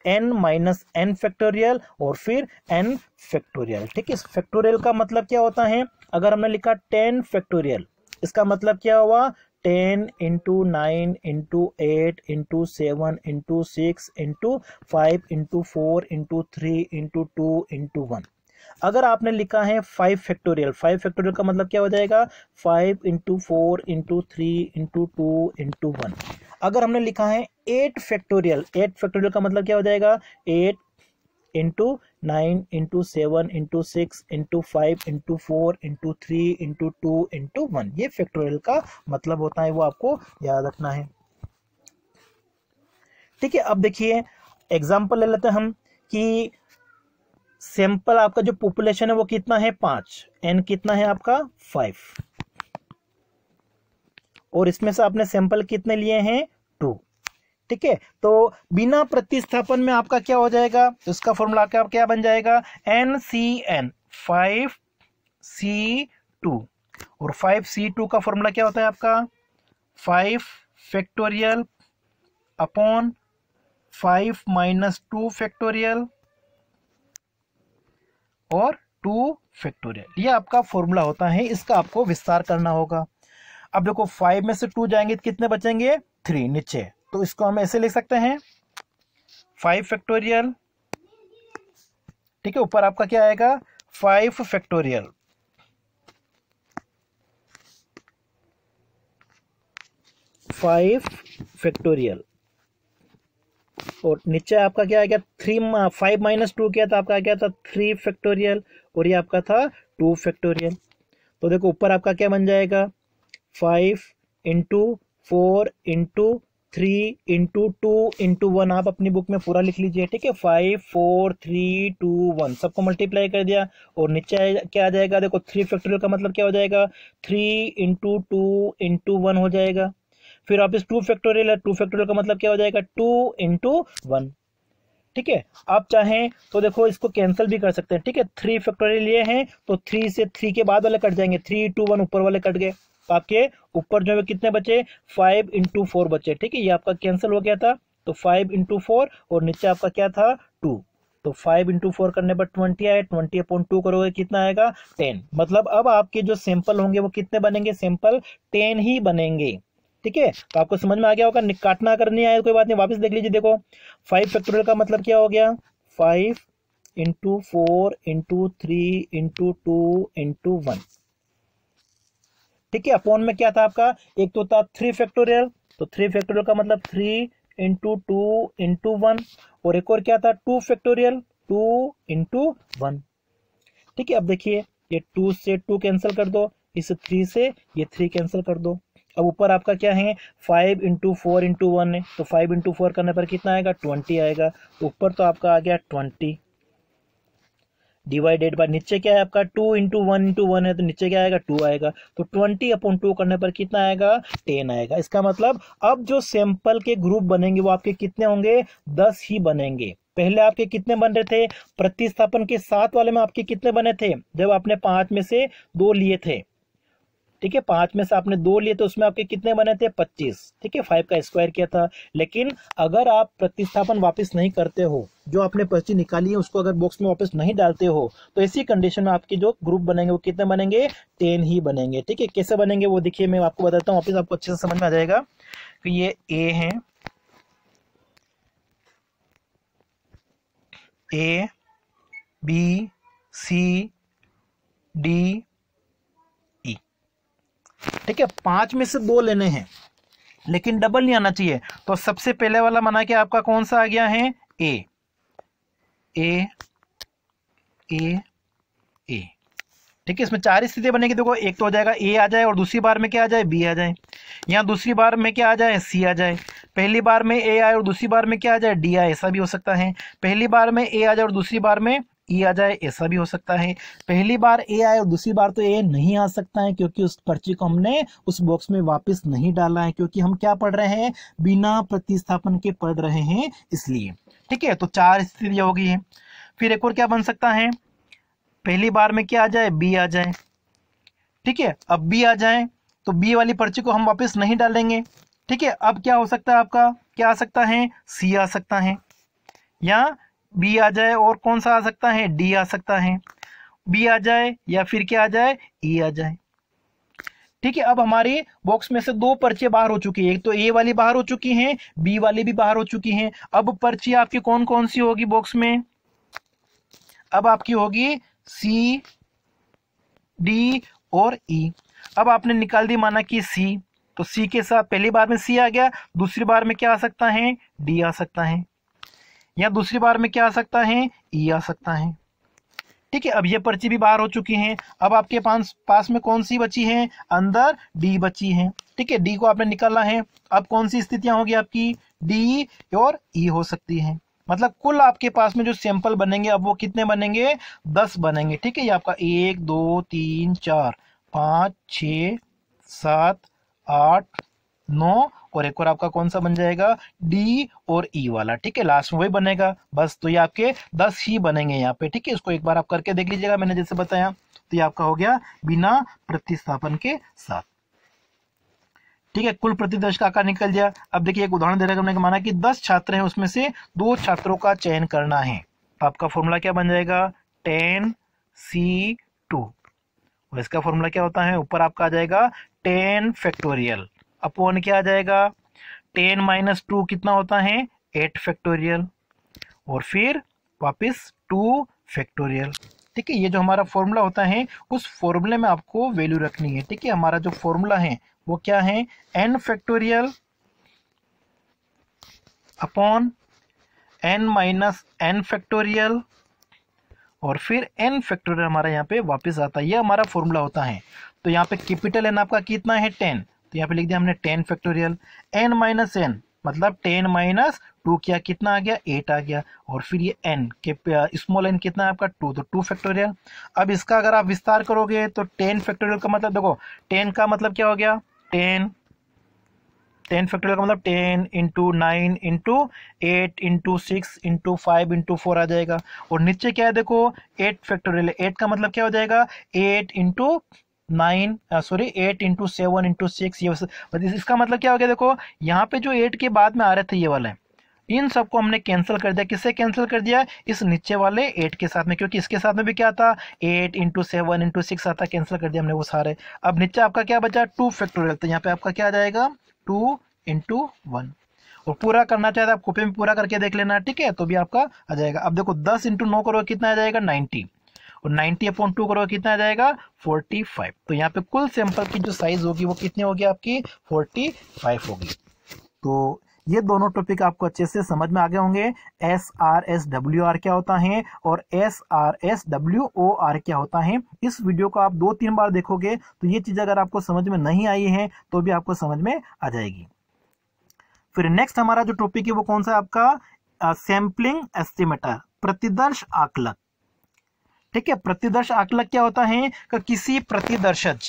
S1: N minus N factorial और फिर एन फैक्टोरियल ठीक है फैक्टोरियल का मतलब क्या होता है अगर हमने लिखा टेन फैक्टोरियल इसका मतलब क्या हुआ ten into nine into eight into seven into six into five into four into three into two into one अगर आपने लिखा है फाइव फैक्टोरियल फाइव फैक्टोरियल का मतलब क्या हो जाएगा five into four into three into two into one अगर हमने लिखा है एट फैक्टोरियल एट फैक्टोरियल का मतलब क्या हो जाएगा eight into nine into seven into six into five into four into three into two into one ये फैक्टोरियल का मतलब होता है वो आपको याद रखना है ठीक है अब देखिए एग्जाम्पल ले लेते हैं हम कि सैंपल आपका जो पॉपुलेशन है वो कितना है पांच एन कितना है आपका फाइव और इसमें से आपने सैंपल कितने लिए हैं टू ठीक है तो बिना प्रतिस्थापन में आपका क्या हो जाएगा तो इसका फॉर्मूला क्या क्या बन जाएगा N C N five C two और फाइव सी टू का फॉर्मूला क्या होता है आपका five factorial upon five minus two factorial और टू फैक्टोरियल ये आपका फॉर्मूला होता है इसका आपको विस्तार करना होगा अब देखो फाइव में से टू जाएंगे तो कितने बचेंगे थ्री नीचे तो इसको हम ऐसे लिख सकते हैं फाइव फैक्टोरियल ठीक है ऊपर आपका क्या आएगा फाइव फैक्टोरियल फाइव फैक्टोरियल और नीचे आपका क्या आ गया थ्री फाइव माइनस टू किया था तो आपका आ गया था थ्री फैक्टोरियल और ये आपका था टू फैक्टोरियल तो देखो ऊपर आपका क्या बन जाएगा five into four into three into two into one आप अपनी बुक में पूरा लिख लीजिए ठीक है five four three two one सबको मल्टीप्लाई कर दिया और नीचे क्या आ जाएगा देखो थ्री फैक्टोरियल का मतलब क्या हो जाएगा three into two into one हो जाएगा फिर आप इस टू फैक्टोरियल है टू फैक्टोरियल का मतलब क्या हो जाएगा टू इंटू वन ठीक है आप चाहें तो देखो इसको कैंसिल भी कर सकते हैं ठीक है थ्री फैक्टोरियल ये हैं तो थ्री से थ्री के बाद वाले कट जाएंगे थ्री टू वन ऊपर वाले कट गए आपके ऊपर जो है कितने बचे फाइव इंटू फोर बचे ठीक है ये आपका कैंसिल हो गया था तो फाइव इंटू फोर और नीचे आपका क्या था टू तो फाइव इंटू फोर करने पर ट्वेंटी आए ट्वेंटी अपॉइंट टू करोगे कितना आएगा टेन मतलब अब आपके जो सैंपल होंगे वो कितने बनेंगे सैंपल टेन ही बनेंगे ठीक है तो आपको समझ में आ गया होगा काटना अगर नहीं आया कोई बात नहीं वापस देख लीजिए देखो फाइव फैक्टोरियल का मतलब क्या हो गया five into four into three into two into one ठीक है फोन में क्या था आपका एक तो था थ्री फैक्टोरियल तो थ्री फैक्टोरियल का मतलब three into two into one और एक और क्या था two factorial two into one ठीक है अब देखिए ये टू से टू कैंसिल कर दो इस थ्री से ये थ्री कैंसिल कर दो अब ऊपर आपका क्या है five into four into one है तो फाइव इंटू फोर करने पर कितना आएगा ट्वेंटी आएगा ऊपर तो आपका आ गया ट्वेंटी डिवाइडेड बाय नीचे क्या है आपका two into one into one है तो नीचे क्या आएगा टू आएगा तो ट्वेंटी अपॉन टू करने पर कितना आएगा टेन आएगा इसका मतलब अब जो सैंपल के ग्रुप बनेंगे वो आपके कितने होंगे दस ही बनेंगे पहले आपके कितने बन रहे थे प्रतिस्थापन के सात वाले में आपके कितने बने थे जब आपने पांच में से दो लिए थे ठीक है पांच में से आपने दो लिए तो उसमें आपके कितने बने थे पच्चीस ठीक है फाइव का स्क्वायर किया था लेकिन अगर आप प्रतिस्थापन वापस नहीं करते हो जो आपने पर्ची निकाली है उसको अगर बॉक्स में वापस नहीं डालते हो तो इसी कंडीशन में आपके जो ग्रुप बनेंगे वो कितने बनेंगे टेन ही बनेंगे ठीक है कैसे बनेंगे वो देखिए मैं आपको बताता हूँ वापिस आपको अच्छे से समझ में आ जाएगा कि ये ए है ए बी सी डी ठीक है पांच में से दो लेने हैं लेकिन डबल नहीं आना चाहिए तो सबसे पहले वाला मना के आपका कौन सा आ गया है ए ए ए ए ठीक है इसमें चार स्थितियां बनेगी देखो एक तो हो जाएगा ए आ जाए और दूसरी बार में क्या आ जाए बी आ जाए या दूसरी बार में क्या आ जाए सी आ जाए पहली बार में ए आए और दूसरी बार में क्या आ जाए डी आए ऐसा भी हो सकता है पहली बार में ए आ जाए और दूसरी बार में ए आ जाए ऐसा भी हो सकता है पहली बार ए आए और दूसरी बार तो ए नहीं आ सकता है क्योंकि उस पर्ची को हमने उस बॉक्स में वापस नहीं डाला है क्योंकि हम क्या पढ़ रहे हैं बिना प्रतिस्थापन के पढ़ रहे हैं इसलिए ठीक है तो चार स्थितियाँ हो गई है फिर एक और क्या बन सकता है पहली बार में क्या आ जाए बी आ जाए ठीक है अब बी आ जाए तो बी वाली पर्ची को हम वापस नहीं डालेंगे ठीक है अब क्या हो सकता है आपका क्या आ सकता है सी आ सकता है या बी आ जाए और कौन सा आ सकता है डी आ सकता है बी आ जाए या फिर क्या आ जाए ई e आ जाए ठीक है अब हमारे बॉक्स में से दो पर्चे बाहर हो चुकी है एक तो ए वाली बाहर हो चुकी हैं बी वाली भी बाहर हो चुकी हैं अब पर्ची आपकी कौन कौन सी होगी बॉक्स में अब आपकी होगी सी डी और ई e. अब आपने निकाल दी माना कि सी तो सी के साथ पहली बार में सी आ गया दूसरी बार में क्या आ सकता है डी आ सकता है या दूसरी बार में क्या आ सकता है ई आ सकता है ठीक है अब ये पर्ची भी बाहर हो चुकी है अब आपके पास पास में कौन सी बची है अंदर डी बची है ठीक है डी को आपने निकालना है अब कौन सी स्थितियां होगी आपकी डी और ई हो सकती है मतलब कुल आपके पास में जो सैंपल बनेंगे अब वो कितने बनेंगे दस बनेंगे ठीक है ये आपका एक दो तीन चार पाँच छ सात आठ नो और एक और आपका कौन सा बन जाएगा डी और ई e वाला ठीक है लास्ट में वही बनेगा बस तो ये आपके दस ही बनेंगे यहाँ पे ठीक है इसको एक बार आप करके देख लीजिएगा मैंने जैसे बताया तो ये आपका हो गया बिना प्रतिस्थापन के साथ ठीक है कुल प्रतिदर्श का आकार निकल गया अब देखिए एक उदाहरण दे रहा है हमने माना कि दस छात्र हैं उसमें से दो छात्रों का चयन करना है तो आपका फॉर्मूला क्या बन जाएगा टेन सी टू और इसका फॉर्मूला क्या होता है ऊपर आपका आ जाएगा टेन फैक्टोरियल अपॉन क्या आ जाएगा टेन माइनस टू कितना होता है एट फैक्टोरियल और फिर वापस टू फैक्टोरियल ठीक है ये जो हमारा फॉर्मूला होता है उस फॉर्मूले में आपको वैल्यू रखनी है ठीक है हमारा जो फॉर्मूला है वो क्या है N factorial upon N minus N factorial और फिर एन फैक्टोरियल हमारा यहाँ पे वापस आता है ये हमारा फॉर्मूला होता है तो यहाँ पे कैपिटल एन आपका कितना है टेन तो यहाँ पे लिख दिया हमने ten factorial N minus N मतलब टेन माइनस टू क्या कितना आ गया एट आ गया और फिर ये एन के स्मॉल एन कितना है आपका टू तो टू फैक्टोरियल अब इसका अगर आप विस्तार करोगे तो टेन फैक्टोरियल का मतलब देखो टेन का मतलब क्या हो गया टेन टेन फैक्टोरियल का मतलब ten into nine into eight into six into five into four आ जाएगा और नीचे क्या है देखो एट फैक्टोरियल एट का मतलब क्या हो जाएगा eight into nine sorry eight into seven into six ये इसका मतलब क्या हो गया देखो यहाँ पे जो एट के बाद में आ रहे थे ये वाले इन सबको हमने कैंसिल कर दिया किससे कैंसिल कर दिया इस नीचे वाले एट के साथ में क्योंकि इसके साथ में भी क्या था eight into seven into six आता कैंसिल कर दिया हमने वो सारे अब नीचे आपका क्या बचा टू फैक्टोरियल तो यहाँ पे आपका क्या आ जाएगा टू इंटू वन और पूरा करना चाहे तो आप कॉपी में पूरा करके देख लेना ठीक है तो भी आपका आ जाएगा अब देखो दस इंटू नौ करोगे कितना आ जाएगा नाइन्टी और 90 अपॉन टू करोगे कितना आ जाएगा 45 तो यहाँ पे कुल सैंपल की जो साइज होगी वो कितनी होगी आपकी 45 होगी तो ये दोनों टॉपिक आपको अच्छे से समझ में आ गए होंगे S R S W R क्या होता है और S R S W O R क्या होता है इस वीडियो को आप दो तीन बार देखोगे तो ये चीज़ अगर आपको समझ में नहीं आई है तो भी आपको समझ में आ जाएगी फिर नेक्स्ट हमारा जो टॉपिक है वो कौन सा आपका सैम्पलिंग एस्टिमेटर प्रतिदर्श आकलक ठीक है प्रतिदर्श आकलक क्या होता है कि किसी प्रतिदर्शज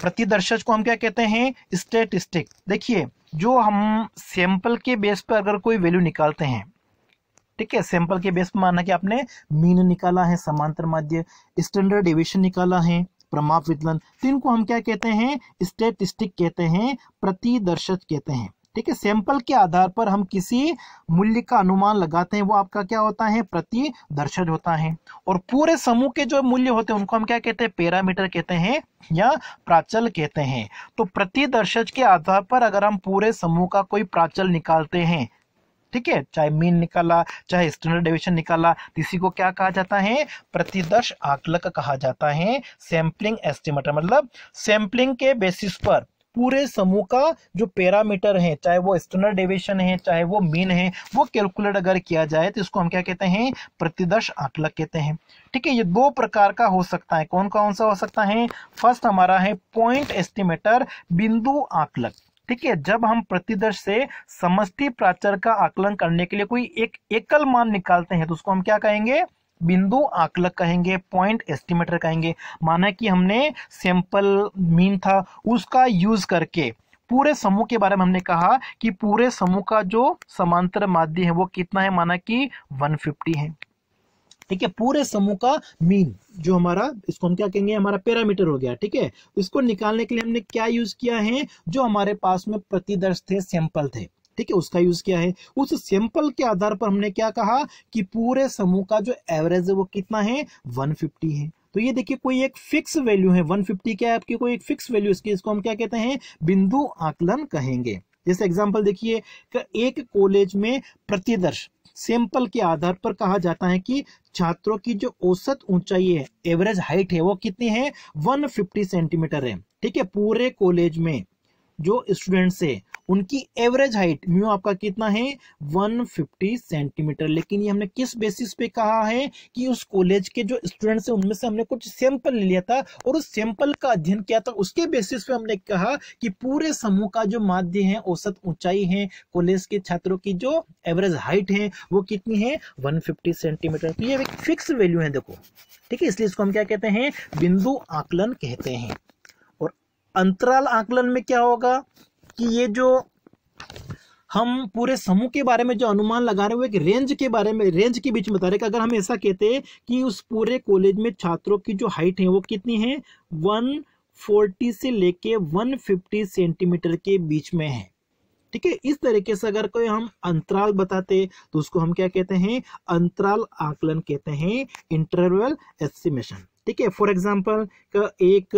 S1: प्रतिदर्शज को हम क्या कहते हैं स्टेटिस्टिक देखिए जो हम सैंपल के बेस पर अगर कोई वैल्यू निकालते हैं ठीक है सैंपल के बेस पर माना कि आपने मीन निकाला है समांतर माध्य स्टैंडर्ड डिविशन निकाला है प्रमाप विचलन तो इनको हम क्या कहते हैं स्टेटिस्टिक कहते हैं प्रतिदर्शक कहते हैं ठीक है सैंपल के आधार पर हम किसी मूल्य का अनुमान लगाते हैं वो आपका क्या होता है प्रतिदर्शज होता है और पूरे समूह के जो मूल्य होते हैं उनको हम क्या कहते हैं पैरामीटर कहते हैं या प्राचल कहते हैं तो प्रतिदर्शज के आधार पर अगर हम पूरे समूह का कोई प्राचल निकालते हैं ठीक है चाहे मीन निकाला चाहे स्टैंडर्ड डेविएशन निकाला तो इसी को क्या कहा जाता है प्रतिदर्श आकलक कहा जाता है सैंपलिंग एस्टिमेटर मतलब सैंपलिंग के बेसिस पर पूरे समूह का जो पैरामीटर है चाहे वो स्टैंडर्ड डेविएशन है चाहे वो मीन है वो कैलकुलेट अगर किया जाए तो इसको हम क्या कहते हैं प्रतिदर्श आकलक कहते हैं ठीक है ये दो प्रकार का हो सकता है कौन कौन सा हो सकता है फर्स्ट हमारा है पॉइंट एस्टिमेटर बिंदु आकलक ठीक है जब हम प्रतिदर्श से समष्टि प्राचर का आकलन करने के लिए कोई एक एकल मान निकालते हैं तो उसको हम क्या कहेंगे बिंदु आकलक कहेंगे पॉइंट एस्टिमेटर कहेंगे माना कि हमने सैंपल मीन था उसका यूज करके पूरे समूह के बारे में हमने कहा कि पूरे समूह का जो समांतर माध्य है वो कितना है माना कि 150 है ठीक है पूरे समूह का मीन जो हमारा इसको हम क्या कहेंगे हमारा पैरामीटर हो गया ठीक है इसको निकालने के लिए हमने क्या यूज किया है जो हमारे पास में प्रतिदर्श थे सैंपल थे ठीक है उसका यूज किया है उस सैंपल के आधार पर हमने क्या कहा कि पूरे समूह का जो एवरेज है वो कितना है 150 है तो ये देखिए कोई एक फिक्स वैल्यू है 150 क्या है आपकी कोई एक फिक्स वैल्यू इसकी इसको हम क्या कहते हैं बिंदु आकलन कहेंगे जैसे एग्जाम्पल देखिए एक कॉलेज में प्रतिदर्श सैंपल के आधार पर कहा जाता है कि छात्रों की जो औसत ऊंचाई है एवरेज हाइट है वो कितनी है 150 सेंटीमीटर है ठीक है पूरे कॉलेज में जो स्टूडेंट्स है उनकी एवरेज हाइट म्यू आपका कितना है 150 सेंटीमीटर लेकिन ये हमने किस बेसिस पे कहा है कि उस कॉलेज के जो स्टूडेंट्स हैं उनमें से हमने कुछ सैंपल लिया था और उस सैंपल का अध्ययन किया था उसके बेसिस पे हमने कहा कि पूरे समूह का जो माध्य है औसत ऊंचाई है कॉलेज के छात्रों की जो एवरेज हाइट है वो कितनी है वन सेंटीमीटर तो ये एक फिक्स वैल्यू है देखो ठीक है इसलिए इसको हम क्या कहते हैं बिंदु आकलन कहते हैं अंतराल आकलन में क्या होगा कि ये जो हम पूरे समूह के बारे में जो अनुमान लगा रहे हुए कि रेंज के बारे में रेंज के बीच में बता रहे अगर हम ऐसा कहते कि उस पूरे कॉलेज में छात्रों की जो हाइट है वो कितनी है 140 से लेके 150 सेंटीमीटर के बीच में है ठीक है इस तरीके से अगर कोई हम अंतराल बताते तो उसको हम क्या कहते हैं अंतराल आकलन कहते हैं इंटरवल एस्टिमेशन ठीक है फॉर एग्जाम्पल एक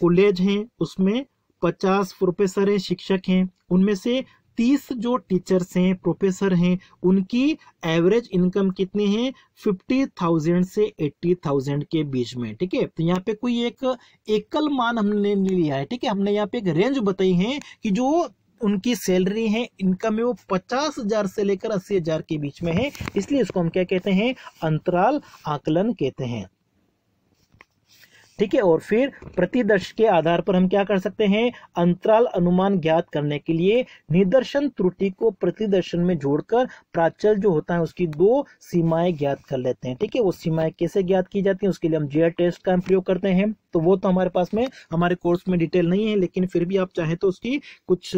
S1: कॉलेज हैं उसमें पचास प्रोफेसर हैं शिक्षक हैं उनमें से तीस जो टीचर्स हैं प्रोफेसर हैं उनकी एवरेज इनकम कितनी है फिफ्टी थाउजेंड से एट्टी थाउजेंड के बीच में ठीक है तो यहाँ पे कोई एक एकल मान हमने लिया है ठीक है हमने यहाँ पे एक रेंज बताई है कि जो उनकी सैलरी है इनकम है वो पचास हजार से लेकर अस्सी हजार के बीच में है इसलिए इसको हम क्या कहते हैं अंतराल आकलन कहते हैं ठीक है और फिर प्रतिदर्श के आधार पर हम क्या कर सकते हैं अंतराल अनुमान ज्ञात करने के लिए निदर्शन त्रुटि को प्रतिदर्शन में जोड़कर प्राचल जो होता है उसकी दो सीमाएं ज्ञात कर लेते हैं ठीक है वो सीमाएं कैसे ज्ञात की जाती हैं उसके लिए हम जे टेस्ट का प्रयोग करते हैं तो वो तो हमारे पास में हमारे कोर्स में डिटेल नहीं है लेकिन फिर भी आप चाहें तो उसकी कुछ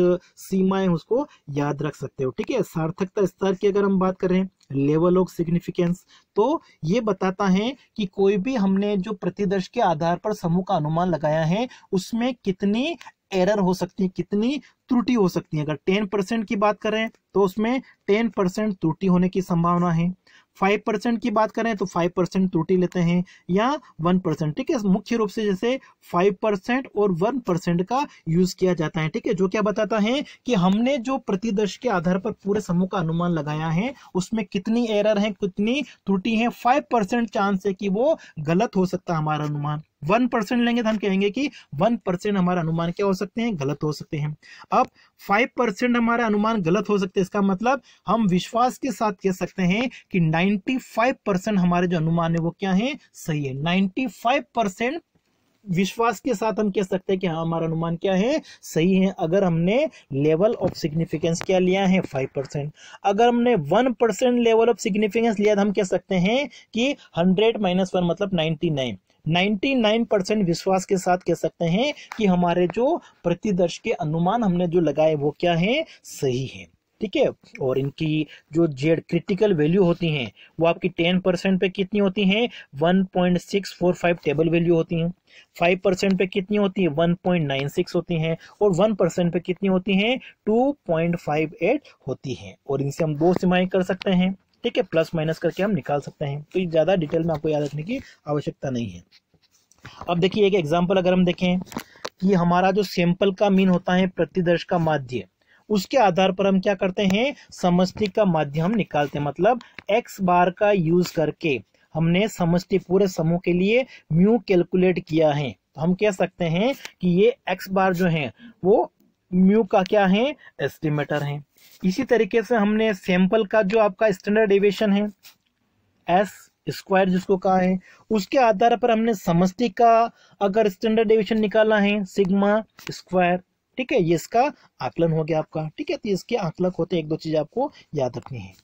S1: सीमाएं उसको याद रख सकते हो ठीक है सार्थकता स्तर की अगर हम बात करें लेवल ऑफ सिग्निफिकेंस तो ये बताता है कि कोई भी हमने जो प्रतिदर्श के आधार पर समूह का अनुमान लगाया है उसमें कितनी एरर हो सकती है कितनी त्रुटि हो सकती है अगर टेन परसेंट की बात करें तो उसमें टेन परसेंट त्रुटि होने की संभावना है फाइव परसेंट की बात करें तो फाइव परसेंट त्रुटि लेते हैं या वन परसेंट ठीक है मुख्य रूप से जैसे फाइव परसेंट और वन परसेंट का यूज किया जाता है ठीक है जो क्या बताता है कि हमने जो प्रतिदर्श के आधार पर पूरे समूह का अनुमान लगाया है उसमें कितनी एरर है कितनी त्रुटि है फाइव परसेंट चांस है कि वो गलत हो सकता है हमारा अनुमान वन परसेंट लेंगे तो हम कहेंगे कि वन परसेंट हमारा अनुमान क्या हो सकते हैं गलत हो सकते हैं अब फाइव परसेंट हमारा अनुमान गलत हो सकते हैं इसका मतलब हम विश्वास के साथ कह सकते हैं कि नाइन्टी फाइव परसेंट हमारे जो अनुमान है वो क्या है सही है नाइन्टी फाइव परसेंट विश्वास के साथ हम कह सकते हैं कि हाँ हमारा अनुमान क्या है सही है अगर हमने लेवल ऑफ सिग्निफिकेंस क्या लिया है फाइव परसेंट अगर हमने one percent level of significance लिया तो हम कह सकते हैं कि हंड्रेड माइनस वन मतलब नाइन्टी नाइन 99 विश्वास के साथ कह सकते हैं कि हमारे जो प्रतिदर्श के अनुमान हमने जो लगाए वो क्या है सही है ठीक है और इनकी जो जेड क्रिटिकल वैल्यू होती हैं वो आपकी टेन परसेंट पे कितनी होती हैं one point six four five table value होती हैं फाइव परसेंट पे कितनी होती है 1.96 होती हैं और वन परसेंट पे कितनी होती हैं टू पॉइंट फाइव एट होती हैं और इनसे हम दो सीमाएं कर सकते हैं ठीक है प्लस माइनस करके हम निकाल सकते हैं तो ज़्यादा डिटेल में आपको याद रखने की आवश्यकता नहीं है अब देखिए एक एग्जाम्पल अगर हम देखें कि हमारा जो सैंपल का मीन होता है प्रतिदर्श का माध्य उसके आधार पर हम क्या करते हैं समष्टि का माध्य हम निकालते हैं मतलब एक्स बार का यूज करके हमने समष्टि पूरे समूह के लिए म्यू कैलकुलेट किया है तो हम कह सकते हैं कि ये एक्स बार जो है वो म्यू का क्या है एस्टिमेटर है इसी तरीके से हमने सैंपल का जो आपका स्टैंडर्ड एवेशन है एस स्क्वायर जिसको कहा है उसके आधार पर हमने समष्टि का अगर स्टैंडर्ड एवेशन निकाला है सिग्मा स्क्वायर ठीक है ये इसका आकलन हो गया आपका ठीक है तो इसके आकलक होते एक दो चीज आपको याद रखनी है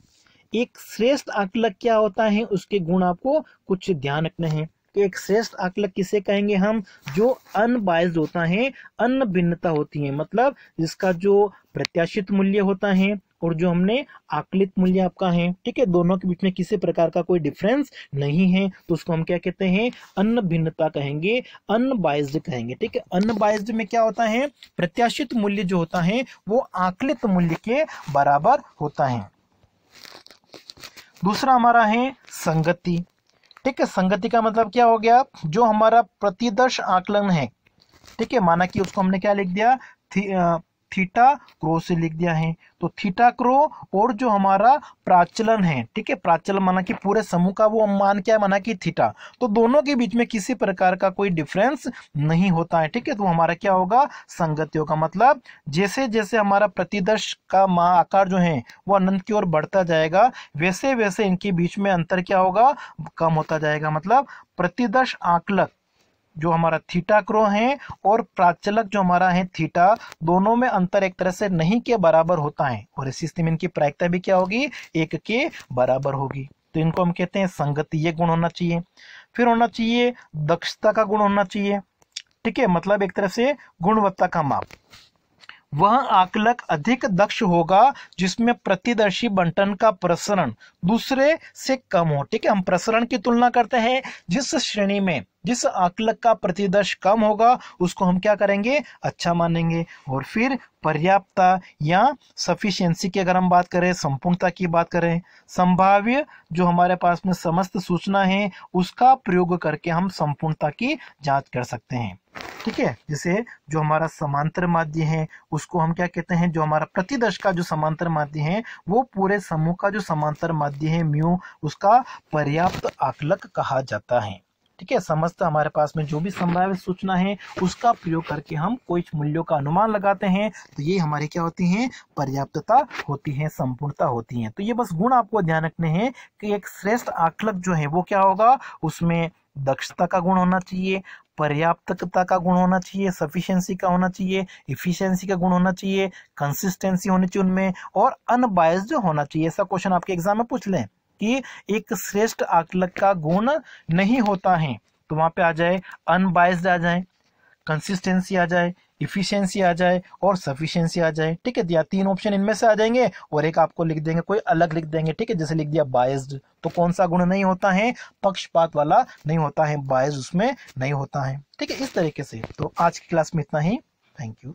S1: एक श्रेष्ठ आकलक क्या होता है उसके गुण आपको कुछ ध्यान रखने हैं एक श्रेष्ठ आकलक किसे कहेंगे हम जो अनबायस होता है अन्न भिन्नता होती है मतलब जिसका जो प्रत्याशित मूल्य होता है और जो हमने आकलित मूल्य आपका है ठीक है दोनों के बीच में किसी प्रकार का कोई डिफरेंस नहीं है तो उसको हम क्या कहते हैं अन्न भिन्नता कहेंगे अनबाइज्ड कहेंगे ठीक है अनबाइज्ड में क्या होता है प्रत्याशित मूल्य जो होता है वो आकलित मूल्य के बराबर होता है दूसरा हमारा है संगति ठीक है संगति का मतलब क्या हो गया जो हमारा प्रतिदर्श आकलन है ठीक है माना कि उसको हमने क्या लिख दिया थीटा क्रो से लिख दिया है तो थीटा क्रो और जो हमारा प्राचलन है ठीक है प्राचलन माना कि पूरे समूह का वो मान क्या है माना कि थीटा तो दोनों के बीच में किसी प्रकार का कोई डिफरेंस नहीं होता है ठीक है तो हमारा क्या होगा संगतियों का मतलब जैसे जैसे हमारा प्रतिदर्श का मा आकार जो है वो अनंत की ओर बढ़ता जाएगा वैसे वैसे इनके बीच में अंतर क्या होगा कम होता जाएगा मतलब प्रतिदर्श आकलक जो हमारा थीटा क्रो है और प्राचलक जो हमारा है थीटा दोनों में अंतर एक तरह से नहीं के बराबर होता है और इसी स्थिति में इनकी प्रायिकता भी क्या होगी एक के बराबर होगी तो इनको हम कहते हैं संगति ये गुण होना चाहिए फिर होना चाहिए दक्षता का गुण होना चाहिए ठीक है मतलब एक तरह से गुणवत्ता का माप वह आकलक अधिक दक्ष होगा जिसमें प्रतिदर्शी बंटन का प्रसरण दूसरे से कम हो ठीक है हम प्रसरण की तुलना करते हैं जिस श्रेणी में जिस आकलक का प्रतिदर्श कम होगा उसको हम क्या करेंगे अच्छा मानेंगे और फिर पर्याप्तता या सफिशियंसी की अगर हम बात करें संपूर्णता की बात करें संभाव्य जो हमारे पास में समस्त सूचना है उसका प्रयोग करके हम संपूर्णता की जांच कर सकते हैं ठीक है जैसे जो हमारा समांतर माध्य है उसको हम क्या कहते हैं जो हमारा प्रतिदर्श का जो समांतर माध्य है वो पूरे समूह का जो समांतर माध्य है म्यू उसका पर्याप्त आकलक कहा जाता है ठीक है समस्त हमारे पास में जो भी संभावित सूचना है उसका प्रयोग करके हम कोई मूल्यों का अनुमान लगाते हैं तो ये हमारी क्या होती है पर्याप्तता होती है संपूर्णता होती है तो ये बस गुण आपको ध्यान रखने हैं कि एक श्रेष्ठ आकलक जो है वो क्या होगा उसमें दक्षता का गुण होना चाहिए पर्याप्तता का गुण होना चाहिए सफिशियंसी का होना चाहिए इफिशियंसी का गुण होना चाहिए कंसिस्टेंसी होनी चाहिए उनमें और अनबायस्ड होना चाहिए ऐसा क्वेश्चन आपके एग्जाम में पूछ लें कि एक श्रेष्ठ आकलक का गुण नहीं होता है तो वहां पे आ जाए अनबायस्ड आ जाए कंसिस्टेंसी आ जाए इफिशियंसी आ जाए और सफिशियंसी आ जाए ठीक है तो या तीन ऑप्शन इनमें से आ जाएंगे और एक आपको लिख देंगे कोई अलग लिख देंगे ठीक है जैसे लिख दिया बायस्ड तो कौन सा गुण नहीं होता है पक्षपात वाला नहीं होता है बायस उसमें नहीं होता है ठीक है इस तरीके से तो आज की क्लास में इतना ही थैंक यू